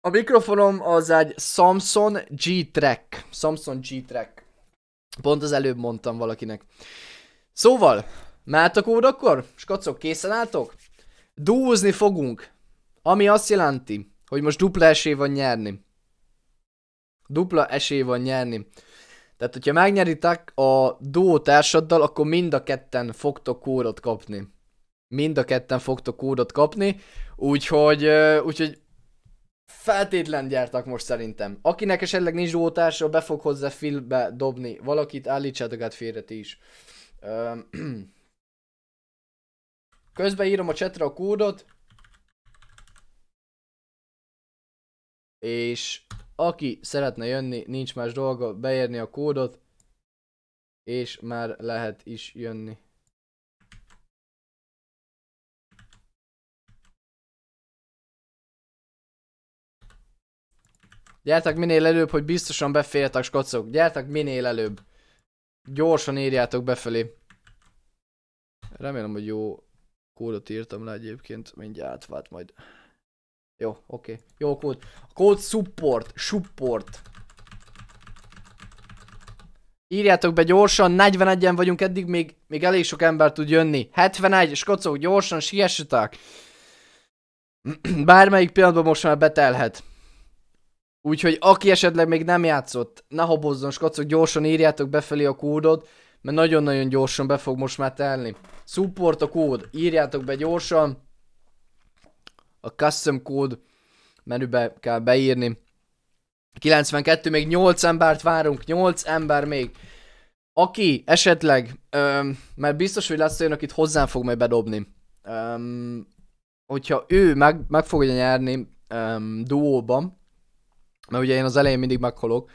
a mikrofonom az egy Samsung G-Track. Samsung G-Track. Pont az előbb mondtam valakinek. Szóval, mehetek úr, akkor? Skacok, készen álltok? Dúzni fogunk. Ami azt jelenti, hogy most dupla esély van nyerni. Dupla esély van nyerni. Tehát, hogyha megnyeritek a duó társaddal, akkor mind a ketten fogtok kórot kapni. Mind a ketten fogtok kórot kapni, úgyhogy, úgyhogy feltétlen gyártak most szerintem. Akinek esetleg nincs társa, be fog hozzá filbe dobni valakit, állítsátok át félre ti is. Közben írom a csetre a kódot. És aki szeretne jönni, nincs más dolga, beérni a kódot, és már lehet is jönni. Gyertek minél előbb, hogy biztosan beféltek skocok. Gyertek minél előbb. Gyorsan írjátok befelé. Remélem, hogy jó kódot írtam le egyébként. Mindjárt vált majd. Jó, oké. Okay. Jó kód. Kód support. Support. Írjátok be gyorsan, 41-en vagyunk, eddig még, még elég sok ember tud jönni. 71, skocok, gyorsan, siessetek! Bármelyik pillanatban most már betelhet. Úgyhogy aki esetleg még nem játszott, ne habozzon, skacok, gyorsan írjátok befelé a kódot, mert nagyon-nagyon gyorsan be fog most már telni. Support a kód, írjátok be gyorsan a custom code menübe kell beírni. 92, még 8 embert várunk, 8 ember még. Aki esetleg, öm, mert biztos, hogy lesz olyan, akit hozzám fog majd bedobni. Öm, hogyha ő meg, meg fogja nyerni öm, duóban, mert ugye én az elején mindig meghalok,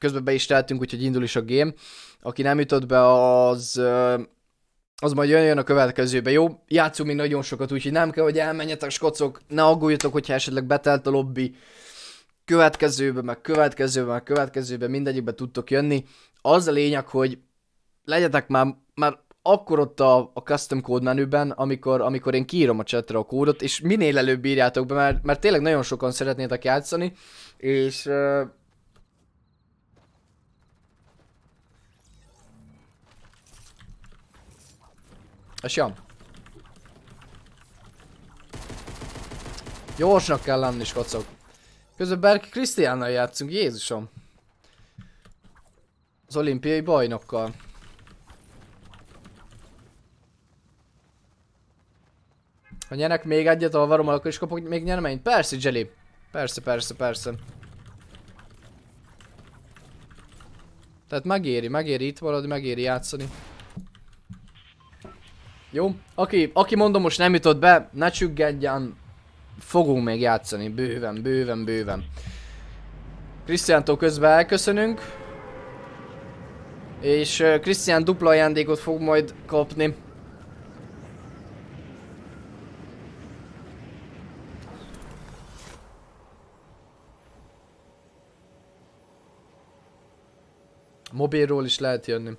közben be is teltünk, úgyhogy indul is a game. Aki nem jutott be, az öm, az majd jön, jön a következőbe, jó? Játszunk még nagyon sokat, úgyhogy nem kell, hogy elmenjetek, skocok, ne aggódjatok, hogyha esetleg betelt a lobby. Következőbe, meg következőbe, meg következőbe, mindegyikbe tudtok jönni. Az a lényeg, hogy legyetek már, már akkor ott a, a custom code menüben, amikor, amikor én kiírom a chatre a kódot, és minél előbb írjátok be, mert, mert tényleg nagyon sokan szeretnétek játszani, és És jön. Gyorsnak kell lenni, skocok. Közben Berki Krisztiánnal játszunk, Jézusom. Az olimpiai bajnokkal. Ha nyerek még egyet varom, akkor is kapok még nyereményt. Persze, Jelly. Persze, persze, persze. Tehát megéri, megéri itt valami, megéri játszani. Jó? Aki, aki mondom most nem jutott be, ne csüggedjen, fogunk még játszani, bőven, bőven, bőven. Krisztiántól közben elköszönünk. És Krisztián dupla ajándékot fog majd kapni. Mobilról is lehet jönni.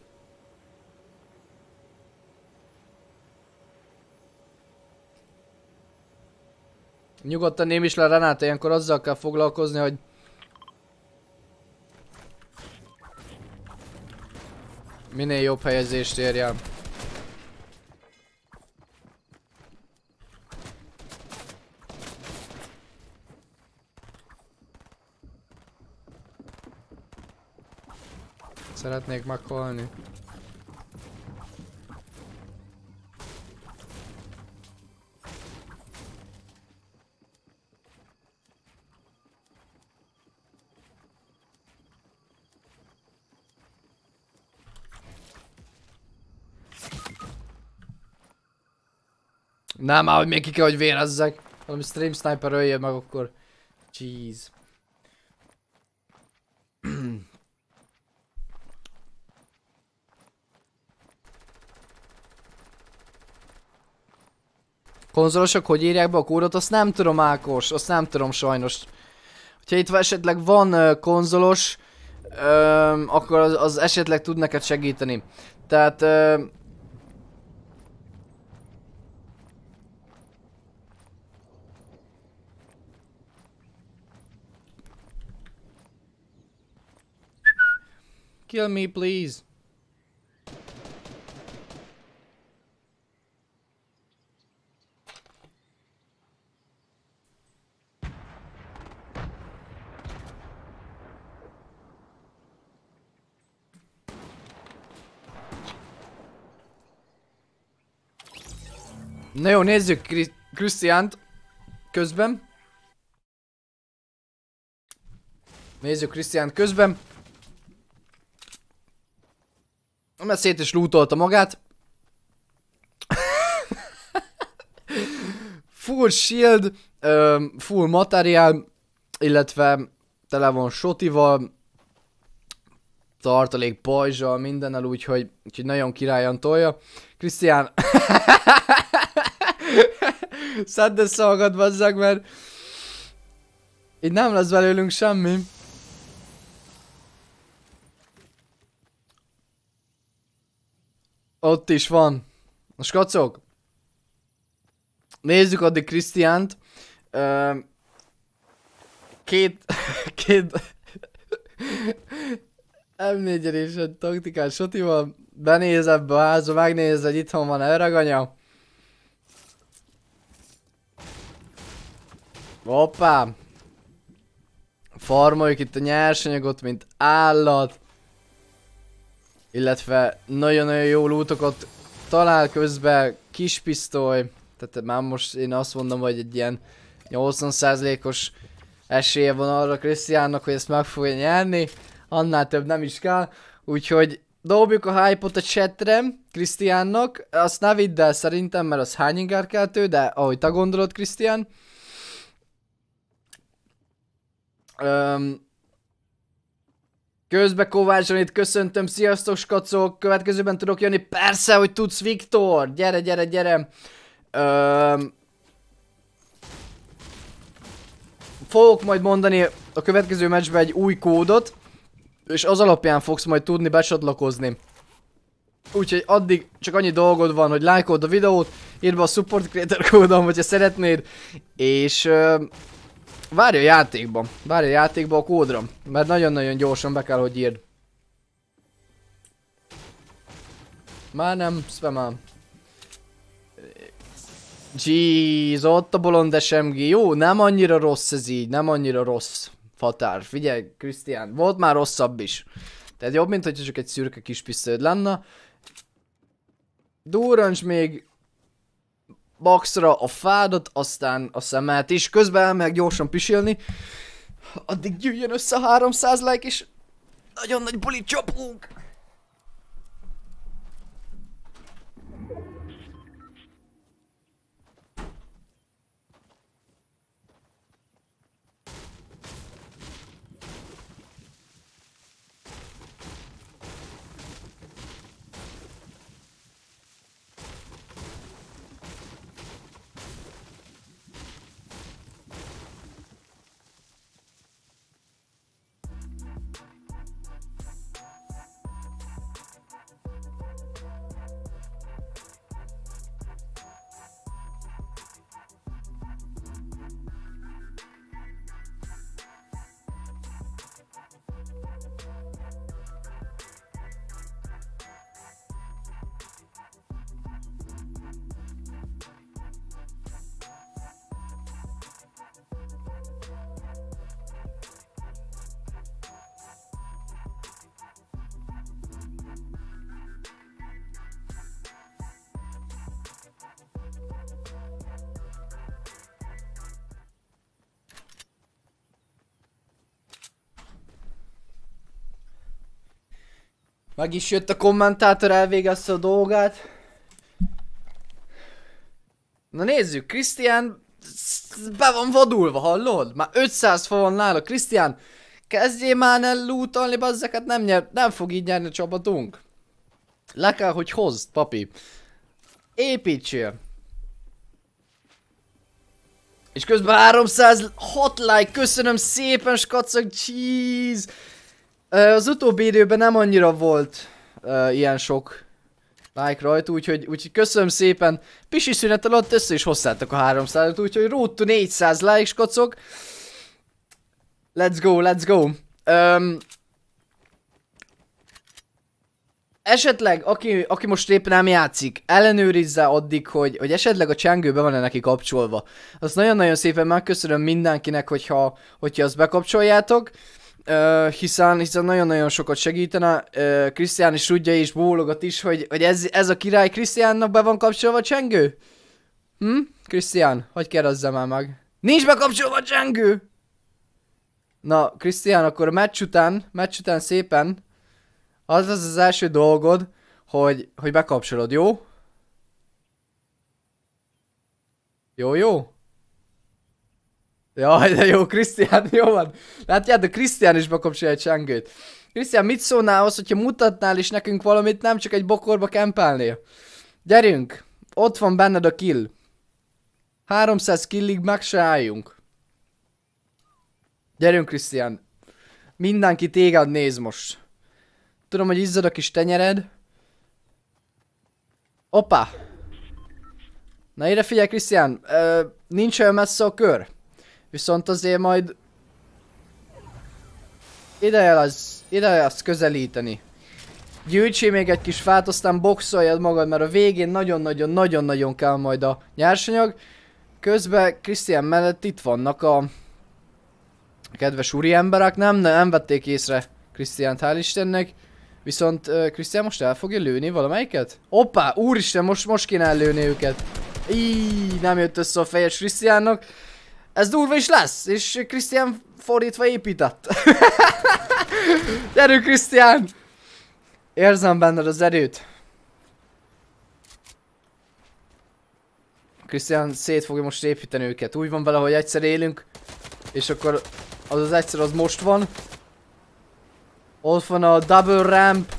Nyugodtan ném is le Renáta, ilyenkor azzal kell foglalkozni, hogy... Minél jobb helyezést érjem. Szeretnék meghalni. Nem, ahogy még ki kell, hogy vérezzek. Valami stream sniper öljön meg akkor. Jeez. Konzolosok hogy írják be a kódot, azt nem tudom Ákos, azt nem tudom sajnos. Ha itt esetleg van uh, konzolos, uh, akkor az, az esetleg tud neked segíteni. Tehát uh, Kill me, please. Ne oneziyor Christian közben. Nézzük Christian közben. mert szét is lútolta magát. full shield, full materiál, illetve tele van sotival, tartalék pajzsal, mindennel, úgyhogy, úgyhogy nagyon királyan tolja. Krisztián, szedd össze magad, bazzag, mert így nem lesz belőlünk semmi. Ott is van. A skacok. Nézzük addig Krisztiánt. Két... Két... m 4 és egy taktikás sotival. Benéz ebbe a házba, megnéz, hogy itthon van öreganya. Hoppá! Farmoljuk itt a nyersanyagot, mint állat. Illetve nagyon-nagyon jó lootokat talál közben, kis pisztoly. Tehát már most én azt mondom, hogy egy ilyen 80%-os esélye van arra Krisztiánnak, hogy ezt meg fogja nyerni. Annál több nem is kell. Úgyhogy dobjuk a hype-ot a chatre Krisztiánnak. Azt ne vidd el szerintem, mert az hány keltő, de ahogy te gondolod Krisztián. Um, Közbe Kovács Anit köszöntöm, sziasztok skacok, következőben tudok jönni, persze, hogy tudsz Viktor, gyere, gyere, gyere. Öm... Fogok majd mondani a következő meccsbe egy új kódot, és az alapján fogsz majd tudni besatlakozni. Úgyhogy addig csak annyi dolgod van, hogy lájkold a videót, írd be a support creator kódom, hogyha szeretnéd, és... Öm Várj a játékban. Várj a játékban a kódra. Mert nagyon-nagyon gyorsan be kell, hogy írd. Már nem, spamám. Jeez, ott a bolond SMG. Jó, nem annyira rossz ez így, nem annyira rossz. Fatár, figyelj, Krisztián, volt már rosszabb is. Tehát jobb, mint hogyha csak egy szürke kis pisztöd lenne. Durancs még maxra a fádat, aztán a szemet is, közben meg gyorsan pisilni, addig gyűjjön össze 300 like, és nagyon nagy bulit csapunk! Meg is jött a kommentátor, elvégezte a dolgát. Na nézzük, Krisztián be van vadulva, hallod? Már 500 fa van nála, Krisztián. Kezdjél már el lootolni, bazzeket nem nyer, nem fog így nyerni a csapatunk. Le kell, hogy hozd, papi. Építsél. És közben 306 like, köszönöm szépen, skacok, cheese. Az utóbbi időben nem annyira volt uh, ilyen sok like rajta, úgyhogy, úgyhogy köszönöm szépen. Pisi szünet alatt össze is hozzátok a 300-at, úgyhogy road to 400 likes kacok. Let's go, let's go. Um, esetleg, aki, aki most épp nem játszik, ellenőrizze addig, hogy, hogy esetleg a csengőbe van-e neki kapcsolva. Azt nagyon-nagyon szépen megköszönöm mindenkinek, hogyha, hogyha azt bekapcsoljátok. Uh, hiszen, hiszen nagyon-nagyon sokat segítene. Krisztián uh, is tudja és bólogat is, hogy, hogy ez, ez a király Krisztiánnak be van kapcsolva a csengő? Hm? Krisztián, hogy kérdezze már meg? Nincs bekapcsolva a csengő! Na, Krisztián, akkor a meccs után, meccs után szépen az az az első dolgod, hogy, hogy bekapcsolod, jó? Jó, jó? Jaj, de jó, Krisztián, jó van. Látjátok, Krisztián is bekapcsol egy csengőt. Krisztián, mit szólnál ahhoz, hogyha mutatnál is nekünk valamit, nem csak egy bokorba kempelnél? Gyerünk, ott van benned a kill. 300 killig meg se álljunk. Gyerünk, Krisztián. Mindenki téged néz most. Tudom, hogy izzad a kis tenyered. Opa! Na ide figyelj, Krisztián, nincs olyan messze a kör. Viszont azért majd ideje az, ideje az közelíteni. Gyűjtsé még egy kis fát, aztán boxoljad magad, mert a végén nagyon-nagyon-nagyon-nagyon kell majd a nyersanyag. Közben Krisztián mellett itt vannak a kedves úri emberek, nem, nem, nem vették észre Krisztiánt, hál' Istennek. Viszont Krisztián uh, most el fogja lőni valamelyiket? Oppá, úristen, most, most kéne lőni őket. Íí, nem jött össze a fejes Krisztiánnak. Ez durva is lesz, és Krisztián fordítva épített. Gyerünk Krisztián! Érzem benned az erőt. Krisztián szét fogja most építeni őket. Úgy van vele, hogy egyszer élünk, és akkor az az egyszer az most van. Ott van a double ramp,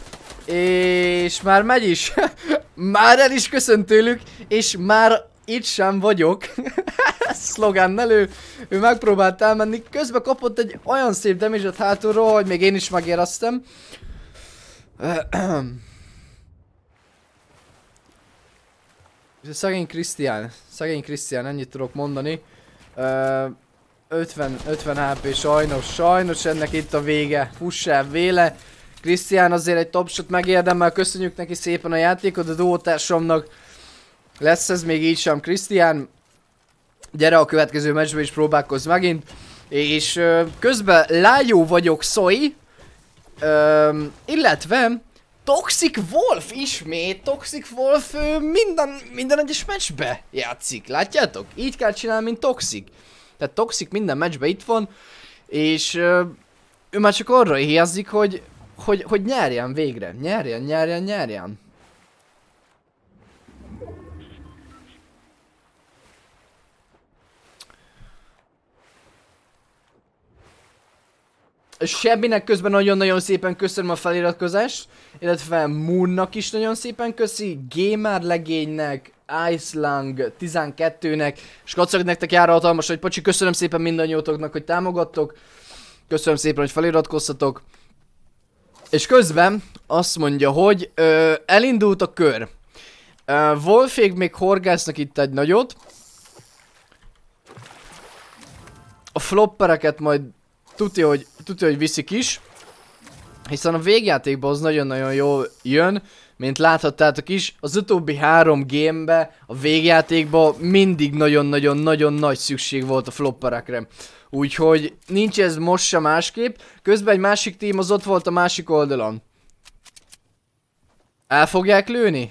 és már megy is. már el is köszöntőlük, és már itt sem vagyok Szlogán elő. ő megpróbált elmenni, közben kapott egy olyan szép damage hátulról, hogy még én is megéreztem. Szegény Krisztián, szegény Krisztián, ennyit tudok mondani. Ö, 50, 50 HP sajnos, sajnos ennek itt a vége, fuss el véle. Krisztián azért egy topshot megérdemel, köszönjük neki szépen a játékot, a duótársamnak lesz ez még így sem, Krisztián. Gyere a következő meccsbe is próbálkozz megint. És ö, közben Lájó vagyok, Szoi. illetve Toxic Wolf ismét, Toxic Wolf ö, minden, minden egyes meccsbe játszik, látjátok? Így kell csinálni, mint Toxic. Tehát Toxic minden meccsbe itt van, és ö, ő már csak arra hiányzik, hogy, hogy, hogy nyerjen végre, nyerjen, nyerjen, nyerjen. Sebbinek közben nagyon-nagyon szépen köszönöm a feliratkozást, illetve Moonnak is nagyon szépen köszi, Gamer legénynek, Icelang 12-nek, és kacag nektek jár hatalmas, hogy pocsi köszönöm szépen mindannyiótoknak, hogy támogattok, köszönöm szépen, hogy feliratkoztatok, és közben azt mondja, hogy ö, elindult a kör. Ö, Wolfék még horgásznak itt egy nagyot. A floppereket majd tudja, hogy tudja, hogy viszik is. Hiszen a végjátékban az nagyon-nagyon jól jön, mint láthattátok is, az utóbbi három gamebe, a végjátékban mindig nagyon-nagyon-nagyon nagy szükség volt a flopperekre. Úgyhogy nincs ez most sem másképp, közben egy másik tím az ott volt a másik oldalon. El fogják lőni?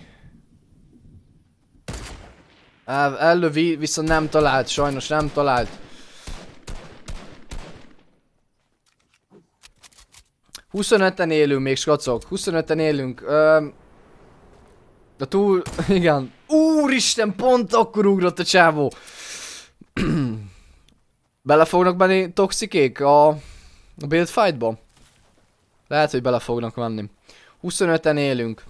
El, ellövi, viszont nem talált, sajnos nem talált. 25-en élünk még, skacok. 25-en élünk. Öm, de túl... Igen. Úristen, pont akkor ugrott a csávó. bele fognak menni toxikék a, a build fightba? Lehet, hogy bele fognak menni. 25-en élünk.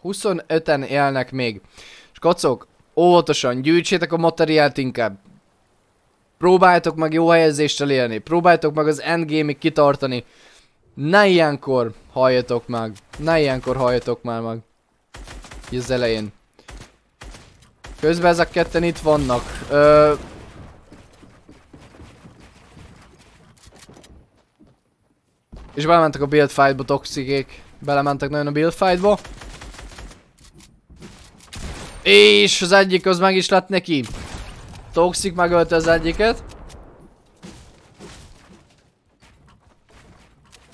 Huszonöten élnek még. És kacok, óvatosan gyűjtsétek a materiált inkább. Próbáltok meg jó helyezéssel élni, próbáltok meg az endgame-ig kitartani. Ne ilyenkor halljatok meg, ne ilyenkor halljatok már meg. Így az elején. Közben ezek ketten itt vannak. Ö... És belementek a build fightba toxikék. Belementek nagyon a build fightba. És az egyik az meg is lett neki. Toxic megölte az egyiket.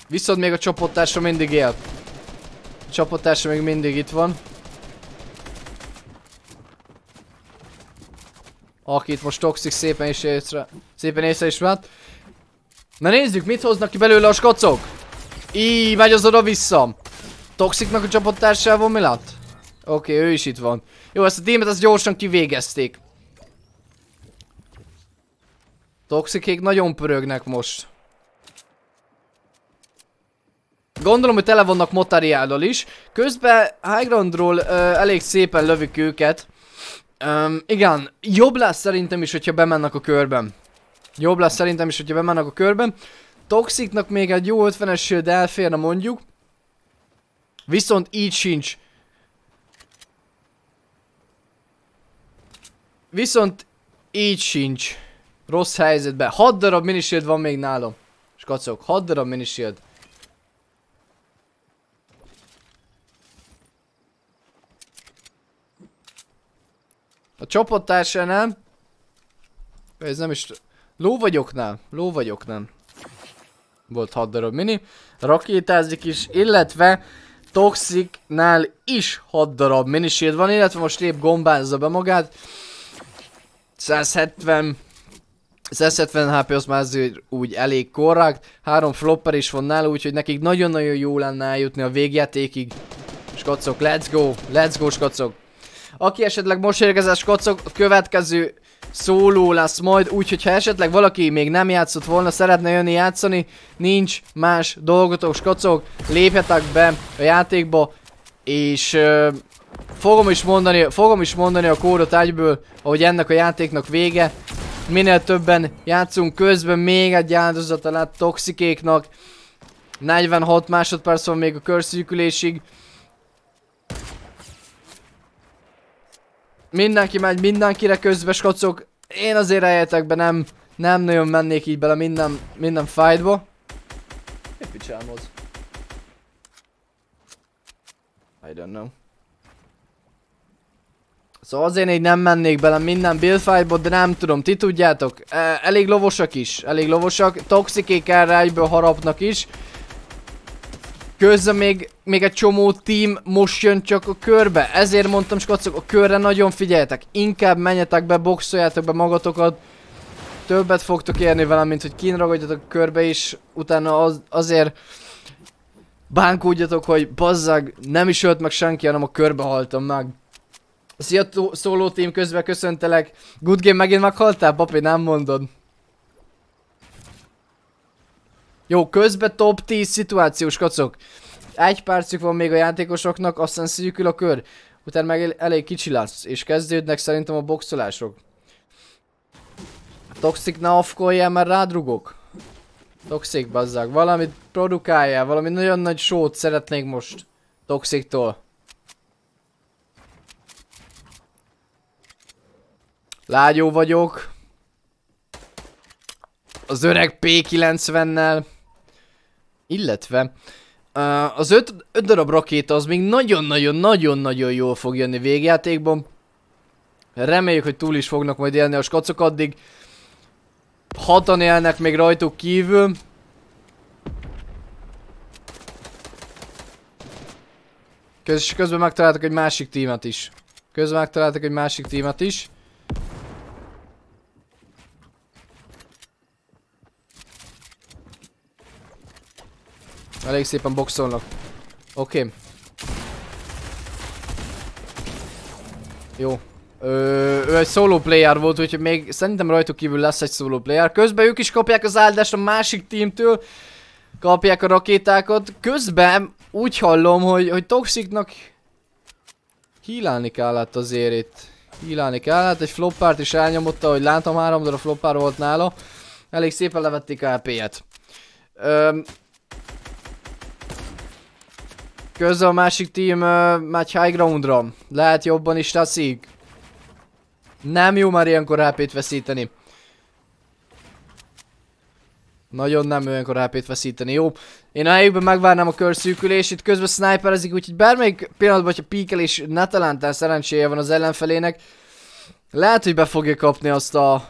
Viszont még a csapottársa mindig él. A csapottársa még mindig itt van. Akit most Toxic szépen is észre, szépen észre is vett. Na nézzük, mit hoznak ki belőle a skacok. Így megy az oda-vissza. meg a csapottársával mi lett? Oké, okay, ő is itt van. Jó, ezt a dímet ezt gyorsan kivégezték. Toxikék nagyon pörögnek most. Gondolom, hogy tele vannak motariállal is. Közben Highgroundról uh, elég szépen lövik őket. Um, igen, jobb lesz szerintem is, hogyha bemennek a körben. Jobb lesz szerintem is, hogyha bemennek a körben. Toxiknak még egy jó 50-es shield elférne mondjuk. Viszont így sincs. Viszont így sincs. Rossz helyzetben. 6 darab minishield van még nálam. És kacok, 6 darab minishield. A csapattársa nem. Ez nem is... Ló vagyok nem. Ló vagyok nem. Volt 6 darab mini. Rakétázik is, illetve Toxicnál is 6 darab minishield van, illetve most lép gombázza be magát. 170 s70 HP az már azért úgy elég korrekt, három flopper is van nála, úgyhogy nekik nagyon-nagyon jó lenne eljutni a végjátékig. Skocok, let's go, let's go skocok. Aki esetleg most érkezett skocok, a következő szóló lesz majd, úgyhogy ha esetleg valaki még nem játszott volna, szeretne jönni játszani, nincs más dolgotok, skocok, lépjetek be a játékba, és euh, fogom, is mondani, fogom is mondani a kódot egyből, ahogy ennek a játéknak vége, Minél többen játszunk közben, még egy áldozata lett toxikéknak. 46 másodperc van még a körszűkülésig. Mindenki megy, mindenkire közbe skocok. Én azért eljetekbe nem, nem nagyon mennék így bele minden, minden fightba. Mit picsámoz? I don't know. Szóval azért így nem mennék bele minden billfightba, de nem tudom, ti tudjátok. E elég lovosak is, elég lovosak. Toxikék erre egyből harapnak is. Közben még, még egy csomó team most jön csak a körbe. Ezért mondtam, skacok, a körre nagyon figyeljetek. Inkább menjetek be, boxoljátok be magatokat. Többet fogtok érni velem, mint hogy kinragadjatok a körbe is. Utána az, azért bánkódjatok, hogy bazzag, nem is ölt meg senki, hanem a körbe haltam meg. Szia szóló team közben köszöntelek. Good game megint meghaltál? Papi, nem mondod. Jó, közben top 10 szituációs kacok. Egy percük van még a játékosoknak, aztán szűkül a kör. Utána meg elég kicsi lesz, és kezdődnek szerintem a boxolások. Toxic ne afkoljál, mert rádrugok. Toxic bazzák, valamit produkáljál, valami nagyon nagy sót szeretnék most. Toxiktól. Lágyó vagyok. Az öreg P90-nel. Illetve... Uh, az öt, öt darab rakéta az még nagyon-nagyon-nagyon-nagyon jól fog jönni végjátékban. Reméljük, hogy túl is fognak majd élni a skacok addig. Hatan élnek még rajtuk kívül. Köz, közben megtaláltak egy másik tímet is. Közben megtaláltak egy másik tímet is. Elég szépen boxolnak. Oké. Okay. Jó. Ö, ő egy solo player volt, úgyhogy még szerintem rajtuk kívül lesz egy solo player. Közben ők is kapják az áldást a másik teamtől. Kapják a rakétákat. Közben úgy hallom, hogy, hogy Toxicnak hílálni kell hát azért itt. Hílálni kell hát. Egy floppárt is elnyomotta, hogy láttam három darab floppár volt nála. Elég szépen levették AP-et. Közben a másik team uh, megy high groundra. Lehet jobban is teszik. Nem jó már ilyenkor HP-t veszíteni. Nagyon nem ilyenkor HP-t veszíteni, jó? Én a helyükben megvárnám a körszűkülés, itt közben sniperezik, úgyhogy bármelyik pillanatban, hogyha píkel ne talán szerencséje van az ellenfelének, lehet, hogy be fogja kapni azt a,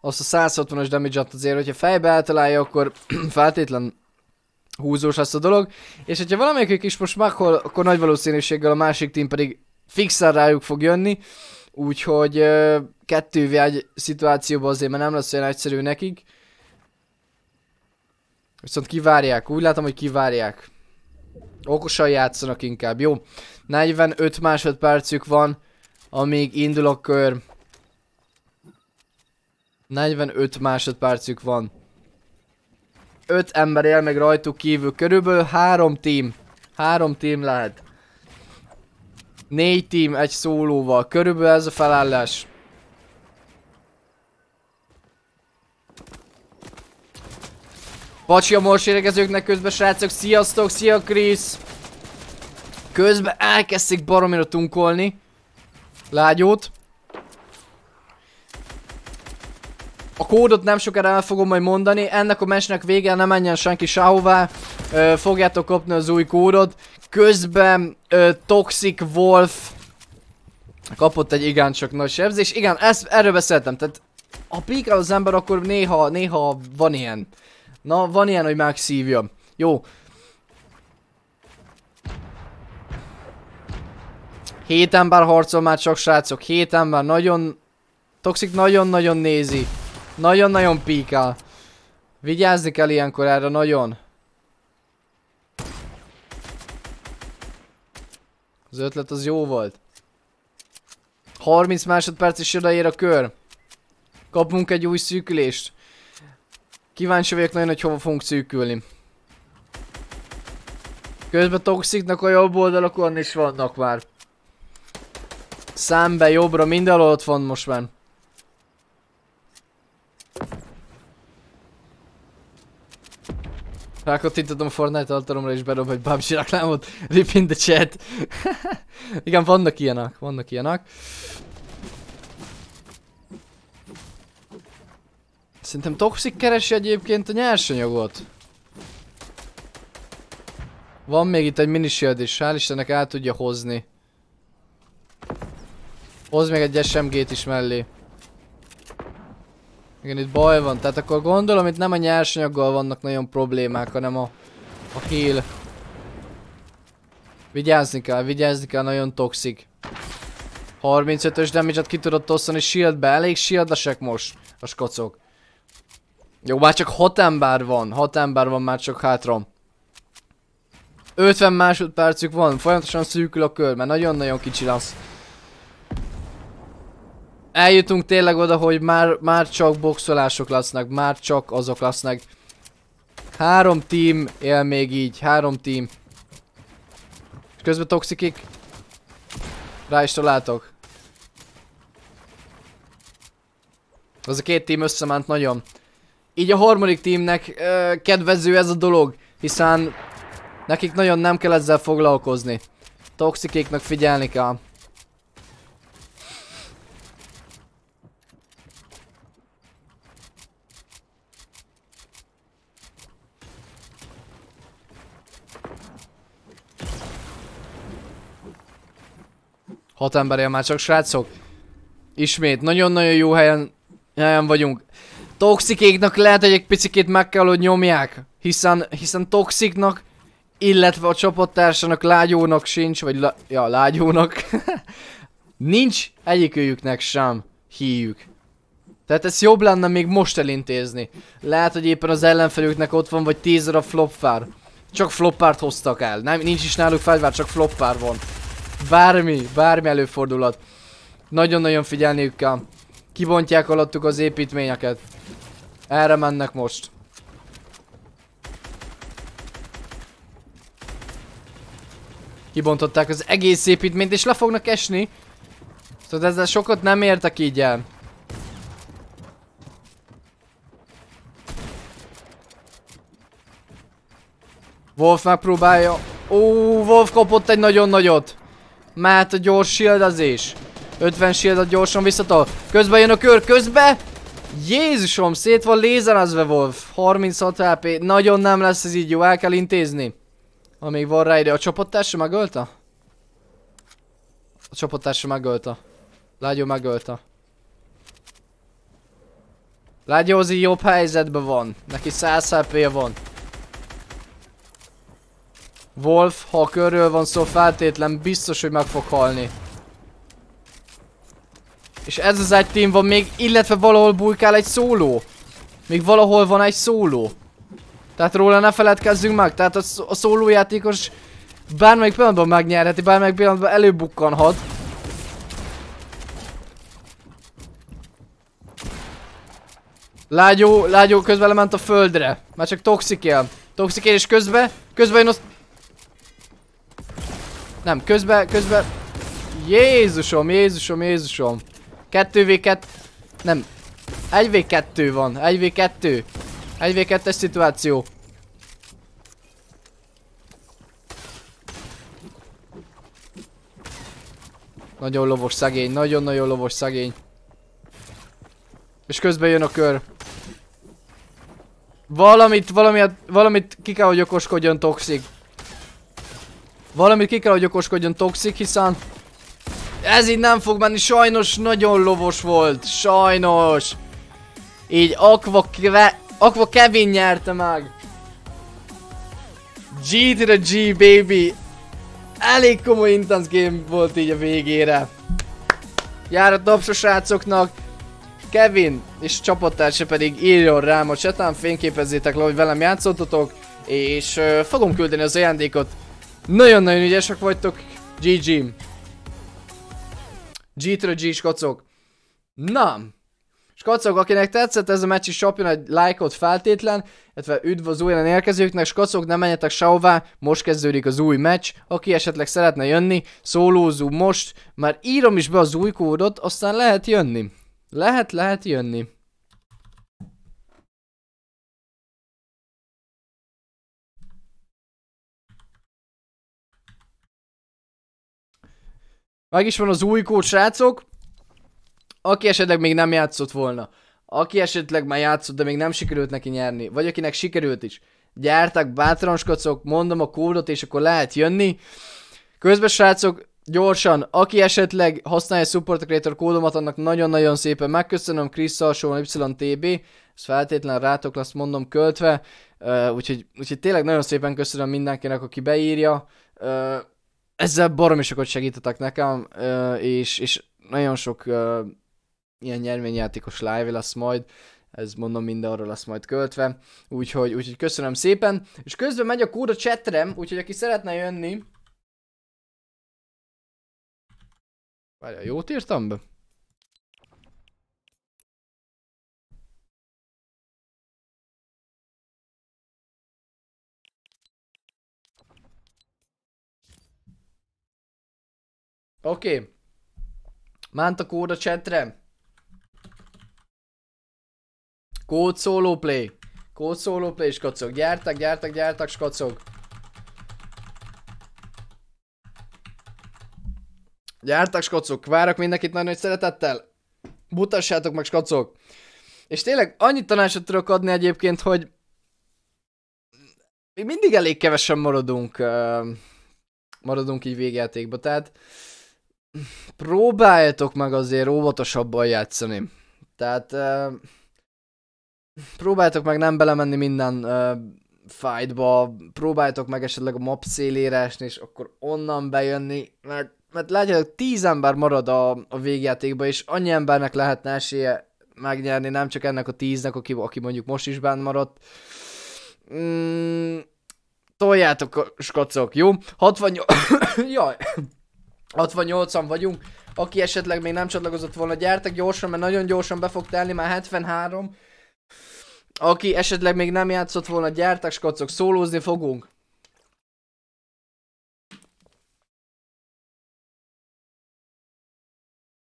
azt a 160-as damage-at azért, hogyha fejbe eltalálja, akkor feltétlen húzós lesz a dolog. És hogyha valamelyikük is most meghal, akkor nagy valószínűséggel a másik team pedig fixen rájuk fog jönni. Úgyhogy kettő vágy szituációban azért mert nem lesz olyan egyszerű nekik. Viszont kivárják, úgy látom, hogy kivárják. Okosan játszanak inkább, jó? 45 másodpercük van, amíg indul a kör. 45 másodpercük van öt ember él meg rajtuk kívül. Körülbelül három team. három team lehet. négy team egy szólóval. Körülbelül ez a felállás. Pacsi a morsérekezőknek közben srácok, sziasztok, szia Krisz! Közben elkezdték baromira tunkolni Lágyót A kódot nem sokára el fogom majd mondani, ennek a mesnek vége nem menjen senki sehová, ö, fogjátok kapni az új kódot. Közben ö, Toxic Wolf kapott egy igencsak nagy sebzés. Igen, ezt, erről beszéltem, tehát ha píkál az ember, akkor néha, néha van ilyen. Na, van ilyen, hogy megszívja. Jó. 7 ember harcol már csak srácok, 7 ember nagyon... Toxic nagyon-nagyon nézi. Nagyon-nagyon píka. Vigyázzik el ilyenkor erre, nagyon. Az ötlet az jó volt. 30 másodperc is odaér a kör. Kapunk egy új szűkülést. Kíváncsi vagyok nagyon, hogy hova fogunk szűkülni. Közben toxiknak a jobb oldalakon is vannak már. Számbe jobbra, mindenhol ott van most már. Rákattintottam a Fortnite altalomra és berob egy PUBG reklámot. Rip in the chat. Igen, vannak ilyenek, vannak ilyenek. Szerintem Toxic keresi egyébként a nyersanyagot. Van még itt egy minishield is, hál' Istennek el tudja hozni. Hoz még egy SMG-t is mellé. Igen, itt baj van. Tehát akkor gondolom itt nem a nyersanyaggal vannak nagyon problémák, hanem a, a heal. Vigyázni kell, vigyázni kell, nagyon toxik. 35-ös damage-et ki tudott osztani shieldbe, elég shieldesek most a skocok. Jó, már csak 6 ember van, 6 ember van már csak hátra. 50 másodpercük van, folyamatosan szűkül a kör, mert nagyon-nagyon kicsi lesz eljutunk tényleg oda, hogy már, már csak boxolások lesznek, már csak azok lesznek. Három team él még így, három team. És közben toxikik. Rá is találtok. Az a két team összement nagyon. Így a harmadik teamnek ö, kedvező ez a dolog, hiszen nekik nagyon nem kell ezzel foglalkozni. Toxikéknak figyelni kell. Hat ember él már csak, srácok. Ismét, nagyon-nagyon jó helyen, helyen vagyunk. Toxikéknak lehet, hogy egy picikét meg kell, hogy nyomják. Hiszen, hiszen toxiknak, illetve a csapattársának, lágyónak sincs, vagy la, ja, lágyónak. Nincs egyikőjüknek sem híjük. Tehát ezt jobb lenne még most elintézni. Lehet, hogy éppen az ellenfelüknek ott van, vagy tízra a flopfár. Csak floppárt hoztak el. Nem, nincs is náluk fegyver, csak floppár van. Bármi, bármi előfordulhat. Nagyon-nagyon figyelniük kell. Kibontják alattuk az építményeket. Erre mennek most. Kibontották az egész építményt, és le fognak esni. Szóval ezzel sokat nem értek így el. Wolf megpróbálja. Ó, Wolf kapott egy nagyon nagyot. Mát a gyors shieldazés. 50 a gyorsan visszatol. Közben jön a kör, közbe. Jézusom, szét van lézerezve Wolf. 36 HP. Nagyon nem lesz ez így jó, el kell intézni. Amíg van rá ide. A csapattársa megölte? A csapattársa megölte. Lágyó megölte. Lágyózi jobb helyzetben van. Neki 100 hp van. Wolf, ha a körről van szó, feltétlen biztos, hogy meg fog halni. És ez az egy team van még, illetve valahol bujkál egy szóló. Még valahol van egy szóló. Tehát róla ne feledkezzünk meg, tehát a, a szólójátékos bármelyik pillanatban megnyerheti, bármelyik pillanatban előbukkanhat. Lágyó, lágyó közben lement a földre. Már csak toxikél. Toxikél és közben, közben én azt nem, közben, közben... Jézusom, Jézusom, Jézusom. 2v2... Nem. 1v2 van. 1v2. 1v2-es szituáció. Nagyon lovos szegény, nagyon-nagyon lovos szegény. És közben jön a kör. Valamit, valamit, valamit ki kell, hogy okoskodjon toxik. Valami ki kell, hogy okoskodjon toxik, hiszen ez így nem fog menni, sajnos nagyon lovos volt, sajnos. Így Aqua, Kve Aqua Kevin nyerte meg. G to the G, baby. Elég komoly intense game volt így a végére. Jár a tapsa srácoknak. Kevin és csapattársa pedig írjon rám a csetán, fényképezzétek le, hogy velem játszottatok, és uh, fogom küldeni az ajándékot nagyon-nagyon ügyesek vagytok. GG. G-től G skocok. Na. Skocok, akinek tetszett ez a meccs is csapjon egy lájkot feltétlen, illetve üdv az újra érkezőknek, Skocok, nem menjetek sehová, most kezdődik az új meccs, aki esetleg szeretne jönni, szólózú most, már írom is be az új kódot, aztán lehet jönni. Lehet, lehet jönni. Meg is van az új kód, srácok. Aki esetleg még nem játszott volna. Aki esetleg már játszott, de még nem sikerült neki nyerni. Vagy akinek sikerült is. Gyártak, bátrancskacok, mondom a kódot, és akkor lehet jönni. Közben srácok, gyorsan, aki esetleg használja a Support Creator kódomat, annak nagyon-nagyon szépen megköszönöm, Krisz alsóan YTB, ez feltétlenül rátok lesz mondom költve, uh, úgyhogy, úgyhogy tényleg nagyon szépen köszönöm mindenkinek, aki beírja, uh, ezzel baromi sokat segítetek nekem, és, és nagyon sok ilyen nyerményjátékos live lesz majd, ez mondom mindenről lesz majd költve, úgyhogy, úgyhogy köszönöm szépen, és közben megy a kód a úgyhogy aki szeretne jönni, Várjál, jót írtam be? Oké. Okay. Mánt a kód a chatre. Kód solo play. Kód solo play, skacok. Gyártak, gyártak, gyártak, skacok. Gyártak, skacok. Várok mindenkit nagyon nagy szeretettel. Butassátok meg, skacok. És tényleg annyit tanácsot tudok adni egyébként, hogy mi mindig elég kevesen maradunk, uh, maradunk így végjátékba, tehát próbáljatok meg azért óvatosabban játszani. Tehát uh, próbáljatok meg nem belemenni minden uh, fightba, próbáljatok meg esetleg a map szélére esni, és akkor onnan bejönni, mert, mert látjátok, tíz ember marad a, a végjátékba, és annyi embernek lehetne esélye megnyerni, nem csak ennek a tíznek, aki, aki mondjuk most is benn maradt. Mm, toljátok, skacok, jó? 68... Jaj! 68-an vagyunk. Aki esetleg még nem csatlakozott volna, gyertek gyorsan, mert nagyon gyorsan be fog telni, már 73. Aki esetleg még nem játszott volna, gyertek skacok, szólózni fogunk.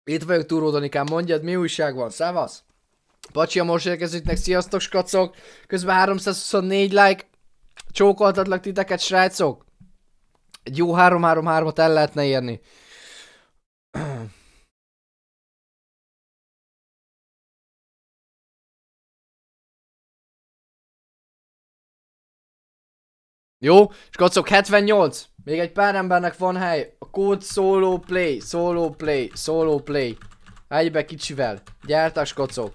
Itt vagyok Túró Danikám, mondjad, mi újság van, szávasz? Pacsi a most érkezőknek, sziasztok skacok! Közben 324 like, csókoltatlak titeket srácok! egy jó 3-3-3-at el lehetne érni. Jó, és kacok 78. Még egy pár embernek van hely. A kód solo play, solo play, solo play. Egybe kicsivel. Gyertes kacok.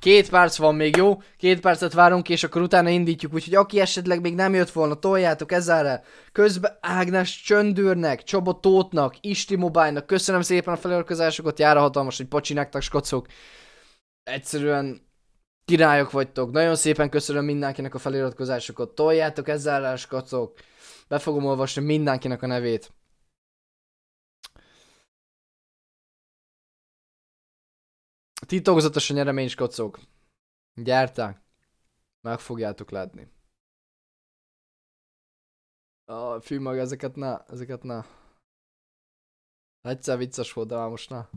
Két perc van még, jó? Két percet várunk, és akkor utána indítjuk. Úgyhogy aki esetleg még nem jött volna, toljátok ezzelre. Közben Ágnes Csöndőrnek, Csaba Tótnak, Isti Mobile-nak. Köszönöm szépen a feliratkozásokat, a hatalmas, hogy pacsinektak, skocok. Egyszerűen királyok vagytok. Nagyon szépen köszönöm mindenkinek a feliratkozásokat. Toljátok ezzel, skacok. Be fogom olvasni mindenkinek a nevét. Titokzatos a nyereményskocok. Gyertek. Meg fogjátok látni. A fű maga ezeket na, ezeket na. Egyszer vicces volt, de már most na.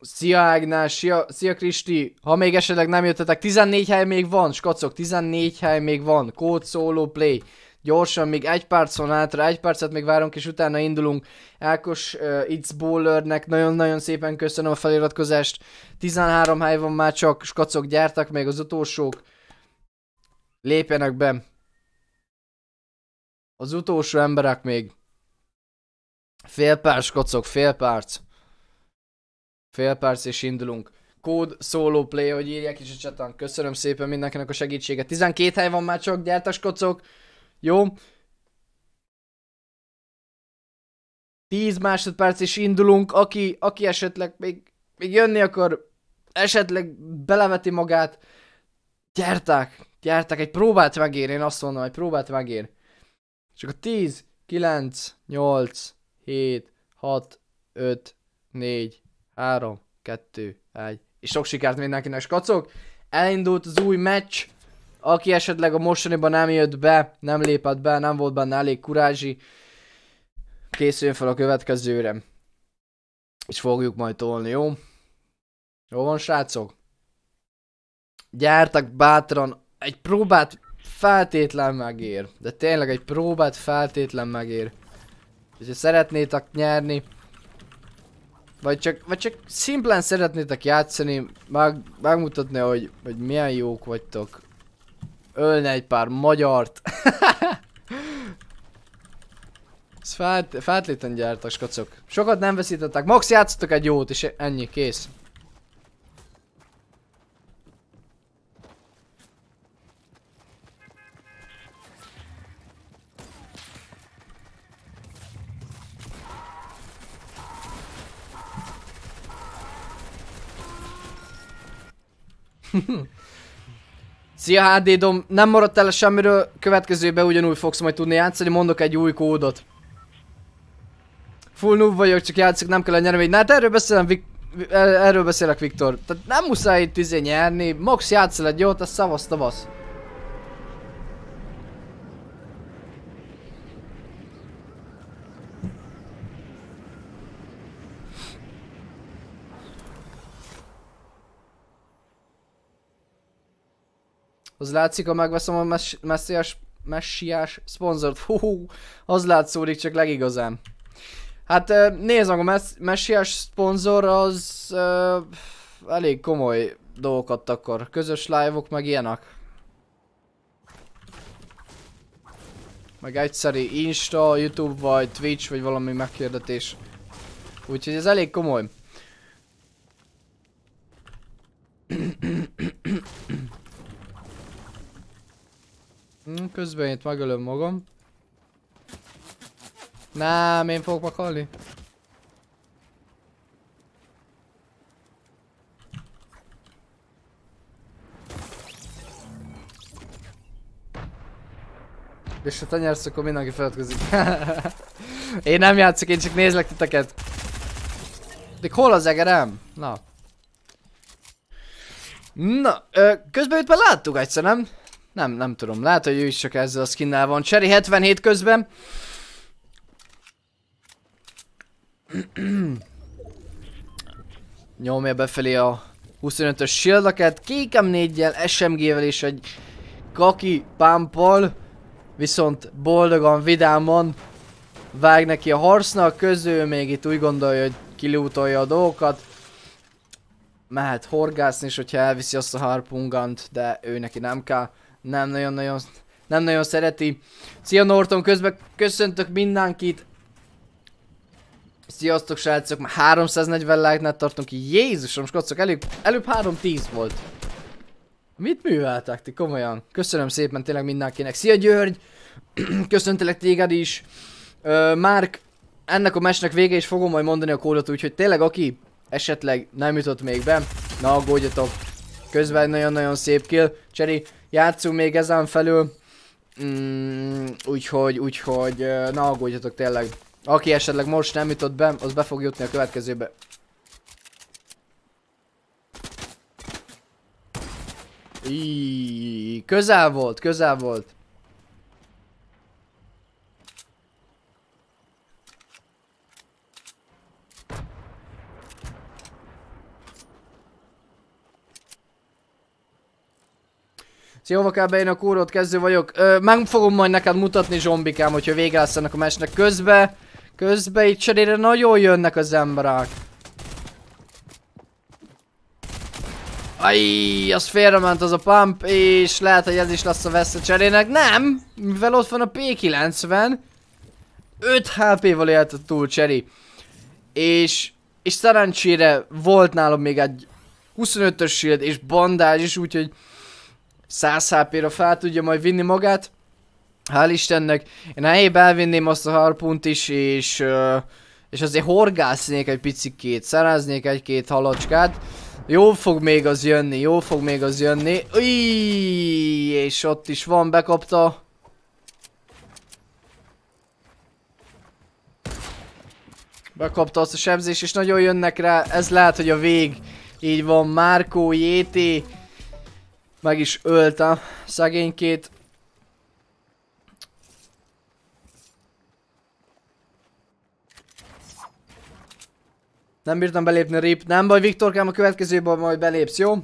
Szia Ágnás, szia, szia Kristi, ha még esetleg nem jöttetek, 14 hely még van, skacok, 14 hely még van, kód szóló, play, gyorsan még egy pár szonátra, egy percet még várunk, és utána indulunk. Ákos uh, It's Bowlernek nagyon-nagyon szépen köszönöm a feliratkozást. 13 hely van már csak, skacok gyártak még az utolsók. Lépjenek be. Az utolsó emberek még. Fél perc, skacok, fél perc. Fél perc és indulunk. Kód solo play, hogy írják is a csatán. Köszönöm szépen mindenkinek a segítséget. 12 hely van már csak, gyártas kocok. Jó? 10 másodperc is indulunk, aki, aki esetleg még, még jönni akar, esetleg beleveti magát, gyertek, gyertek, egy próbát megér, én azt mondom, egy próbát megér. Csak a 10, 9, 8, 7, 6, 5, 4, 3, 2, 1, és sok sikert mindenkinek, skacok! Elindult az új meccs, aki esetleg a mostaniban nem jött be, nem lépett be, nem volt benne elég kurázsi, készüljön fel a következőre. És fogjuk majd tolni, jó? Jó van, srácok? Gyártak bátran, egy próbát feltétlen megér. De tényleg egy próbát feltétlen megér. És ha szeretnétek nyerni, vagy csak, vagy csak szimplán szeretnétek játszani, meg, megmutatni, hogy, hogy milyen jók vagytok, ölne egy pár magyart. Feltétlen gyártak, skacok. Sokat nem veszítettek. Max játszottak egy jót, és ennyi, kész. Szia HD Dom, nem maradt el semmiről, következőben ugyanúgy fogsz majd tudni játszani, mondok egy új kódot. Full noob vagyok, csak játszik, nem kell a nyeremény. Na hát erről beszélem, Vik erről beszélek Viktor. Tehát nem muszáj itt izé nyerni, max játszol egy jót, azt szavazta basz. Az látszik, ha megveszem a mes messiás, messiás szponzort. Hú, az látszódik csak legigazán. Hát nézzem a mes messiás szponzor az uh, elég komoly dolgokat akkor. Közös live -ok, meg ilyenek. Meg egyszerű Insta, Youtube vagy Twitch vagy valami meghirdetés. Úgyhogy ez elég komoly. Hm, közben itt megölöm magam. Nem, én fogok makalni. És ha te nyersz, akkor mindenki feladkozik. én nem játszok, én csak nézlek titeket. De hol az egerem? Na. Na, ö, közben itt már láttuk egyszer, nem? Nem, nem tudom. Lehet, hogy ő is csak ezzel a skinnel van. Cseri 77 közben. Nyomja befelé a 25-ös shieldaket. Kékem 4-jel, SMG-vel és egy kaki pámpal. Viszont boldogan, vidáman vág neki a harcnak. Közül még itt úgy gondolja, hogy kilútolja a dolgokat mehet horgászni, is, hogyha elviszi azt a harpungant, de ő neki nem kell nem nagyon-nagyon nem nagyon szereti. Szia Norton, közben köszöntök mindenkit. Sziasztok srácok, már 340 like-nál tartunk ki. Jézusom, skocok, előbb, előbb 310 volt. Mit műveltek ti komolyan? Köszönöm szépen tényleg mindenkinek. Szia György! Köszöntelek téged is. Ö, Márk, ennek a mesnek vége is fogom majd mondani a kódot, úgyhogy tényleg aki esetleg nem jutott még be, na aggódjatok. Közben nagyon-nagyon szép kill. Cseri, játszunk még ezen felül. Mm, úgyhogy, úgyhogy ne aggódjatok tényleg. Aki esetleg most nem jutott be, az be fog jutni a következőbe. Íííí, közel volt, közel volt. Szóval kell én a kúrót, kezdő vagyok. Ö, meg fogom majd neked mutatni zombikám, hogyha vége lesz ennek a mesnek. Közbe, közbe itt cserére nagyon jönnek az emberek. Aj, az félrement az a pump, és lehet, hogy ez is lesz a vesz a cserének. Nem, mivel ott van a P90, 5 HP-val élt a túl cseri. És, és szerencsére volt nálam még egy 25-ös shield és bandázs is, úgyhogy 100 HP-ra fel tudja majd vinni magát. Hál' Istennek. Én helyébe elvinném azt a harpunt is, és, uh, és azért horgásznék egy picikét, szereznék egy-két halacskát. Jó fog még az jönni, jó fog még az jönni. Íj, és ott is van, bekapta. Bekapta azt a sebzést, és nagyon jönnek rá. Ez lehet, hogy a vég. Így van, Márkó, Jéti. Meg is öltem szegénykét. Nem bírtam belépni, rip. Nem baj, Viktorkám, a következőben majd belépsz, jó?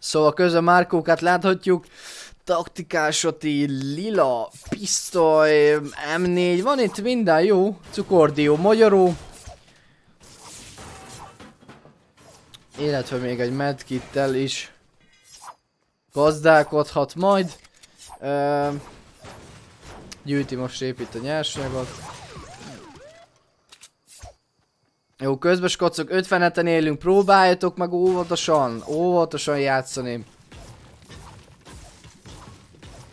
Szóval közben Márkókat láthatjuk. Taktikásoti, lila, pisztoly, M4, van itt minden jó. Cukordió, magyaró. illetve még egy medkittel is gazdálkodhat majd. Ö, gyűjti most épít a nyersanyagot. Jó, közbös kocok, 50-en élünk, próbáljatok meg óvatosan, óvatosan játszani.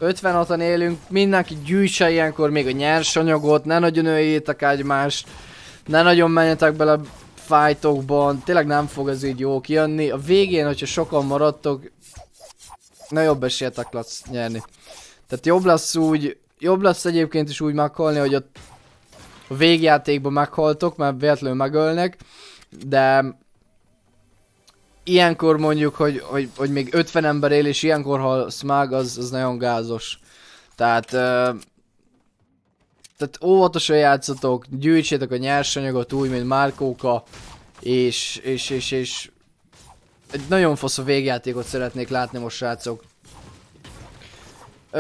56-an élünk, mindenki gyűjtse ilyenkor még a nyersanyagot, ne nagyon öljétek egymást, ne nagyon menjetek bele fájtokban, tényleg nem fog ez így jó kijönni. A végén, hogyha sokan maradtok, ne jobb esélyetek lesz nyerni. Tehát jobb lesz úgy, jobb lesz egyébként is úgy meghalni, hogy ott a végjátékban meghaltok, mert véletlenül megölnek, de ilyenkor mondjuk, hogy, hogy, hogy még 50 ember él, és ilyenkor halsz meg, az, az nagyon gázos. Tehát uh, tehát óvatosan játszatok, gyűjtsétek a nyersanyagot úgy, mint Márkóka, és, és, és, és egy nagyon fasz a végjátékot szeretnék látni most, srácok. Ö,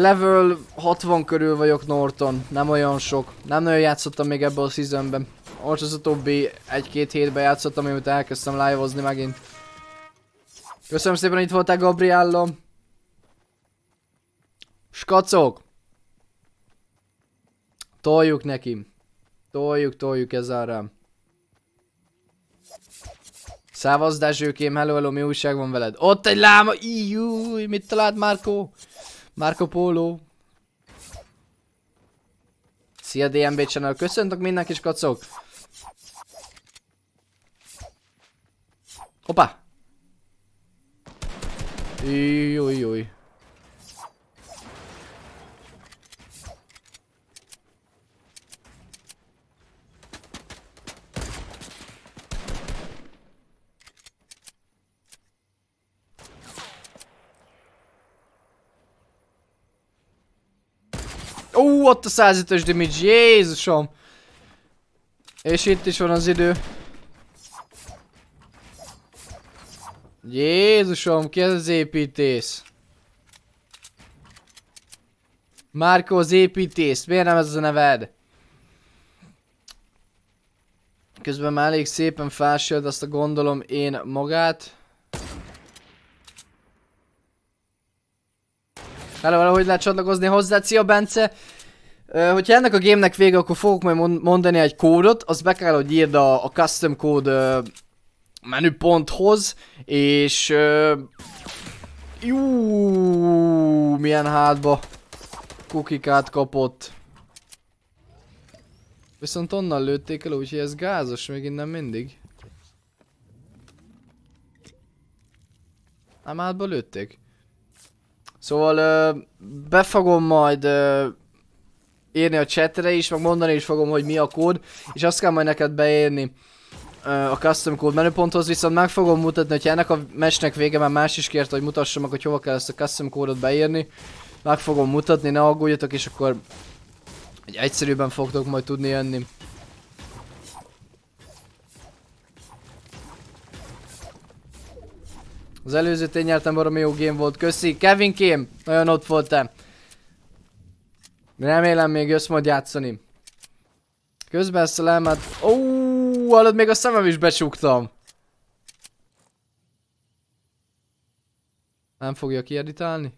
level 60 körül vagyok Norton, nem olyan sok. Nem nagyon játszottam még ebbe a seasonben. Most az utóbbi egy-két hétben játszottam, amit elkezdtem live-ozni megint. Köszönöm szépen, hogy itt voltál Gabriella. Skacok! Toljuk neki. Toljuk, toljuk ezzel Szávazdás Dezsőkém, hello, hello, mi újság van veled? Ott egy láma, íjúj, mit talált Márko? Márko Póló. Szia DMB channel, köszöntök kis kacok. Opa! Íjújúj. ott a 105-ös damage, Jézusom! És itt is van az idő. Jézusom, ki ez az építész? Márko az építész, miért nem ez a neved? Közben már elég szépen fásild azt a gondolom én magát. Hello, hello, hogy lehet csatlakozni hozzá? Szia Bence! hogyha ennek a gémnek vége, akkor fogok majd mondani egy kódot, Az be kell, hogy írd a, a custom code menüponthoz, és... Uh, jú, milyen hátba kukikát kapott. Viszont onnan lőtték el, úgyhogy ez gázos még innen mindig. Nem hátba lőtték. Szóval ö, uh, majd ö, írni a chatre is, meg mondani is fogom, hogy mi a kód, és azt kell majd neked beírni a custom code menüponthoz, viszont meg fogom mutatni, hogy ennek a mesnek vége már más is kérte, hogy mutassam meg, hogy hova kell ezt a custom kódot beírni. Meg fogom mutatni, ne aggódjatok, és akkor egy egyszerűbben fogtok majd tudni jönni. Az előző én nyertem, baromi jó game volt, köszi. Kevin Kim, nagyon ott voltál. Remélem még jössz majd játszani. Közben ezt a lelmet... Ó, hallod, még a szemem is becsuktam. Nem fogja kieditálni?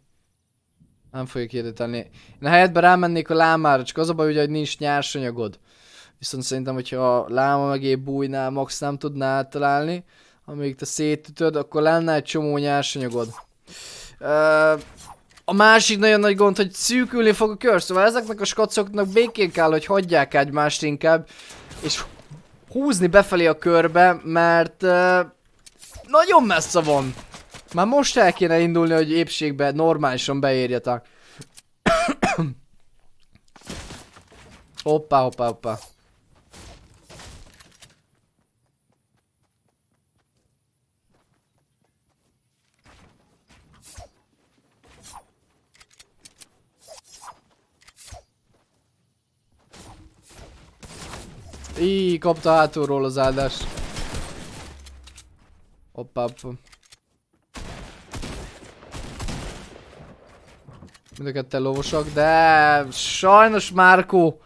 Nem fogja kieditálni. Én helyetben rámennék a lámára, csak az a baj, ugye, hogy nincs nyársanyagod. Viszont szerintem, hogyha a láma megé bújnál, max nem tudná találni, amíg te szétütöd, akkor lenne egy csomó nyársanyagod. A másik nagyon nagy gond, hogy szűkülni fog a kör, szóval ezeknek a skacoknak békén kell, hogy hagyják egymást inkább, és húzni befelé a körbe, mert uh, nagyon messze van. Már most el kéne indulni, hogy épségbe normálisan beérjetek. hoppá, hoppá, hoppá. Így kapta hátulról az áldást. Hoppá, hoppá. Mind a ketten lovosak, de sajnos Márkó.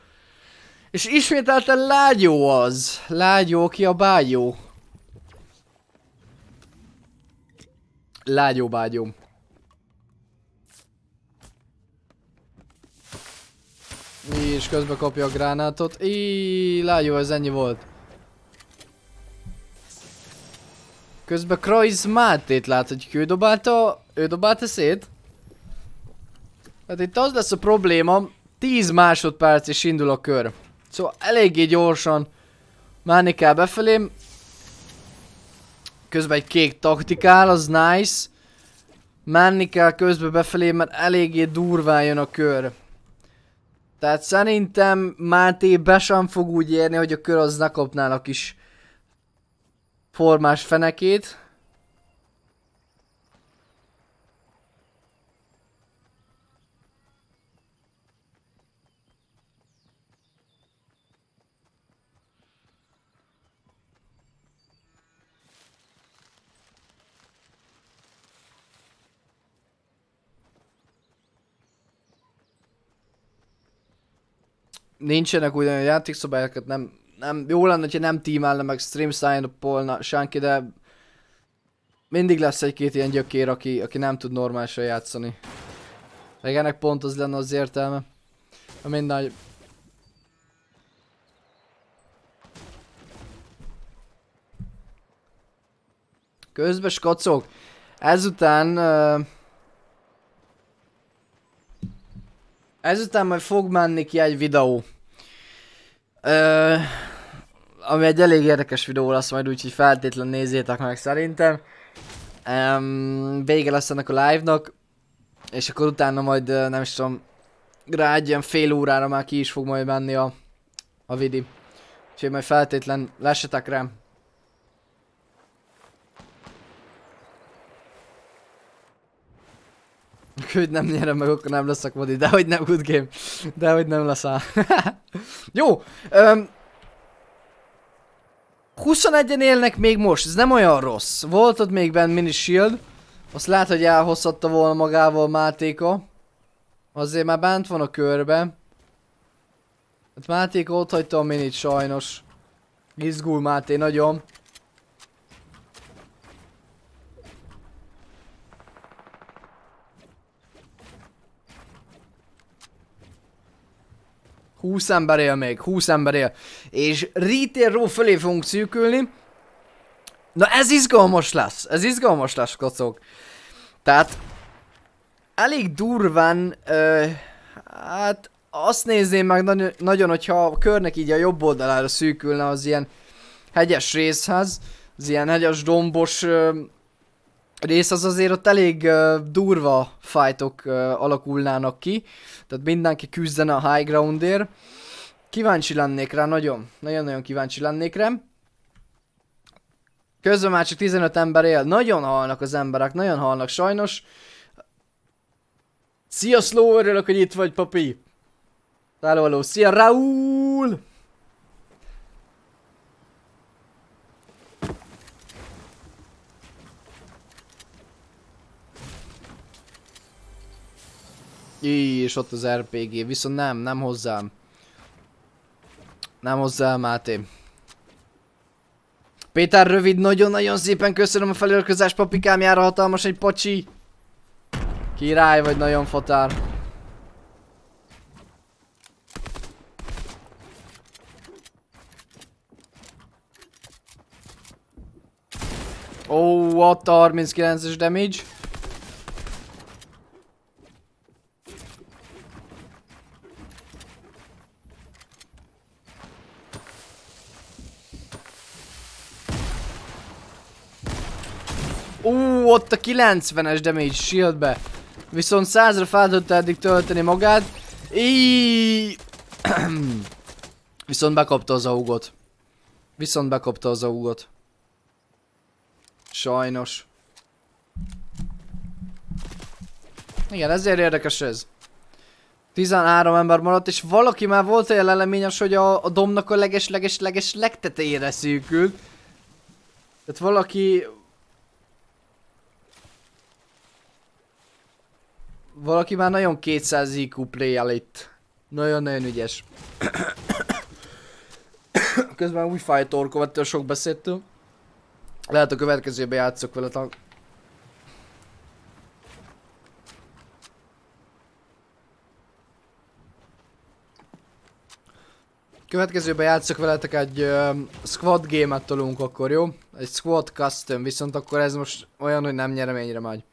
És ismételten lágyó az. Lágyó ki a bágyó. Lágyó bágyom. És közbe kapja a gránátot. Ííííí, lájó, ez ennyi volt. Közben Krajz Mátét lát, hogy ő dobálta, ő dobálta szét. Hát itt az lesz a probléma, 10 másodperc és indul a kör. Szóval eléggé gyorsan kell befelém. Közben egy kék taktikál, az nice. Menni kell közbe befelé, mert eléggé durván jön a kör. Tehát szerintem Máté be sem fog úgy érni, hogy a kör az ne kapnának is formás fenekét. nincsenek úgy olyan játékszabályokat, nem, nem, jó lenne, ha nem tímelne meg stream sign-polna senki, de mindig lesz egy-két ilyen gyökér, aki, aki nem tud normálisan játszani. Meg ennek pont az lenne az értelme. A mindnagy... Közben skacok. Ezután uh, Ezután majd fog menni ki egy videó. Ö, ami egy elég érdekes videó lesz majd, úgyhogy feltétlen nézzétek meg szerintem. Um, vége lesz ennek a live-nak, és akkor utána majd, nem is tudom, rá egy ilyen fél órára már ki is fog majd menni a, a vidi. Úgyhogy majd feltétlen lesetek rám. Hogy nem nyerem meg, akkor nem leszek modi, de hogy nem good game. De hogy nem leszel. Jó. Öm, 21-en élnek még most, ez nem olyan rossz. Volt ott még benn mini shield. Azt lehet, hogy elhozhatta volna magával Mátéka. Azért már bent van a körbe. Hát Mátéka ott hagyta a minit sajnos. Izgul Máté nagyon. 20 ember él még, 20 ember él. És row fölé fogunk szűkülni. Na ez izgalmas lesz, ez izgalmas lesz, kocok. Tehát elég durván, ö, hát azt nézném meg nagyon, nagyon, hogyha a körnek így a jobb oldalára szűkülne az ilyen hegyes részhez, az ilyen hegyes dombos ö, rész az azért ott elég uh, durva fajtok uh, alakulnának ki, tehát mindenki küzdene a high groundért. Kíváncsi lennék rá, nagyon, nagyon-nagyon kíváncsi lennék rá. Közben már csak 15 ember él, nagyon halnak az emberek, nagyon halnak sajnos. Szia Slow, örülök, hogy itt vagy papi. Hello, hello, szia Raúl! Így, és ott az RPG, viszont nem, nem hozzám. Nem hozzám, Máté. Péter rövid, nagyon-nagyon szépen köszönöm a feliratkozás papikám, jár hatalmas egy pacsi. Király vagy nagyon fotár Ó, oh, ott 39-es damage. Ú, ott a 90-es damage shieldbe. Viszont 100-ra fel tudta eddig tölteni magát. Viszont bekapta az augot. Viszont bekapta az augot. Sajnos. Igen, ezért érdekes ez. 13 ember maradt, és valaki már volt olyan eleményes, hogy a, a domnak a leges-leges-leges legtetejére szűkült. Tehát valaki, Valaki már nagyon 200 IQ play itt. Nagyon-nagyon ügyes. Közben új fáj torkom ettől sok beszédtől. Lehet a következőben játszok vele tank. Következőben játszok veletek egy um, squad game-et tolunk akkor, jó? Egy squad custom, viszont akkor ez most olyan, hogy nem nyereményre megy.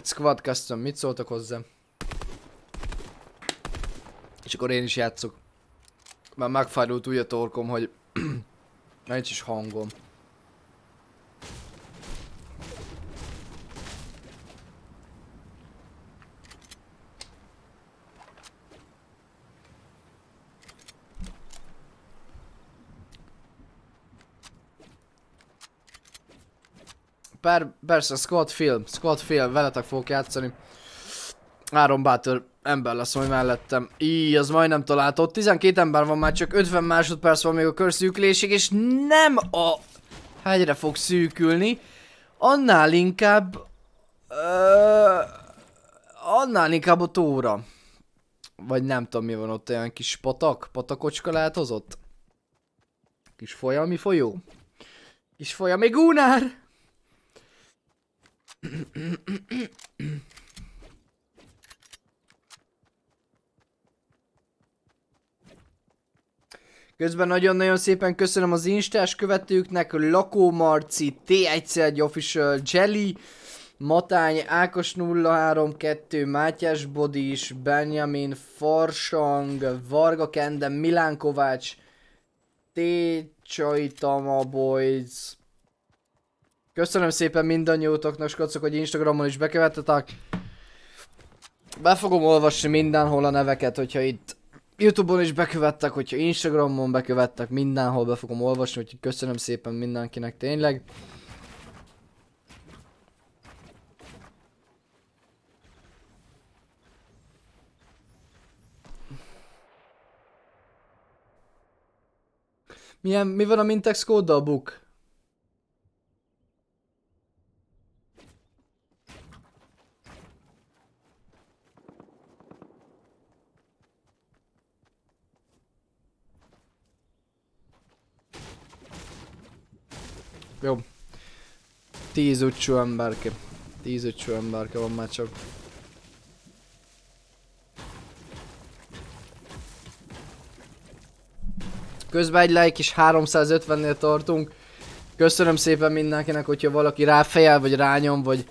Egy Squad Custom, mit szóltak hozzá? És akkor én is játszok. Már megfájdult úgy a torkom, hogy nincs is hangom. per, persze, squad film, squad film, veletek fogok játszani. Három Bátor ember lesz majd mellettem. Így, az majdnem találta. Ott 12 ember van már, csak 50 másodperc van még a körszűkülésig, és nem a hegyre fog szűkülni, annál inkább... Uh, annál inkább a tóra. Vagy nem tudom mi van ott, olyan kis patak, patakocska ott. Kis folyami folyó? Kis folyami gúnár! Közben nagyon-nagyon szépen köszönöm az instás követőknek, Lakó Marci, T1 Official, Jelly, Matány, Ákos 032, Mátyás Bodis, Benjamin, Farsang, Varga Kende, Milán Kovács, T. Csaitama Boys, Köszönöm szépen mindannyiótoknak, skocok, hogy Instagramon is bekövettetek. Be fogom olvasni mindenhol a neveket, hogyha itt Youtube-on is bekövettek, hogyha Instagramon bekövettek, mindenhol be fogom olvasni, úgyhogy köszönöm szépen mindenkinek tényleg. Milyen, mi van a Mintex kóddal, Buk? Jó. Tíz ücső emberke. Tíz ücső emberke van már csak. Közben egy like is 350-nél tartunk. Köszönöm szépen mindenkinek, hogyha valaki ráfejel, vagy rányom, vagy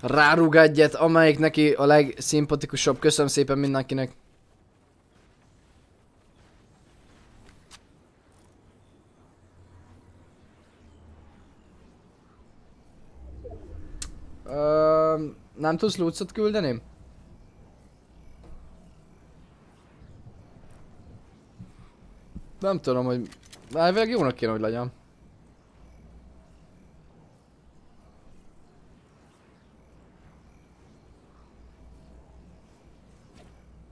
rárúg egyet, amelyik neki a legszimpatikusabb. Köszönöm szépen mindenkinek. nem tudsz lucot küldeni? Nem tudom, hogy... Elvileg jónak kéne, hogy legyen.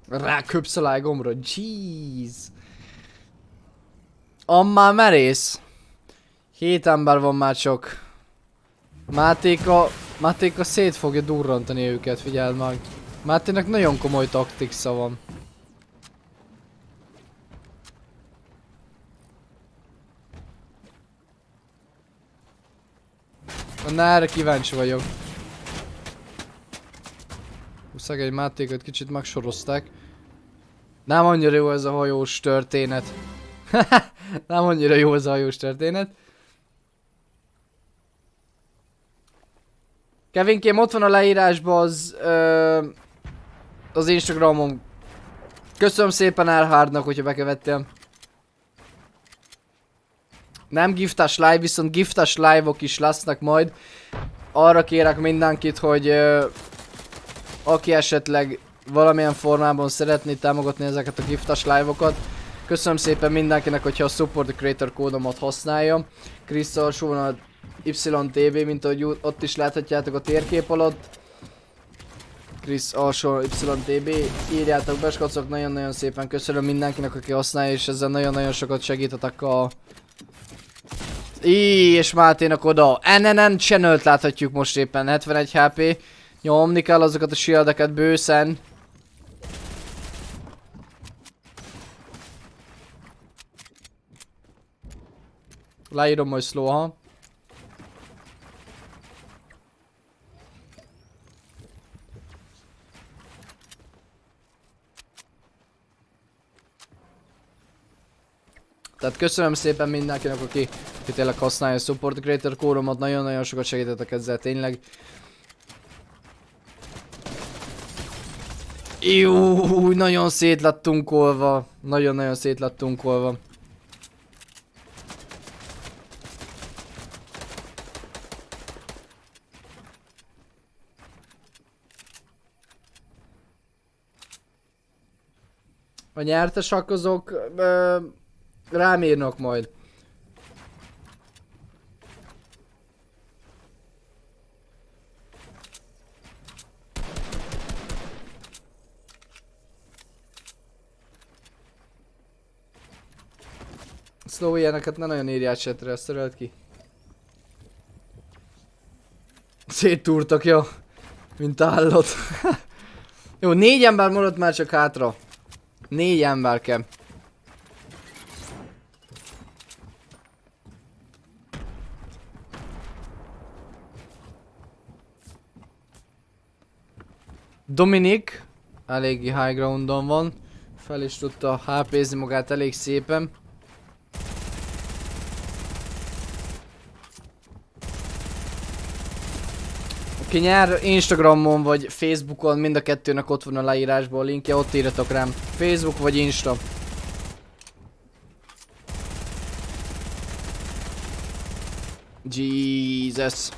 Ráköpsz a lágomra, jeez! Ammá merész! Hét ember van már csak. Mátéka, Mátéka szét fogja durrantani őket, figyeld meg. Mátének nagyon komoly taktiksa van. Na erre kíváncsi vagyok. Huszeg egy Mátékot kicsit megsorozták. Nem annyira jó ez a hajós történet. Nem annyira jó ez a hajós történet. Kevinkém, ott van a leírásban az, ö, az Instagramom. Köszönöm szépen Erhardnak, hogyha bekövettél. Nem giftás live, viszont giftás live-ok is lesznek majd. Arra kérek mindenkit, hogy ö, aki esetleg valamilyen formában szeretné támogatni ezeket a giftás live-okat, köszönöm szépen mindenkinek, hogyha a Support Creator kódomat használja. Krisztal, YTB, mint ahogy ott is láthatjátok a térkép alatt. Chris alsó YTB, írjátok be skacok, nagyon-nagyon szépen köszönöm mindenkinek, aki használja, és ezzel nagyon-nagyon sokat segítetek a... Íj, és Máténak oda. NNN channel láthatjuk most éppen, 71 HP. Nyomni kell azokat a shieldeket bőszen. Leírom majd slow, ha. Tehát köszönöm szépen mindenkinek, aki, aki tényleg használja a Support Creator kóromat, nagyon-nagyon sokat segítettek ezzel tényleg. Jó, nagyon szét lettünk olva. Nagyon-nagyon szét lettünk olva. A nyertes akkozók... Ö Rám írnak majd. Slow ilyeneket ne nagyon írjál setre, ezt töröld ki. Széttúrtak, ja. Mint állat. Jó, négy ember maradt már csak hátra. Négy ember kell. Dominik eléggé high groundon van. Fel is tudta hp magát elég szépen. Aki nyár Instagramon vagy Facebookon, mind a kettőnek ott van a leírásban a linkje, ott írjatok rám. Facebook vagy Insta. Jesus.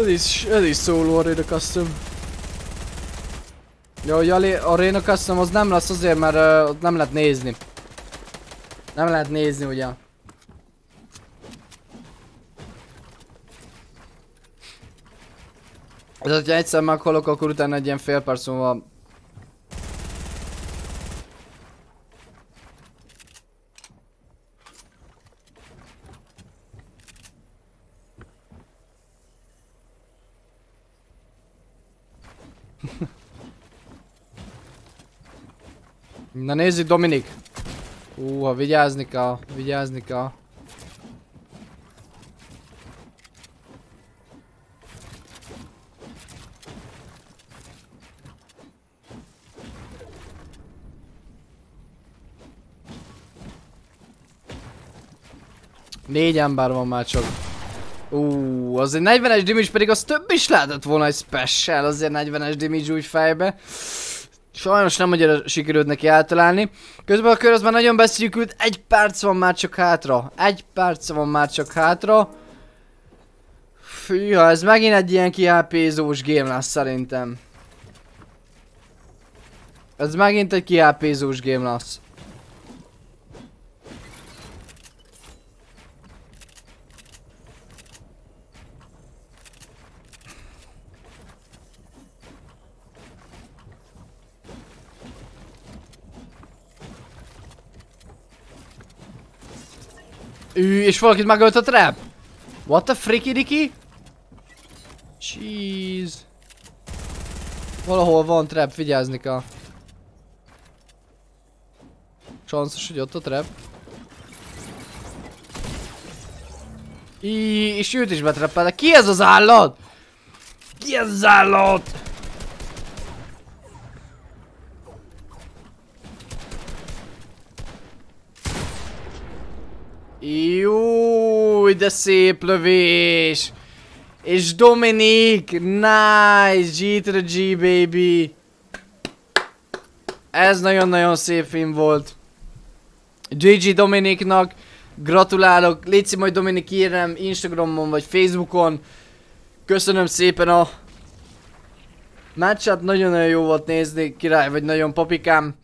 Ez is, ez is szóló Arena Custom. Jó, hogy a Arena Custom az nem lesz azért, mert uh, ott nem lehet nézni. Nem lehet nézni ugye. Ez, hogyha egyszer meghalok, akkor utána egy ilyen fél perc múlva Na nézzük Dominik. Húha, vigyázni kell, vigyázni kell. Négy ember van már csak. Ú, azért 40-es dimics pedig az több is lehetett volna egy special, azért 40-es dimics úgy fejbe. Sajnos nem annyira sikerült neki eltalálni. Közben a kör az már nagyon beszűkült, egy perc van már csak hátra. Egy perc van már csak hátra. Fűha, ez megint egy ilyen kihápézós game lesz szerintem. Ez megint egy kihápézós game lesz. Ő, és valakit megölt a trap? What the friki diki? Jeez. Valahol van trap, vigyázni kell. Csanszos, hogy ott a trap. Í, és őt is betrappelek. Ki ez az állat? Ki ez az állat? Jó, de szép lövés! És Dominik, nice, g tra G baby! Ez nagyon-nagyon szép film volt. GG Dominiknak, gratulálok, Létszik majd Dominik írnem Instagramon vagy Facebookon. Köszönöm szépen a meccsát, nagyon-nagyon jó volt nézni, király vagy nagyon papikám.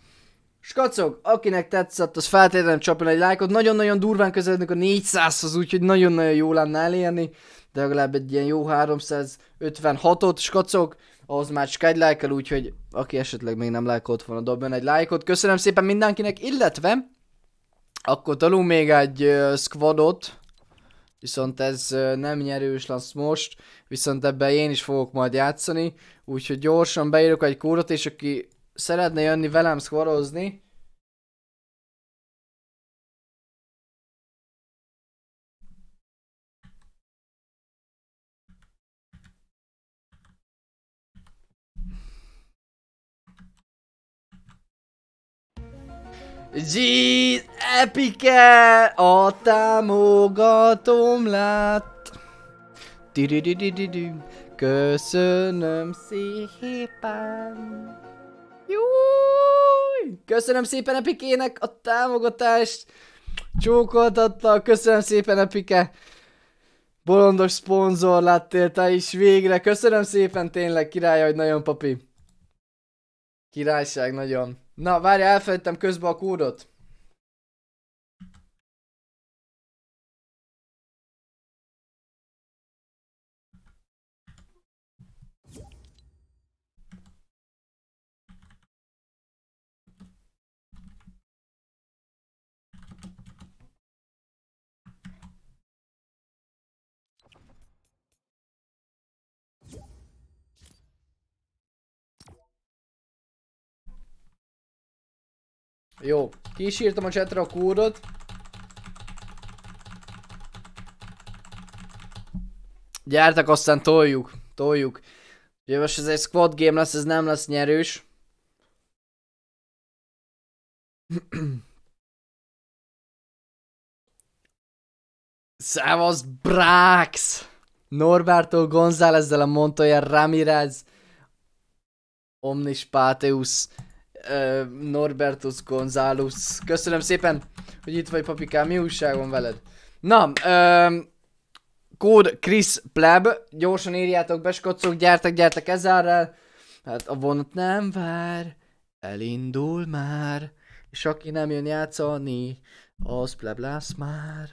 Skacok, akinek tetszett, az feltétlenül csapjon egy lájkot. Nagyon-nagyon durván közelednek a 400-hoz, úgyhogy nagyon-nagyon jó lenne elérni. De legalább egy ilyen jó 356-ot, skacok, ahhoz már csak egy lájkkal, úgyhogy aki esetleg még nem lájkolt volna, dobjon egy lájkot. Köszönöm szépen mindenkinek, illetve akkor talunk még egy uh, squadot, viszont ez uh, nem nyerős lesz most, viszont ebben én is fogok majd játszani, úgyhogy gyorsan beírok egy kódot, és aki szeretne jönni velem szkorozni. Jeez, epike! A támogatom lát. Köszönöm szépen! Júj! Köszönöm szépen Epikének a támogatást! Csókoltatta, köszönöm szépen Epike! Bolondos szponzor lettél te is végre, köszönöm szépen tényleg király, hogy nagyon papi! Királyság nagyon. Na, várj, elfelejtem közben a kódot. Jó, ki a csetre a kódot. Gyertek, aztán toljuk, toljuk. Ugye most ez egy squad game lesz, ez nem lesz nyerős. Szevasz, Brax! Norberto Gonzálezzel a Montoya Ramirez Omnis Pateus uh, Norbertus Gonzálus. Köszönöm szépen, hogy itt vagy papikám, mi újság van veled? Na, uh, kód Chris Pleb, gyorsan írjátok be, skocok, gyertek, gyertek ezárral. Hát a vonat nem vár, elindul már, és aki nem jön játszani, az pleb lesz már.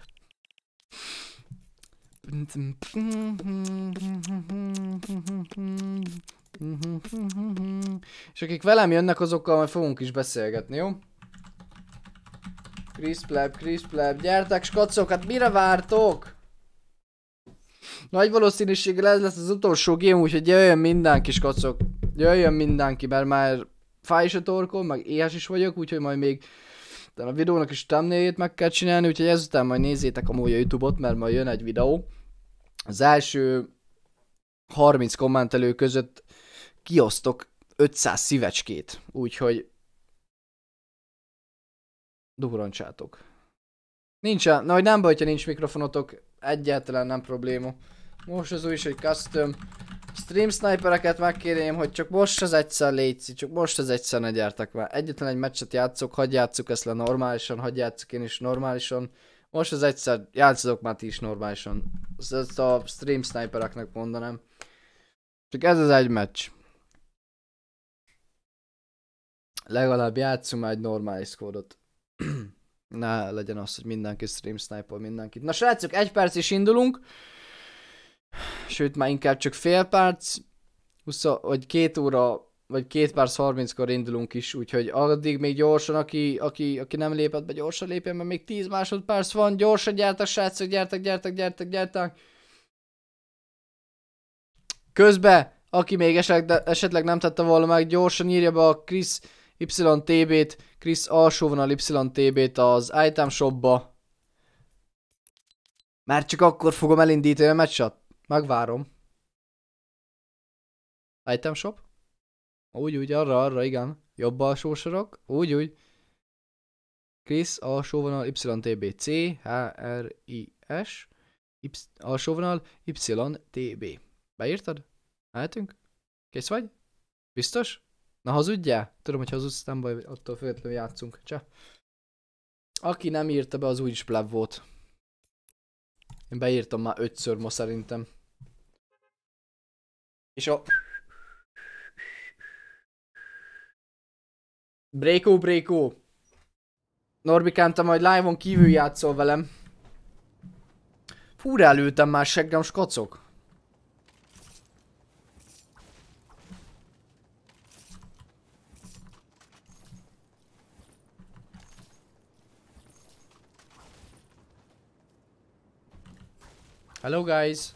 És akik velem jönnek, azokkal majd fogunk is beszélgetni, jó? Kriszpleb, Kriszpleb, gyertek skacok, hát mire vártok? Nagy valószínűséggel ez lesz az utolsó game, úgyhogy jöjjön mindenki skacok. Jöjjön mindenki, mert már fáj is a torkom, meg éhes is vagyok, úgyhogy majd még de a videónak is temnéjét meg kell csinálni, úgyhogy ezután majd nézzétek a múlja Youtube-ot, mert majd jön egy videó. Az első 30 kommentelő között kiosztok 500 szívecskét, úgyhogy duhroncsátok. Nincs, na hogy nem baj, ha nincs mikrofonotok, egyáltalán nem probléma. Most az új is egy custom. Stream snipereket megkérném, hogy csak most az egyszer létszik, csak most az egyszer ne gyertek már. Egyetlen egy meccset játszok, hagyj játszok ezt le normálisan, hagyj játszok én is normálisan. Most az egyszer játszok már ti is normálisan. Ezt a stream snipereknek mondanám. Csak ez az egy meccs legalább játszunk már egy normális szkódot. ne legyen az, hogy mindenki stream sniper mindenkit. Na srácok, egy perc is indulunk. Sőt, már inkább csak fél perc. 20, vagy két óra, vagy két perc 30-kor indulunk is, úgyhogy addig még gyorsan, aki, aki, aki nem lépett be, gyorsan lépjen, mert még 10 másodperc van, gyorsan gyertek, srácok, gyertek, gyertek, gyertek, gyertek. Közben, aki még esetleg, esetleg nem tette volna meg, gyorsan írja be a Krisz YTB-t, Krisz alsóvonal YTB-t az item shopba. Már csak akkor fogom elindítani a meccset. Megvárom. Item shop? Úgy, úgy, arra, arra, igen. Jobb alsó sorok. Úgy, úgy. Krisz alsóvonal YTB. C, H, R, I, S. Y, alsóvonal YTB. Beírtad? Mehetünk? Kész vagy? Biztos? Na hazudjál? Tudom, hogy hazudsz, nem baj, attól függetlenül játszunk. Csá. Aki nem írta be, az úgyis pleb volt. Én beírtam már ötször ma szerintem. És a... breako breako. Norbikám, te majd live-on kívül játszol velem. Fúra előttem már seggem skacok. Hello guys!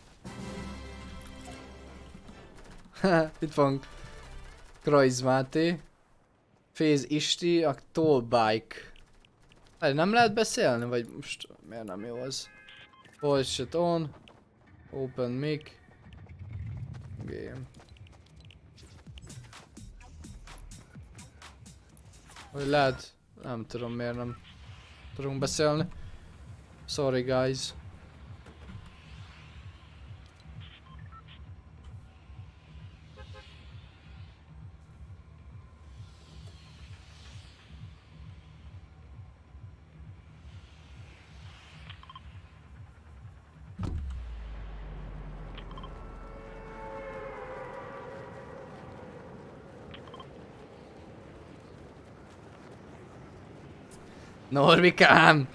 Itt van Krajz Máté. Féz Isti, a Tollbike. nem lehet beszélni, vagy most miért nem jó az? Voice shit on. Open mic. Game. Hogy lehet, nem tudom miért nem tudunk beszélni. Sorry guys. Norvikám!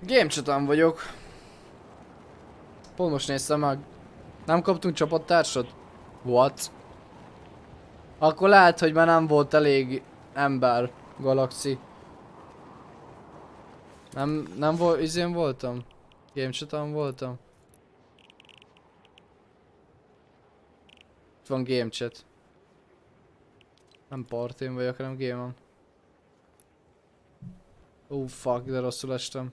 Gamechatán vagyok. Pont most néztem meg. Nem kaptunk csapattársat? What? Akkor lehet, hogy már nem volt elég ember galaxi. Nem, nem volt, izén voltam. Gamechatán voltam. Itt van gamechat. Nem partén vagyok, hanem gémem. oh, fuck, de rosszul estem.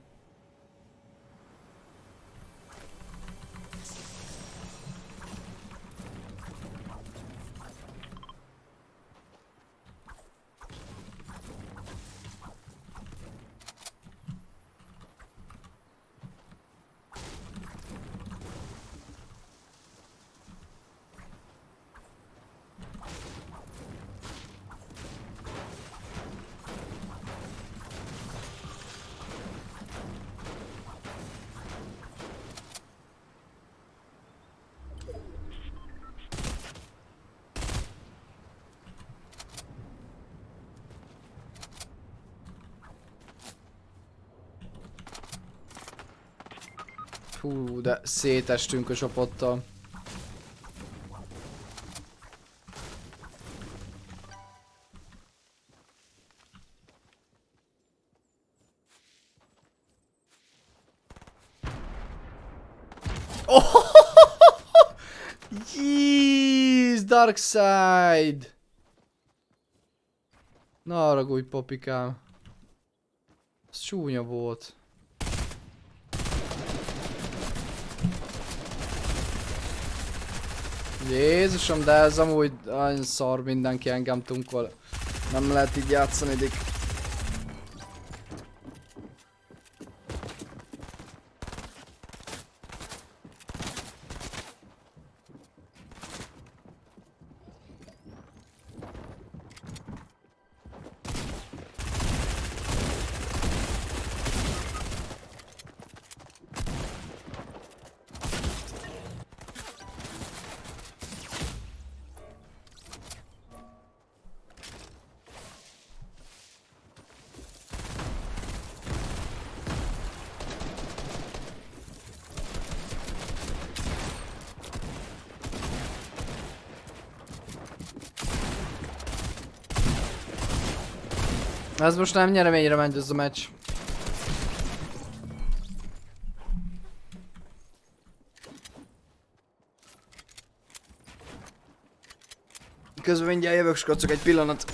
de szétestünk a csapattal. Oh! dark side! Na, ragudj, papikám. Ez csúnya volt. Jézusom, de ez amúgy olyan szar mindenki engem tunkol. Nem lehet így játszani, dik. Ez hát most nem nyereményre megy ez a meccs. Közben mindjárt jövök, skocok egy pillanat.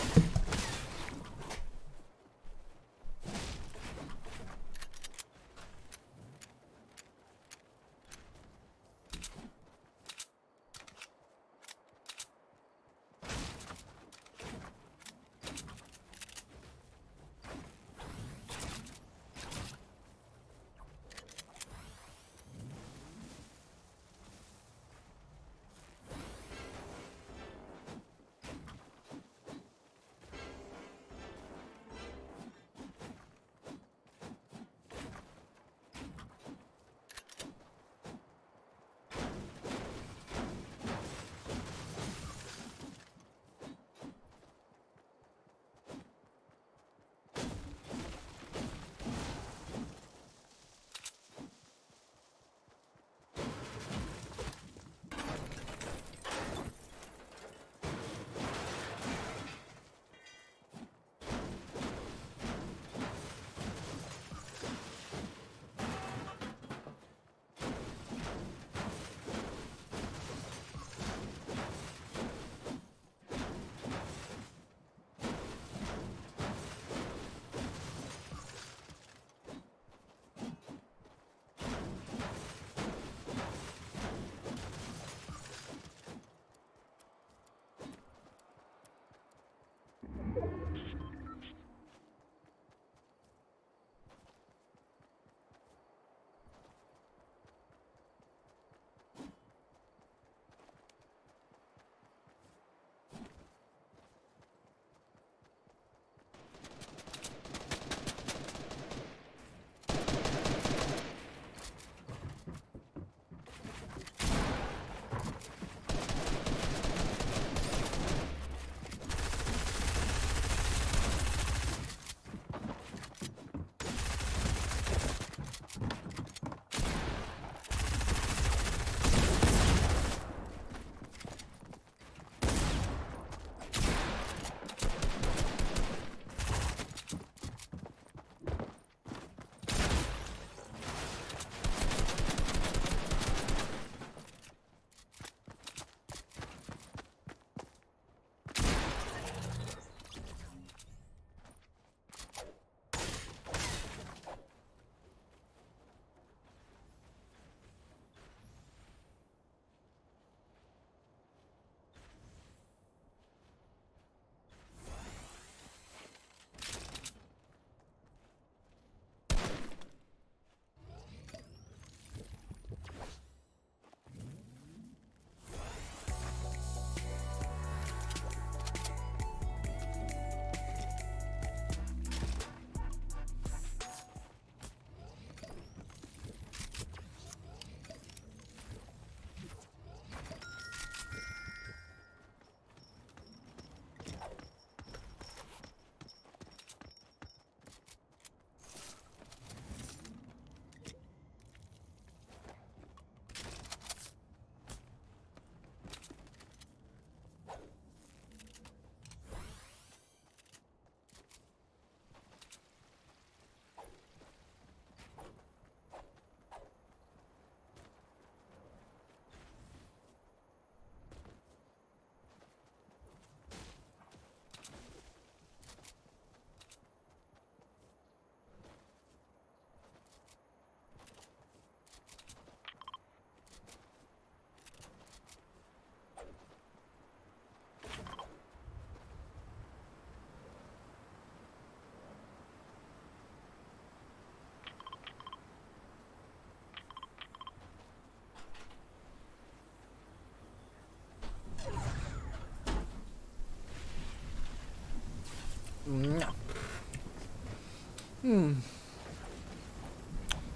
Hmm.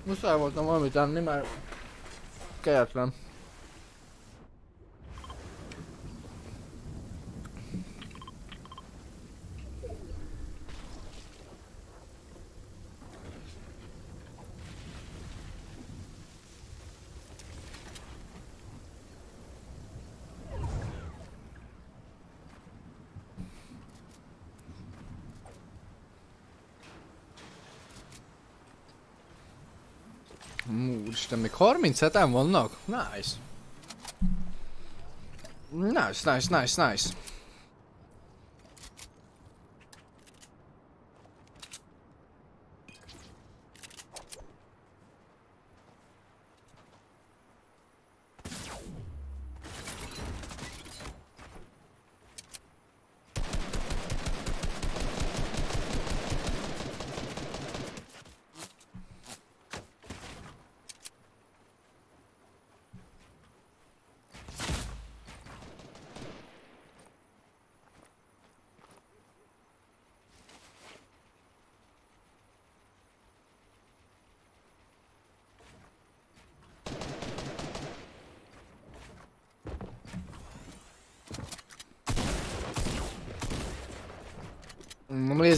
Muszáj voltam valamit enni, mert kelletlen. 37-en vannak? Nice. Nice, nice, nice, nice.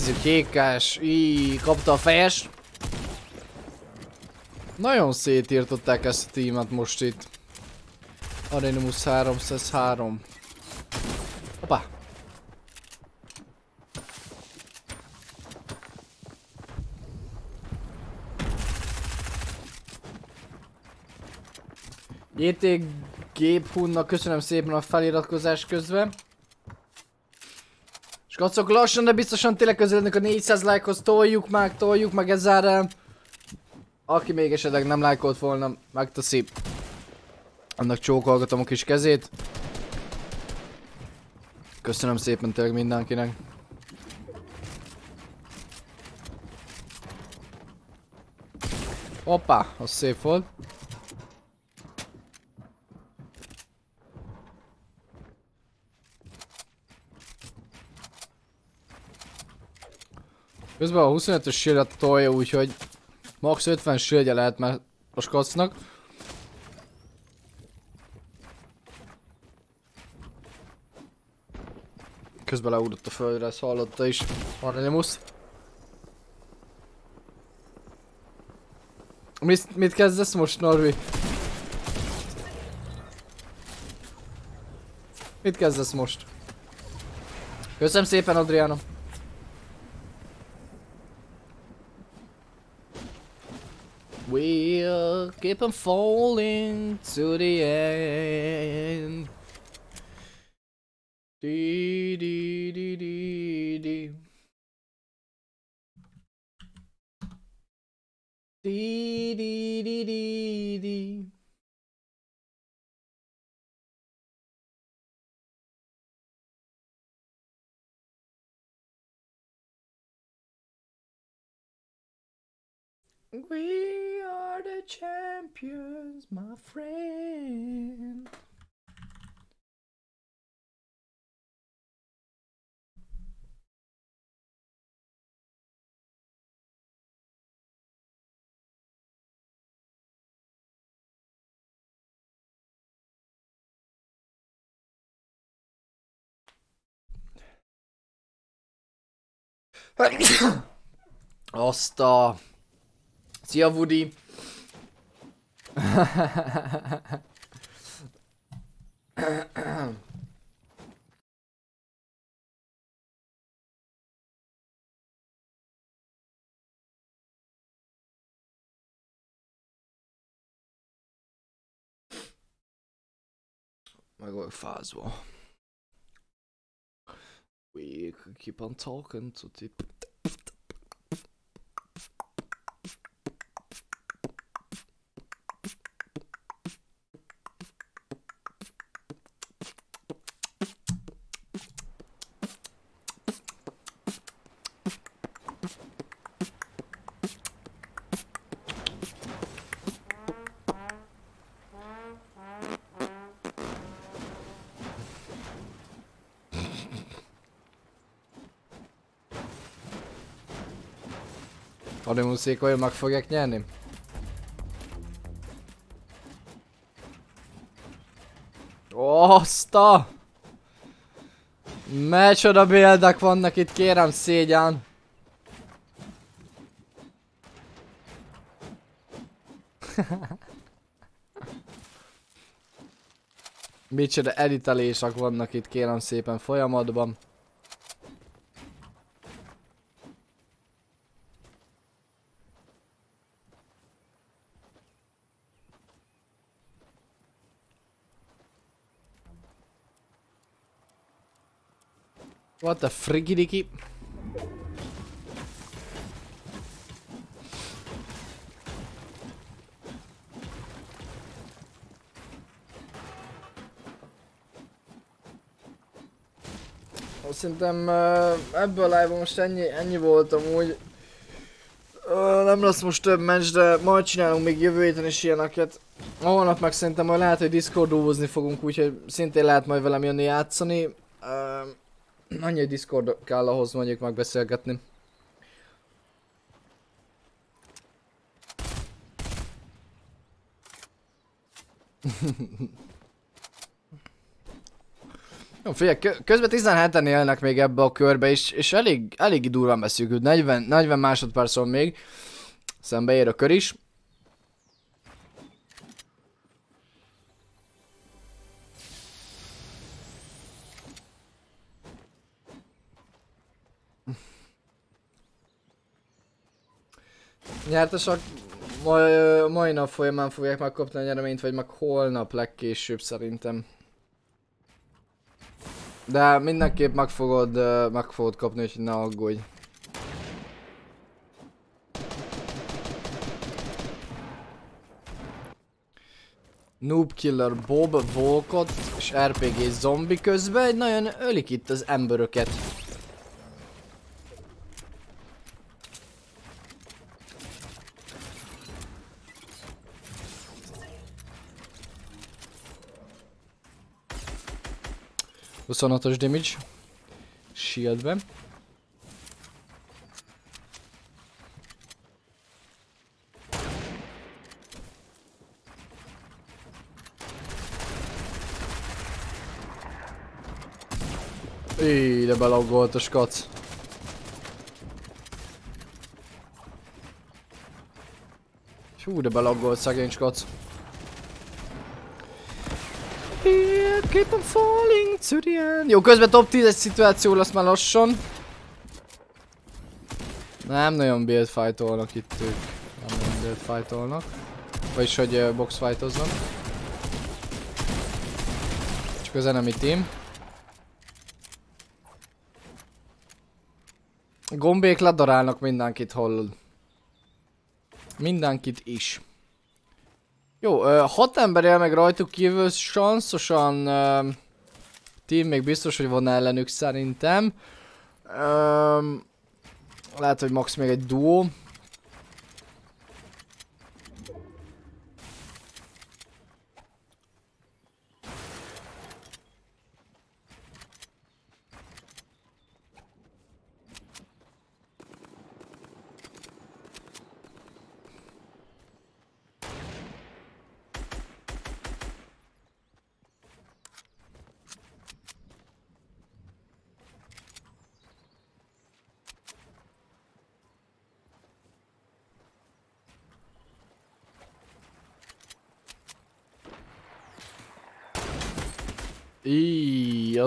Nézzük, kékás. Íj, kapta a fejes. Nagyon szétírtották ezt a tímet most itt. Arenimus 303. Hoppá. JT Géphunnak köszönöm szépen a feliratkozás közben. Skacok lassan, de biztosan tényleg közelednek a 400 lájkhoz, toljuk meg, toljuk meg ezzelre. Aki még esetleg nem lájkolt volna, megteszi. Annak csókolgatom a kis kezét. Köszönöm szépen tényleg mindenkinek. Hoppá, az szép volt. Közben a 25-ös shield tolja, úgyhogy max 50 shield lehet már a skacnak. Közben leúrott a földre, ezt hallotta is Arnelimus. Mit, mit kezdesz most, Norvi? Mit kezdesz most? Köszönöm szépen, Adriánom! keep on falling to the end. Dee dee dee dee dee. Dee dee dee dee dee. We are the champions, my friend. All star Sieh ja, Woody. I'll go far as well. We could keep on talking to the Odemuszék olyan meg fogják nyerni? Oszta! Mecsoda bildek vannak itt, kérem szégyen! Micsoda elitelések vannak itt, kérem szépen folyamatban. What the friggy dicky? Szerintem eh, ebből a live most ennyi, ennyi voltam úgy. Nem lesz most több meccs, de majd csinálunk még jövő héten is ilyeneket. A holnap meg szerintem majd lehet, hogy Discord fogunk, úgyhogy szintén lehet majd velem jönni játszani annyi Discord kell ahhoz mondjuk megbeszélgetni. Jó, figyelj, közben 17-en élnek még ebbe a körbe, és, és elég, elég durván beszűkült, 40, 40 másodpercon még, szembe ér a kör is. Nyertesek ma, mai, mai nap folyamán fogják megkapni a nyereményt, vagy meg holnap legkésőbb szerintem. De mindenképp meg fogod, meg fogod kapni, hogy ne aggódj. Noob Killer Bob, Volkot és RPG zombi közben egy nagyon ölik itt az emberöket. 26-os damage. Shieldben. Íj, de belaggolt a skac. Hú, de belaggolt szegény skac. Keep on falling to the end. Jó, közben top 10-es szituáció lesz már lassan. Nem nagyon build fightolnak itt ők. Nem nagyon build fightolnak. Vagyis, hogy uh, box fightoznak. Csak az enemy team. Gombék ledarálnak mindenkit hallod. Mindenkit is. Jó, ö, hat ember él meg rajtuk kívül, sanszosan team még biztos, hogy van ellenük szerintem. Ö, lehet, hogy max még egy duó.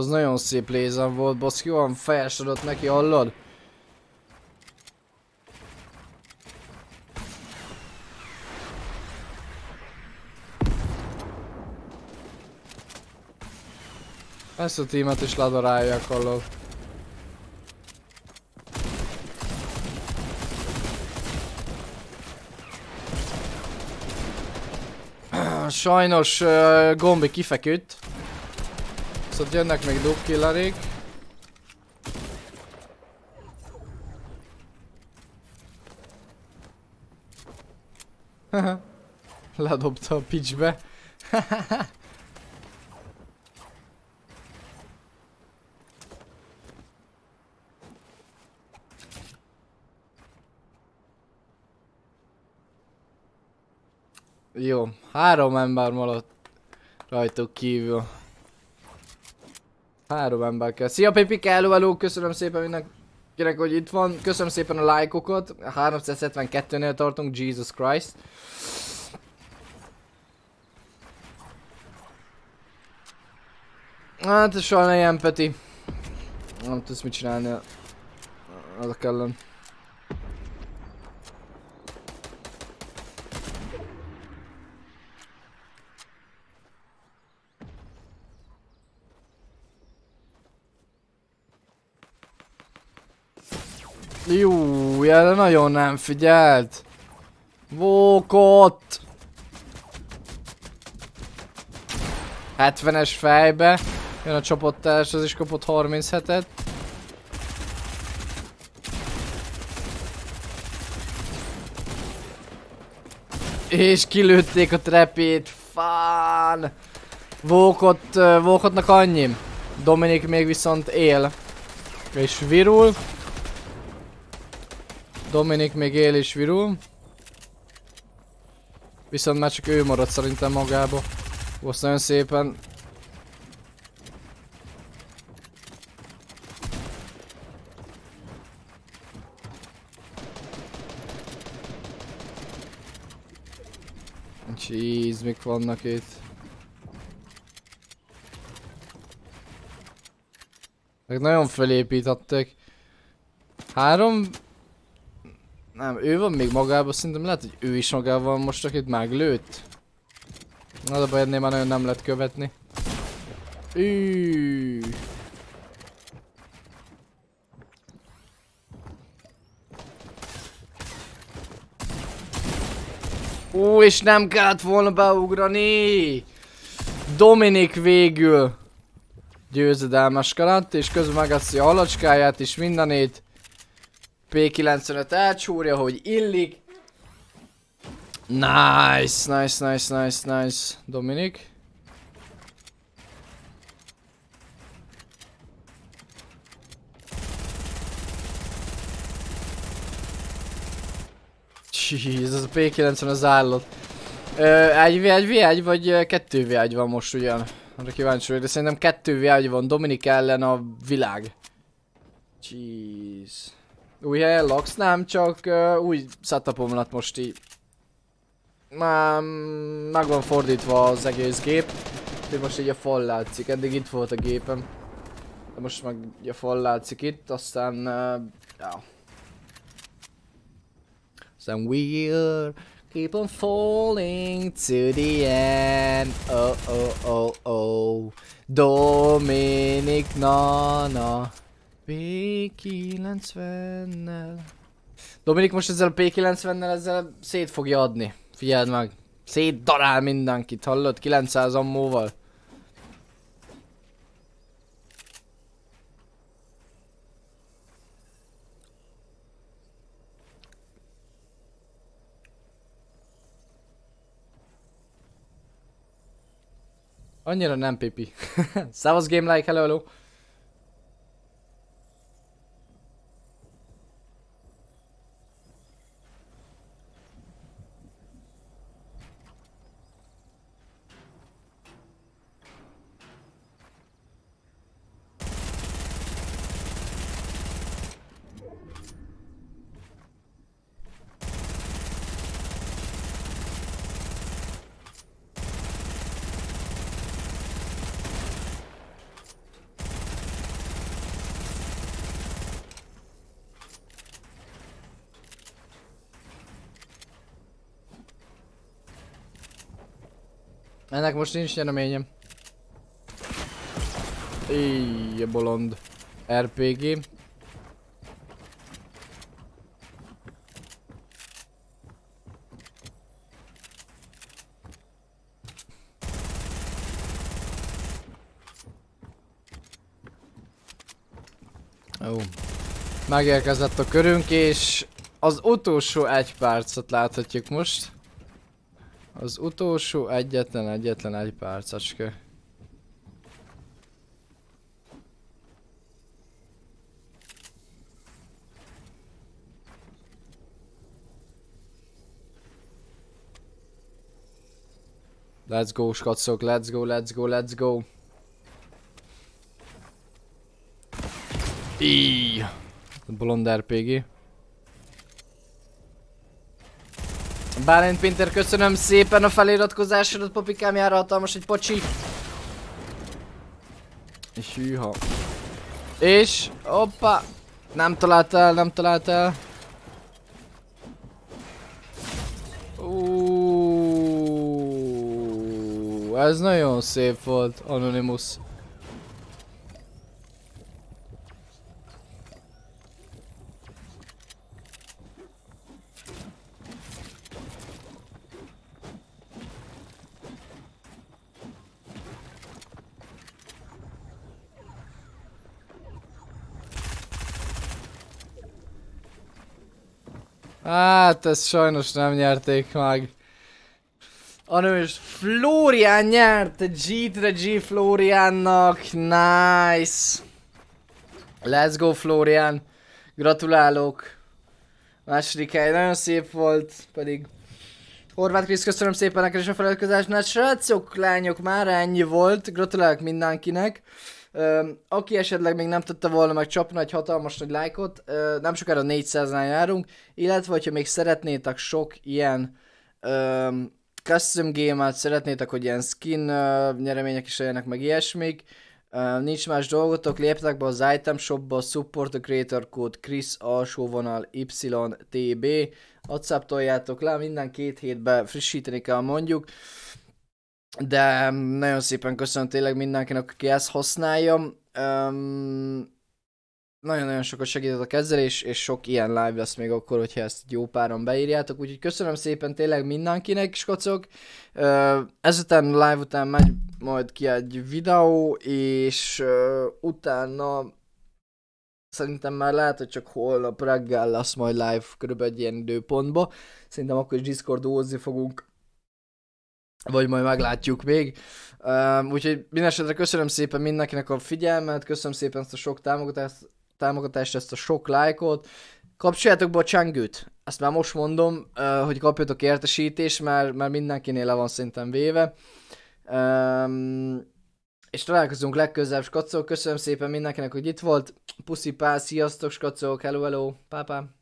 az nagyon szép lézen volt, baszki, van fejesodott neki, hallod? Ezt a tímet is ledarálják, hallod? Sajnos uh, gombi kifeküdt ott jönnek még dubkillerék. Ledobta a picsbe. Jó, három ember maradt rajtuk kívül. Három ember kell. Szia Pipi, hello, hello, köszönöm szépen mindenkinek, hogy itt van. Köszönöm szépen a lájkokat. 372-nél tartunk, Jesus Christ. Hát, ilyen, Peti. Nem tudsz mit csinálni az a kellene. Jó, erre nagyon nem figyelt. Vókot! 70-es fejbe. Jön a csapottárs, az is kapott 37-et. És kilőtték a trepét. Fán! Vókot, Vókotnak annyi. Dominik még viszont él. És virul. Dominik még él és virul. Viszont már csak ő maradt szerintem magába. Most nagyon szépen Jeez, mik vannak itt? Meg nagyon felépítettek. Három nem, ő van még magában, szerintem lehet, hogy ő is magával most, akit meglőtt. Na de baj, ennél már nagyon nem lehet követni. Ő. Ó és nem kellett volna beugrani! Dominik végül győzedelmeskedett, és közben megeszi a halacskáját és mindenét. P95 elcsúrja, hogy illik. Nice, nice, nice, nice, nice. Dominik. Jeez, az a P90 az állat. Ö, egy v 1 v 1 vagy 2 v 1 van most ugyan. Arra kíváncsi vagyok, de szerintem 2 v 1 van Dominik ellen a világ. Jeez. Új helyen laksz? Nem, csak uh, új setupom lett most így. Már meg van fordítva az egész gép. Úgyhogy most így a fal látszik. Eddig itt volt a gépem. De most meg a fal látszik itt, aztán... Uh, yeah. Some weird. Keep on falling to the end. Oh, oh, oh, oh. Dominic Nana. P90-nel. Dominik most ezzel a P90-nel ezzel szét fogja adni. Figyeld meg. szét darál mindenkit, hallod? 900 ammóval. Annyira nem pipi. Szavasz Game Like, hello, hello. Ennek most nincs nyereményem. Íj, bolond. RPG. Ó. Megérkezett a körünk, és az utolsó egy percet láthatjuk most. Az utolsó egyetlen, egyetlen egy párcacske. Let's go, skatszok, let's go, let's go, let's go. Íj! Blond RPG. Bálint Pinter, köszönöm szépen a feliratkozásodat, papikám jár hatalmas egy pocsi. És hűha. És, oppa. Nem találtál, nem találtál. Uuuuh, ez nagyon szép volt, Anonymous. Hát, ezt sajnos nem nyerték meg. Hanem is Florian nyert G-re G Floriannak. Nice. Let's go Florian. Gratulálok. Második hely nagyon szép volt, pedig Horváth Krisz, köszönöm szépen a feliratkozásnál. Srácok, lányok, már ennyi volt. Gratulálok mindenkinek. Aki esetleg még nem tette volna meg csapna egy hatalmas nagy lájkot, nem sokára 400-nál járunk, illetve hogyha még szeretnétek sok ilyen custom game-et, szeretnétek, hogy ilyen skin nyeremények is legyenek, meg ilyesmik, Uh, nincs más dolgotok, léptek be az item shopba, support a creator code Chris vonal YTB, WhatsApp le, minden két hétben frissíteni kell mondjuk de nagyon szépen köszönöm tényleg mindenkinek, aki ezt használja. Um, nagyon-nagyon sokat segített a kezelés, és sok ilyen live lesz még akkor, hogyha ezt jó páron beírjátok, úgyhogy köszönöm szépen tényleg mindenkinek, Uh, Ezután live után megy majd ki egy videó, és utána szerintem már lehet, hogy csak holnap reggel lesz majd live körülbelül egy ilyen időpontba. Szerintem akkor is Discord fogunk vagy majd meglátjuk még. Uh, úgyhogy mindenesetre köszönöm szépen mindenkinek a figyelmet, köszönöm szépen ezt a sok támogatást, támogatást ezt a sok lájkot. Kapcsoljátok be a csengőt, ezt már most mondom, uh, hogy kapjatok értesítést, mert, mert mindenkinél le van szinten véve. Um, és találkozunk legközelebb, skacok. Köszönöm szépen mindenkinek, hogy itt volt. Puszi pá, sziasztok, skacok, hello, hello, pápám.